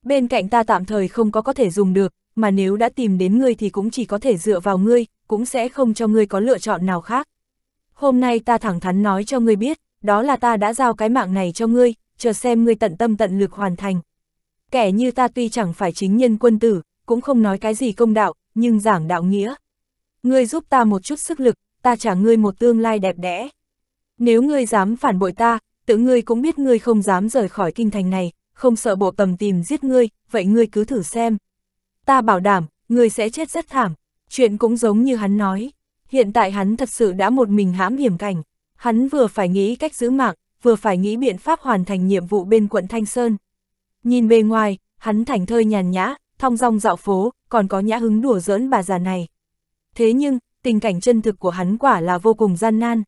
Bên cạnh ta tạm thời không có có thể dùng được, mà nếu đã tìm đến ngươi thì cũng chỉ có thể dựa vào ngươi, cũng sẽ không cho ngươi có lựa chọn nào khác. Hôm nay ta thẳng thắn nói cho ngươi biết, đó là ta đã giao cái mạng này cho ngươi, chờ xem ngươi tận tâm tận lực hoàn thành. Kẻ như ta tuy chẳng phải chính nhân quân tử, cũng không nói cái gì công đạo, nhưng giảng đạo nghĩa. Ngươi giúp ta một chút sức lực, ta trả ngươi một tương lai đẹp đẽ. Nếu ngươi dám phản bội ta, tự ngươi cũng biết ngươi không dám rời khỏi kinh thành này, không sợ bộ cầm tìm giết ngươi, vậy ngươi cứ thử xem. Ta bảo đảm, ngươi sẽ chết rất thảm, chuyện cũng giống như hắn nói. Hiện tại hắn thật sự đã một mình hãm hiểm cảnh, Hắn vừa phải nghĩ cách giữ mạng, vừa phải nghĩ biện pháp hoàn thành nhiệm vụ bên quận Thanh Sơn. Nhìn bề ngoài, hắn thảnh thơi nhàn nhã, thong dong dạo phố, còn có nhã hứng đùa giỡn bà già này. Thế nhưng, tình cảnh chân thực của hắn quả là vô cùng gian nan.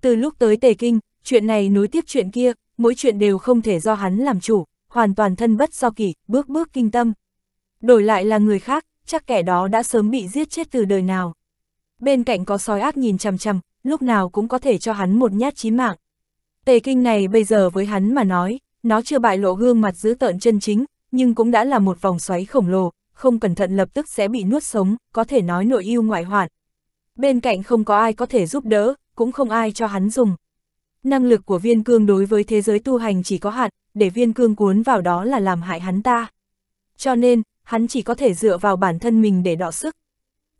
Từ lúc tới Tề Kinh, chuyện này nối tiếp chuyện kia, mỗi chuyện đều không thể do hắn làm chủ, hoàn toàn thân bất do kỷ, bước bước kinh tâm. Đổi lại là người khác, chắc kẻ đó đã sớm bị giết chết từ đời nào. Bên cạnh có sói ác nhìn chằm chằm, lúc nào cũng có thể cho hắn một nhát chí mạng. Tề kinh này bây giờ với hắn mà nói, nó chưa bại lộ gương mặt giữ tợn chân chính, nhưng cũng đã là một vòng xoáy khổng lồ, không cẩn thận lập tức sẽ bị nuốt sống, có thể nói nội ưu ngoại hoạn. Bên cạnh không có ai có thể giúp đỡ, cũng không ai cho hắn dùng. Năng lực của viên cương đối với thế giới tu hành chỉ có hạn, để viên cương cuốn vào đó là làm hại hắn ta. Cho nên, hắn chỉ có thể dựa vào bản thân mình để đọ sức.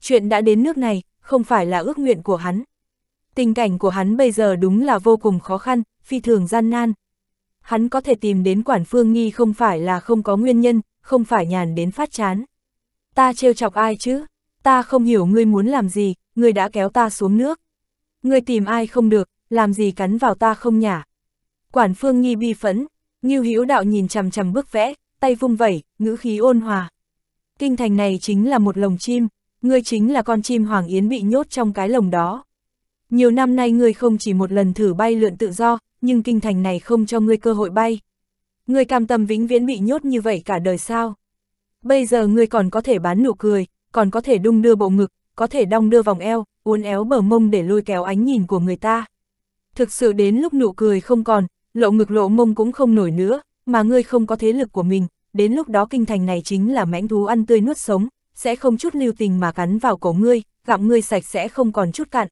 Chuyện đã đến nước này, không phải là ước nguyện của hắn. Tình cảnh của hắn bây giờ đúng là vô cùng khó khăn, phi thường gian nan. Hắn có thể tìm đến quản phương nghi không phải là không có nguyên nhân, không phải nhàn đến phát chán. Ta trêu chọc ai chứ? Ta không hiểu ngươi muốn làm gì, ngươi đã kéo ta xuống nước. Ngươi tìm ai không được, làm gì cắn vào ta không nhả. Quản phương nghi bi phẫn, Ngưu Hữu Đạo nhìn chằm chằm bức vẽ, tay vung vẩy, ngữ khí ôn hòa. Kinh thành này chính là một lồng chim, ngươi chính là con chim Hoàng Yến bị nhốt trong cái lồng đó. Nhiều năm nay ngươi không chỉ một lần thử bay lượn tự do, nhưng kinh thành này không cho ngươi cơ hội bay. Ngươi cam tâm vĩnh viễn bị nhốt như vậy cả đời sao? Bây giờ ngươi còn có thể bán nụ cười, còn có thể đung đưa bộ ngực, có thể đong đưa vòng eo, uốn éo bờ mông để lôi kéo ánh nhìn của người ta. Thực sự đến lúc nụ cười không còn, lộ ngực lộ mông cũng không nổi nữa, mà ngươi không có thế lực của mình, đến lúc đó kinh thành này chính là mãnh thú ăn tươi nuốt sống, sẽ không chút lưu tình mà cắn vào cổ ngươi, gặm ngươi sạch sẽ không còn chút cặn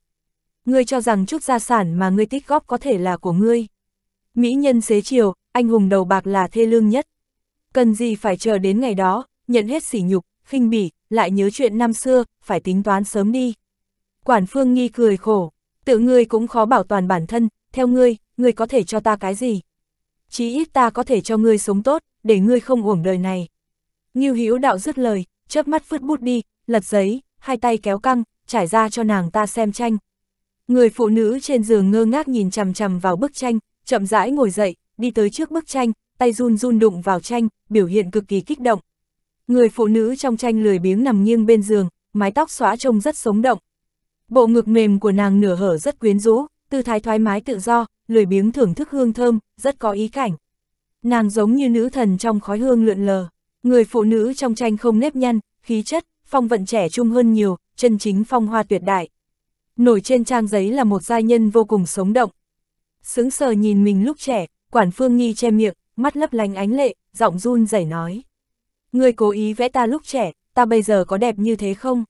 ngươi cho rằng chút gia sản mà ngươi tích góp có thể là của ngươi. Mỹ nhân xế chiều, anh hùng đầu bạc là thê lương nhất. Cần gì phải chờ đến ngày đó, nhận hết sỉ nhục, khinh bỉ, lại nhớ chuyện năm xưa, phải tính toán sớm đi. Quản phương nghi cười khổ, tự ngươi cũng khó bảo toàn bản thân, theo ngươi, ngươi có thể cho ta cái gì? Chỉ ít ta có thể cho ngươi sống tốt, để ngươi không uổng đời này. Ngưu Hữu đạo dứt lời, chớp mắt phứt bút đi, lật giấy, hai tay kéo căng, trải ra cho nàng ta xem tranh, Người phụ nữ trên giường ngơ ngác nhìn chằm chằm vào bức tranh, chậm rãi ngồi dậy, đi tới trước bức tranh, tay run run đụng vào tranh, biểu hiện cực kỳ kích động. Người phụ nữ trong tranh lười biếng nằm nghiêng bên giường, mái tóc xóa trông rất sống động. Bộ ngực mềm của nàng nửa hở rất quyến rũ, tư thái thoải mái tự do, lười biếng thưởng thức hương thơm, rất có ý cảnh. Nàng giống như nữ thần trong khói hương lượn lờ. Người phụ nữ trong tranh không nếp nhăn, khí chất, phong vận trẻ trung hơn nhiều, chân chính phong hoa tuyệt đại nổi trên trang giấy là một giai nhân vô cùng sống động. Sướng sờ nhìn mình lúc trẻ, quản phương nghi che miệng, mắt lấp lánh ánh lệ, giọng run rẩy nói. Người cố ý vẽ ta lúc trẻ, ta bây giờ có đẹp như thế không?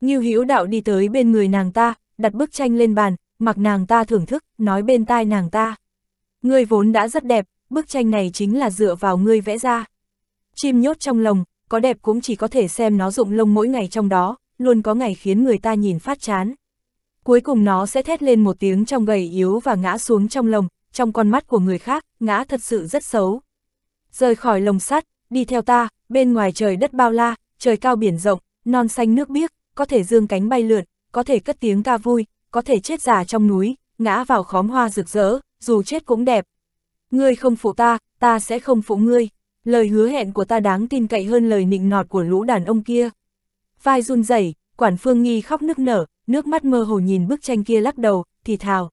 Như Hữu đạo đi tới bên người nàng ta, đặt bức tranh lên bàn, mặc nàng ta thưởng thức, nói bên tai nàng ta. người vốn đã rất đẹp, bức tranh này chính là dựa vào ngươi vẽ ra. Chim nhốt trong lồng, có đẹp cũng chỉ có thể xem nó dụng lông mỗi ngày trong đó, luôn có ngày khiến người ta nhìn phát chán. Cuối cùng nó sẽ thét lên một tiếng trong gầy yếu và ngã xuống trong lồng, trong con mắt của người khác, ngã thật sự rất xấu. Rời khỏi lồng sắt, đi theo ta, bên ngoài trời đất bao la, trời cao biển rộng, non xanh nước biếc, có thể dương cánh bay lượn, có thể cất tiếng ca vui, có thể chết già trong núi, ngã vào khóm hoa rực rỡ, dù chết cũng đẹp. Ngươi không phụ ta, ta sẽ không phụ ngươi. Lời hứa hẹn của ta đáng tin cậy hơn lời nịnh nọt của lũ đàn ông kia. Vai run rẩy, quản phương nghi khóc nức nở, nước mắt mơ hồ nhìn bức tranh kia lắc đầu, thì thào.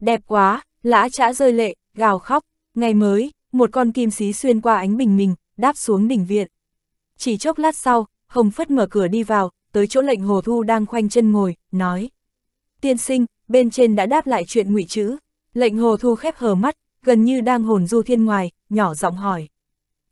Đẹp quá, lã chả rơi lệ, gào khóc, ngày mới, một con kim xí xuyên qua ánh bình mình, đáp xuống đỉnh viện. Chỉ chốc lát sau, Hồng Phất mở cửa đi vào, tới chỗ lệnh Hồ Thu đang khoanh chân ngồi, nói. Tiên sinh, bên trên đã đáp lại chuyện ngụy chữ. Lệnh Hồ Thu khép hờ mắt, gần như đang hồn du thiên ngoài, nhỏ giọng hỏi.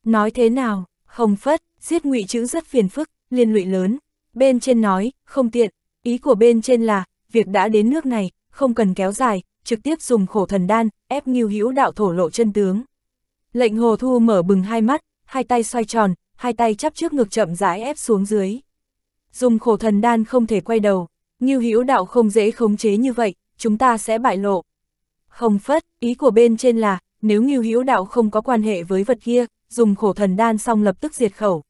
Nói thế nào, Hồng Phất, giết ngụy chữ rất phiền phức, liên lụy lớn. Bên trên nói, không tiện, Ý của bên trên là, việc đã đến nước này, không cần kéo dài, trực tiếp dùng khổ thần đan, ép nghiêu hữu đạo thổ lộ chân tướng. Lệnh hồ thu mở bừng hai mắt, hai tay xoay tròn, hai tay chắp trước ngực chậm rãi ép xuống dưới. Dùng khổ thần đan không thể quay đầu, nghiêu hữu đạo không dễ khống chế như vậy, chúng ta sẽ bại lộ. Không phất, ý của bên trên là, nếu nghiêu hữu đạo không có quan hệ với vật kia, dùng khổ thần đan xong lập tức diệt khẩu.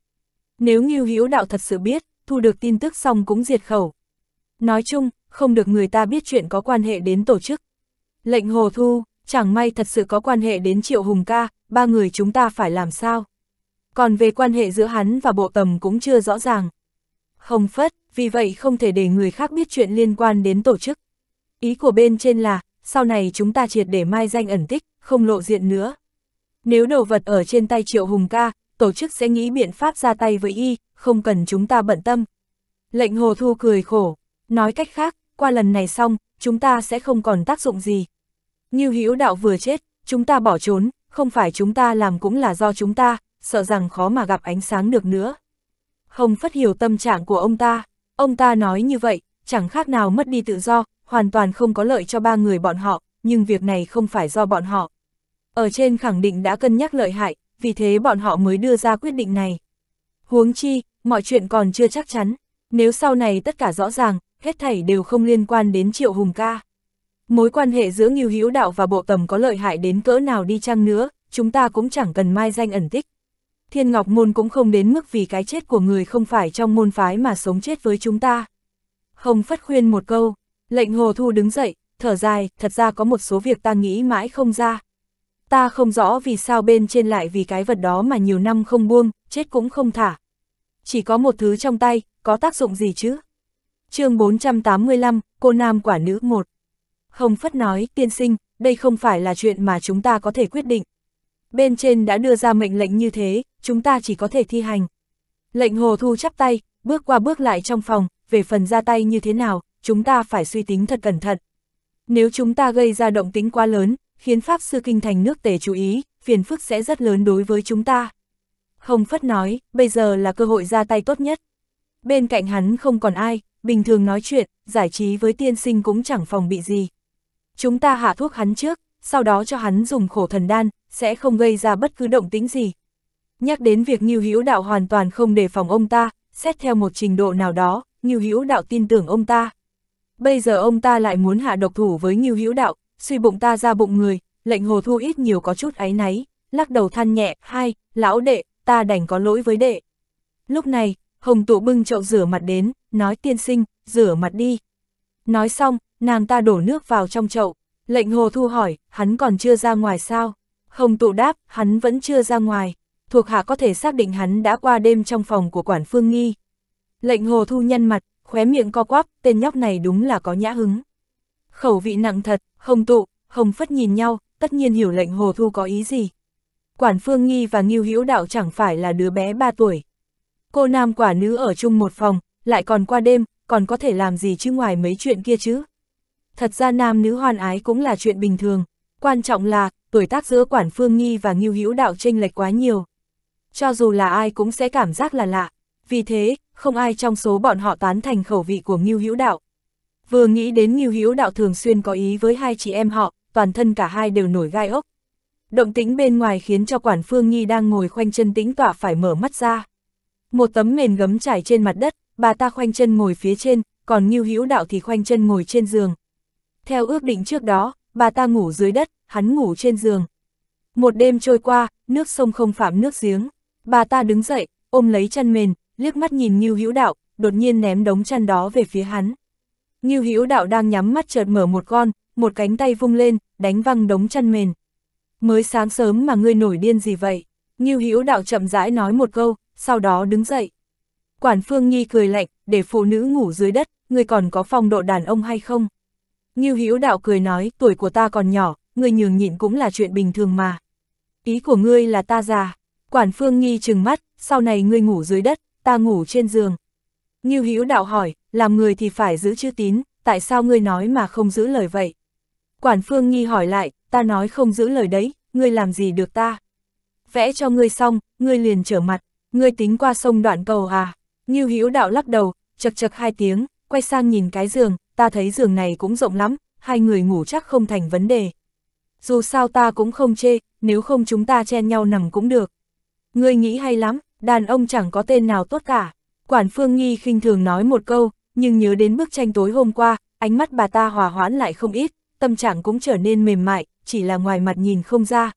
Nếu nghiêu hữu đạo thật sự biết, thu được tin tức xong cũng diệt khẩu. Nói chung, không được người ta biết chuyện có quan hệ đến tổ chức. Lệnh Hồ Thu, chẳng may thật sự có quan hệ đến Triệu Hùng ca, ba người chúng ta phải làm sao? Còn về quan hệ giữa hắn và bộ tầm cũng chưa rõ ràng. Không phất, vì vậy không thể để người khác biết chuyện liên quan đến tổ chức. Ý của bên trên là, sau này chúng ta triệt để mai danh ẩn tích, không lộ diện nữa. Nếu đồ vật ở trên tay Triệu Hùng ca, tổ chức sẽ nghĩ biện pháp ra tay với y, không cần chúng ta bận tâm. Lệnh Hồ Thu cười khổ, Nói cách khác, qua lần này xong, chúng ta sẽ không còn tác dụng gì. Như hữu đạo vừa chết, chúng ta bỏ trốn, không phải chúng ta làm cũng là do chúng ta, sợ rằng khó mà gặp ánh sáng được nữa. Hồng Phất hiểu tâm trạng của ông ta, ông ta nói như vậy, chẳng khác nào mất đi tự do, hoàn toàn không có lợi cho ba người bọn họ, nhưng việc này không phải do bọn họ. Ở trên khẳng định đã cân nhắc lợi hại, vì thế bọn họ mới đưa ra quyết định này. Huống chi, mọi chuyện còn chưa chắc chắn, nếu sau này tất cả rõ ràng, hết thảy đều không liên quan đến Triệu Hùng ca. Mối quan hệ giữa Ngưu Hữu Đạo và Bộ Tầm có lợi hại đến cỡ nào đi chăng nữa, chúng ta cũng chẳng cần mai danh ẩn tích. Thiên Ngọc Môn cũng không đến mức vì cái chết của người không phải trong môn phái mà sống chết với chúng ta. Hồng Phất khuyên một câu, lệnh Hồ Thu đứng dậy, thở dài, thật ra có một số việc ta nghĩ mãi không ra. Ta không rõ vì sao bên trên lại vì cái vật đó mà nhiều năm không buông, chết cũng không thả. Chỉ có một thứ trong tay, có tác dụng gì chứ? chương 485, cô nam quả nữ một. Không phất nói, tiên sinh, đây không phải là chuyện mà chúng ta có thể quyết định. Bên trên đã đưa ra mệnh lệnh như thế, chúng ta chỉ có thể thi hành. Lệnh hồ thu chắp tay, bước qua bước lại trong phòng, về phần ra tay như thế nào, chúng ta phải suy tính thật cẩn thận. Nếu chúng ta gây ra động tính quá lớn, khiến Pháp Sư Kinh Thành nước tề chú ý, phiền phức sẽ rất lớn đối với chúng ta. Không phất nói, bây giờ là cơ hội ra tay tốt nhất. Bên cạnh hắn không còn ai, bình thường nói chuyện, giải trí với tiên sinh cũng chẳng phòng bị gì. Chúng ta hạ thuốc hắn trước, sau đó cho hắn dùng khổ thần đan, sẽ không gây ra bất cứ động tĩnh gì. Nhắc đến việc Ngưu Hữu Đạo hoàn toàn không đề phòng ông ta, xét theo một trình độ nào đó, Ngưu Hữu Đạo tin tưởng ông ta. Bây giờ ông ta lại muốn hạ độc thủ với Ngưu Hữu Đạo, suy bụng ta ra bụng người, lệnh Hồ Thu ít nhiều có chút áy náy, lắc đầu than nhẹ, "Hai, lão đệ, ta đành có lỗi với đệ." Lúc này, Hồng tụ bưng chậu rửa mặt đến, nói tiên sinh, rửa mặt đi. Nói xong, nàng ta đổ nước vào trong chậu. Lệnh hồ thu hỏi, hắn còn chưa ra ngoài sao? Hồng tụ đáp, hắn vẫn chưa ra ngoài. Thuộc hạ có thể xác định hắn đã qua đêm trong phòng của quản phương nghi. Lệnh hồ thu nhăn mặt, khóe miệng co quắp, tên nhóc này đúng là có nhã hứng. Khẩu vị nặng thật, hồng tụ, hồng phất nhìn nhau, tất nhiên hiểu lệnh hồ thu có ý gì. Quản phương nghi và nghiêu hữu đạo chẳng phải là đứa bé 3 tuổi, Cô nam quả nữ ở chung một phòng, lại còn qua đêm, còn có thể làm gì chứ ngoài mấy chuyện kia chứ. Thật ra nam nữ hoan ái cũng là chuyện bình thường, quan trọng là tuổi tác giữa Quản Phương Nghi và Ngưu Hữu Đạo tranh lệch quá nhiều. Cho dù là ai cũng sẽ cảm giác là lạ, vì thế, không ai trong số bọn họ tán thành khẩu vị của Ngưu Hữu Đạo. Vừa nghĩ đến Ngưu Hữu Đạo thường xuyên có ý với hai chị em họ, toàn thân cả hai đều nổi gai ốc. Động tĩnh bên ngoài khiến cho Quản Phương Nghi đang ngồi khoanh chân tĩnh tọa phải mở mắt ra. Một tấm mền gấm trải trên mặt đất, bà ta khoanh chân ngồi phía trên, còn Ngưu Hữu Đạo thì khoanh chân ngồi trên giường. Theo ước định trước đó, bà ta ngủ dưới đất, hắn ngủ trên giường. Một đêm trôi qua, nước sông không phạm nước giếng. Bà ta đứng dậy, ôm lấy chân mền, liếc mắt nhìn Ngưu Hữu Đạo, đột nhiên ném đống chăn đó về phía hắn. Ngưu Hữu Đạo đang nhắm mắt chợt mở một con, một cánh tay vung lên, đánh văng đống chăn mền. Mới sáng sớm mà ngươi nổi điên gì vậy? Ngưu Hữu Đạo chậm rãi nói một câu, sau đó đứng dậy. Quản Phương Nhi cười lạnh, để phụ nữ ngủ dưới đất, ngươi còn có phong độ đàn ông hay không? như Hữu Đạo cười nói, tuổi của ta còn nhỏ, ngươi nhường nhịn cũng là chuyện bình thường mà. Ý của ngươi là ta già. Quản Phương Nhi trừng mắt, sau này ngươi ngủ dưới đất, ta ngủ trên giường. như Hữu Đạo hỏi, làm người thì phải giữ chữ tín, tại sao ngươi nói mà không giữ lời vậy? Quản Phương Nhi hỏi lại, ta nói không giữ lời đấy, ngươi làm gì được ta? Vẽ cho ngươi xong, ngươi liền trở mặt ngươi tính qua sông đoạn cầu à? Như Hữu đạo lắc đầu, chật chật hai tiếng, quay sang nhìn cái giường, ta thấy giường này cũng rộng lắm, hai người ngủ chắc không thành vấn đề. Dù sao ta cũng không chê, nếu không chúng ta chen nhau nằm cũng được. Ngươi nghĩ hay lắm, đàn ông chẳng có tên nào tốt cả. Quản Phương Nghi khinh thường nói một câu, nhưng nhớ đến bức tranh tối hôm qua, ánh mắt bà ta hòa hoãn lại không ít, tâm trạng cũng trở nên mềm mại, chỉ là ngoài mặt nhìn không ra.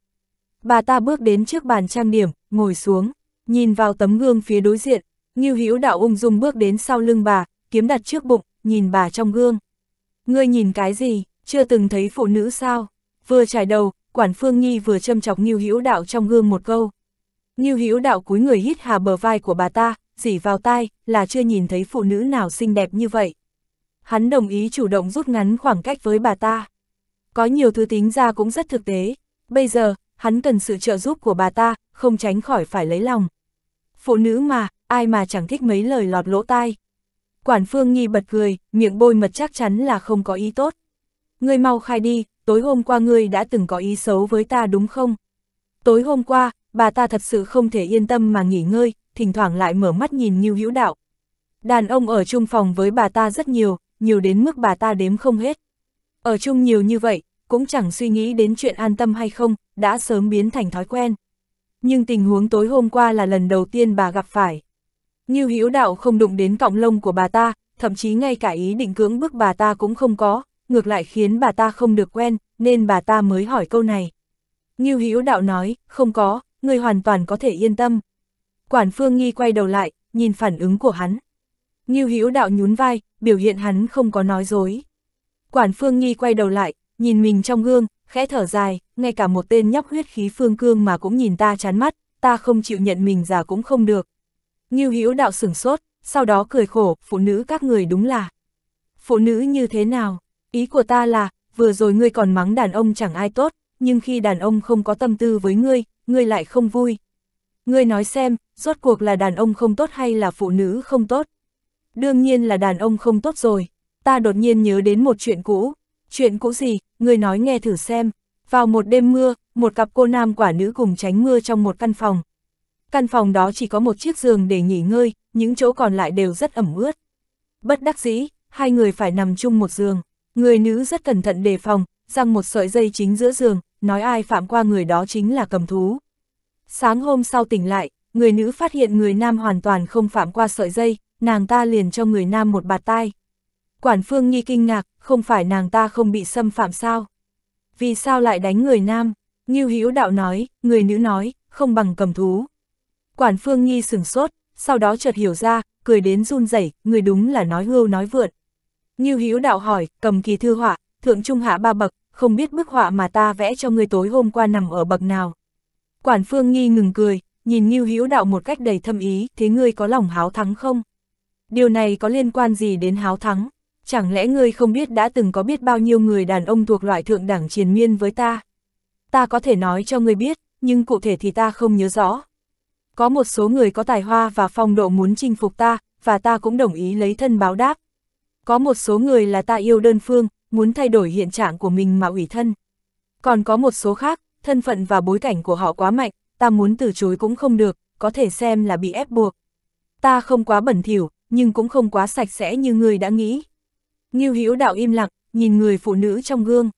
Bà ta bước đến trước bàn trang điểm, ngồi xuống. Nhìn vào tấm gương phía đối diện, Ngưu Hữu Đạo ung dung bước đến sau lưng bà, kiếm đặt trước bụng, nhìn bà trong gương. Ngươi nhìn cái gì, chưa từng thấy phụ nữ sao? Vừa trải đầu, quản phương nhi vừa châm chọc Ngưu Hữu Đạo trong gương một câu. Ngưu Hữu Đạo cúi người hít hà bờ vai của bà ta, dỉ vào tai, là chưa nhìn thấy phụ nữ nào xinh đẹp như vậy. Hắn đồng ý chủ động rút ngắn khoảng cách với bà ta. Có nhiều thứ tính ra cũng rất thực tế. Bây giờ, hắn cần sự trợ giúp của bà ta, không tránh khỏi phải lấy lòng phụ nữ mà, ai mà chẳng thích mấy lời lọt lỗ tai. Quản Phương Nhi bật cười, miệng bôi mật chắc chắn là không có ý tốt. Ngươi mau khai đi, tối hôm qua ngươi đã từng có ý xấu với ta đúng không? Tối hôm qua, bà ta thật sự không thể yên tâm mà nghỉ ngơi, thỉnh thoảng lại mở mắt nhìn Như Hữu Đạo. Đàn ông ở chung phòng với bà ta rất nhiều, nhiều đến mức bà ta đếm không hết. Ở chung nhiều như vậy, cũng chẳng suy nghĩ đến chuyện an tâm hay không, đã sớm biến thành thói quen nhưng tình huống tối hôm qua là lần đầu tiên bà gặp phải. Như Hữu đạo không đụng đến cọng lông của bà ta, thậm chí ngay cả ý định cưỡng bức bà ta cũng không có, ngược lại khiến bà ta không được quen, nên bà ta mới hỏi câu này. Như Hữu đạo nói, không có, người hoàn toàn có thể yên tâm. Quản Phương Nghi quay đầu lại, nhìn phản ứng của hắn. Như Hữu đạo nhún vai, biểu hiện hắn không có nói dối. Quản Phương Nghi quay đầu lại, nhìn mình trong gương, khẽ thở dài, ngay cả một tên nhóc huyết khí phương cương mà cũng nhìn ta chán mắt, ta không chịu nhận mình già cũng không được. Ngưu Hữu đạo sửng sốt, sau đó cười khổ, phụ nữ các người đúng là. Phụ nữ như thế nào? Ý của ta là, vừa rồi ngươi còn mắng đàn ông chẳng ai tốt, nhưng khi đàn ông không có tâm tư với ngươi, ngươi lại không vui. Ngươi nói xem, rốt cuộc là đàn ông không tốt hay là phụ nữ không tốt? Đương nhiên là đàn ông không tốt rồi. Ta đột nhiên nhớ đến một chuyện cũ, Chuyện cũ gì, người nói nghe thử xem. Vào một đêm mưa, một cặp cô nam quả nữ cùng tránh mưa trong một căn phòng. Căn phòng đó chỉ có một chiếc giường để nghỉ ngơi, những chỗ còn lại đều rất ẩm ướt. Bất đắc dĩ, hai người phải nằm chung một giường. Người nữ rất cẩn thận đề phòng, răng một sợi dây chính giữa giường, nói ai phạm qua người đó chính là cầm thú. Sáng hôm sau tỉnh lại, người nữ phát hiện người nam hoàn toàn không phạm qua sợi dây, nàng ta liền cho người nam một bạt tai. Quản Phương Nhi kinh ngạc, không phải nàng ta không bị xâm phạm sao? Vì sao lại đánh người nam? Như Hữu Đạo nói, người nữ nói, không bằng cầm thú. Quản Phương Nhi sừng sốt, sau đó chợt hiểu ra, cười đến run rẩy, người đúng là nói hưu nói vượt. Như Hữu Đạo hỏi, cầm kỳ thư họa, thượng trung hạ ba bậc, không biết bức họa mà ta vẽ cho người tối hôm qua nằm ở bậc nào. Quản Phương Nhi ngừng cười, nhìn Như Hữu Đạo một cách đầy thâm ý, thế ngươi có lòng háo thắng không? Điều này có liên quan gì đến háo thắng? chẳng lẽ ngươi không biết đã từng có biết bao nhiêu người đàn ông thuộc loại thượng đẳng triền miên với ta? Ta có thể nói cho ngươi biết, nhưng cụ thể thì ta không nhớ rõ. Có một số người có tài hoa và phong độ muốn chinh phục ta, và ta cũng đồng ý lấy thân báo đáp. Có một số người là ta yêu đơn phương, muốn thay đổi hiện trạng của mình mà ủy thân. Còn có một số khác, thân phận và bối cảnh của họ quá mạnh, ta muốn từ chối cũng không được, có thể xem là bị ép buộc. Ta không quá bẩn thỉu, nhưng cũng không quá sạch sẽ như ngươi đã nghĩ. Ngưu Hữu Đạo im lặng, nhìn người phụ nữ trong gương.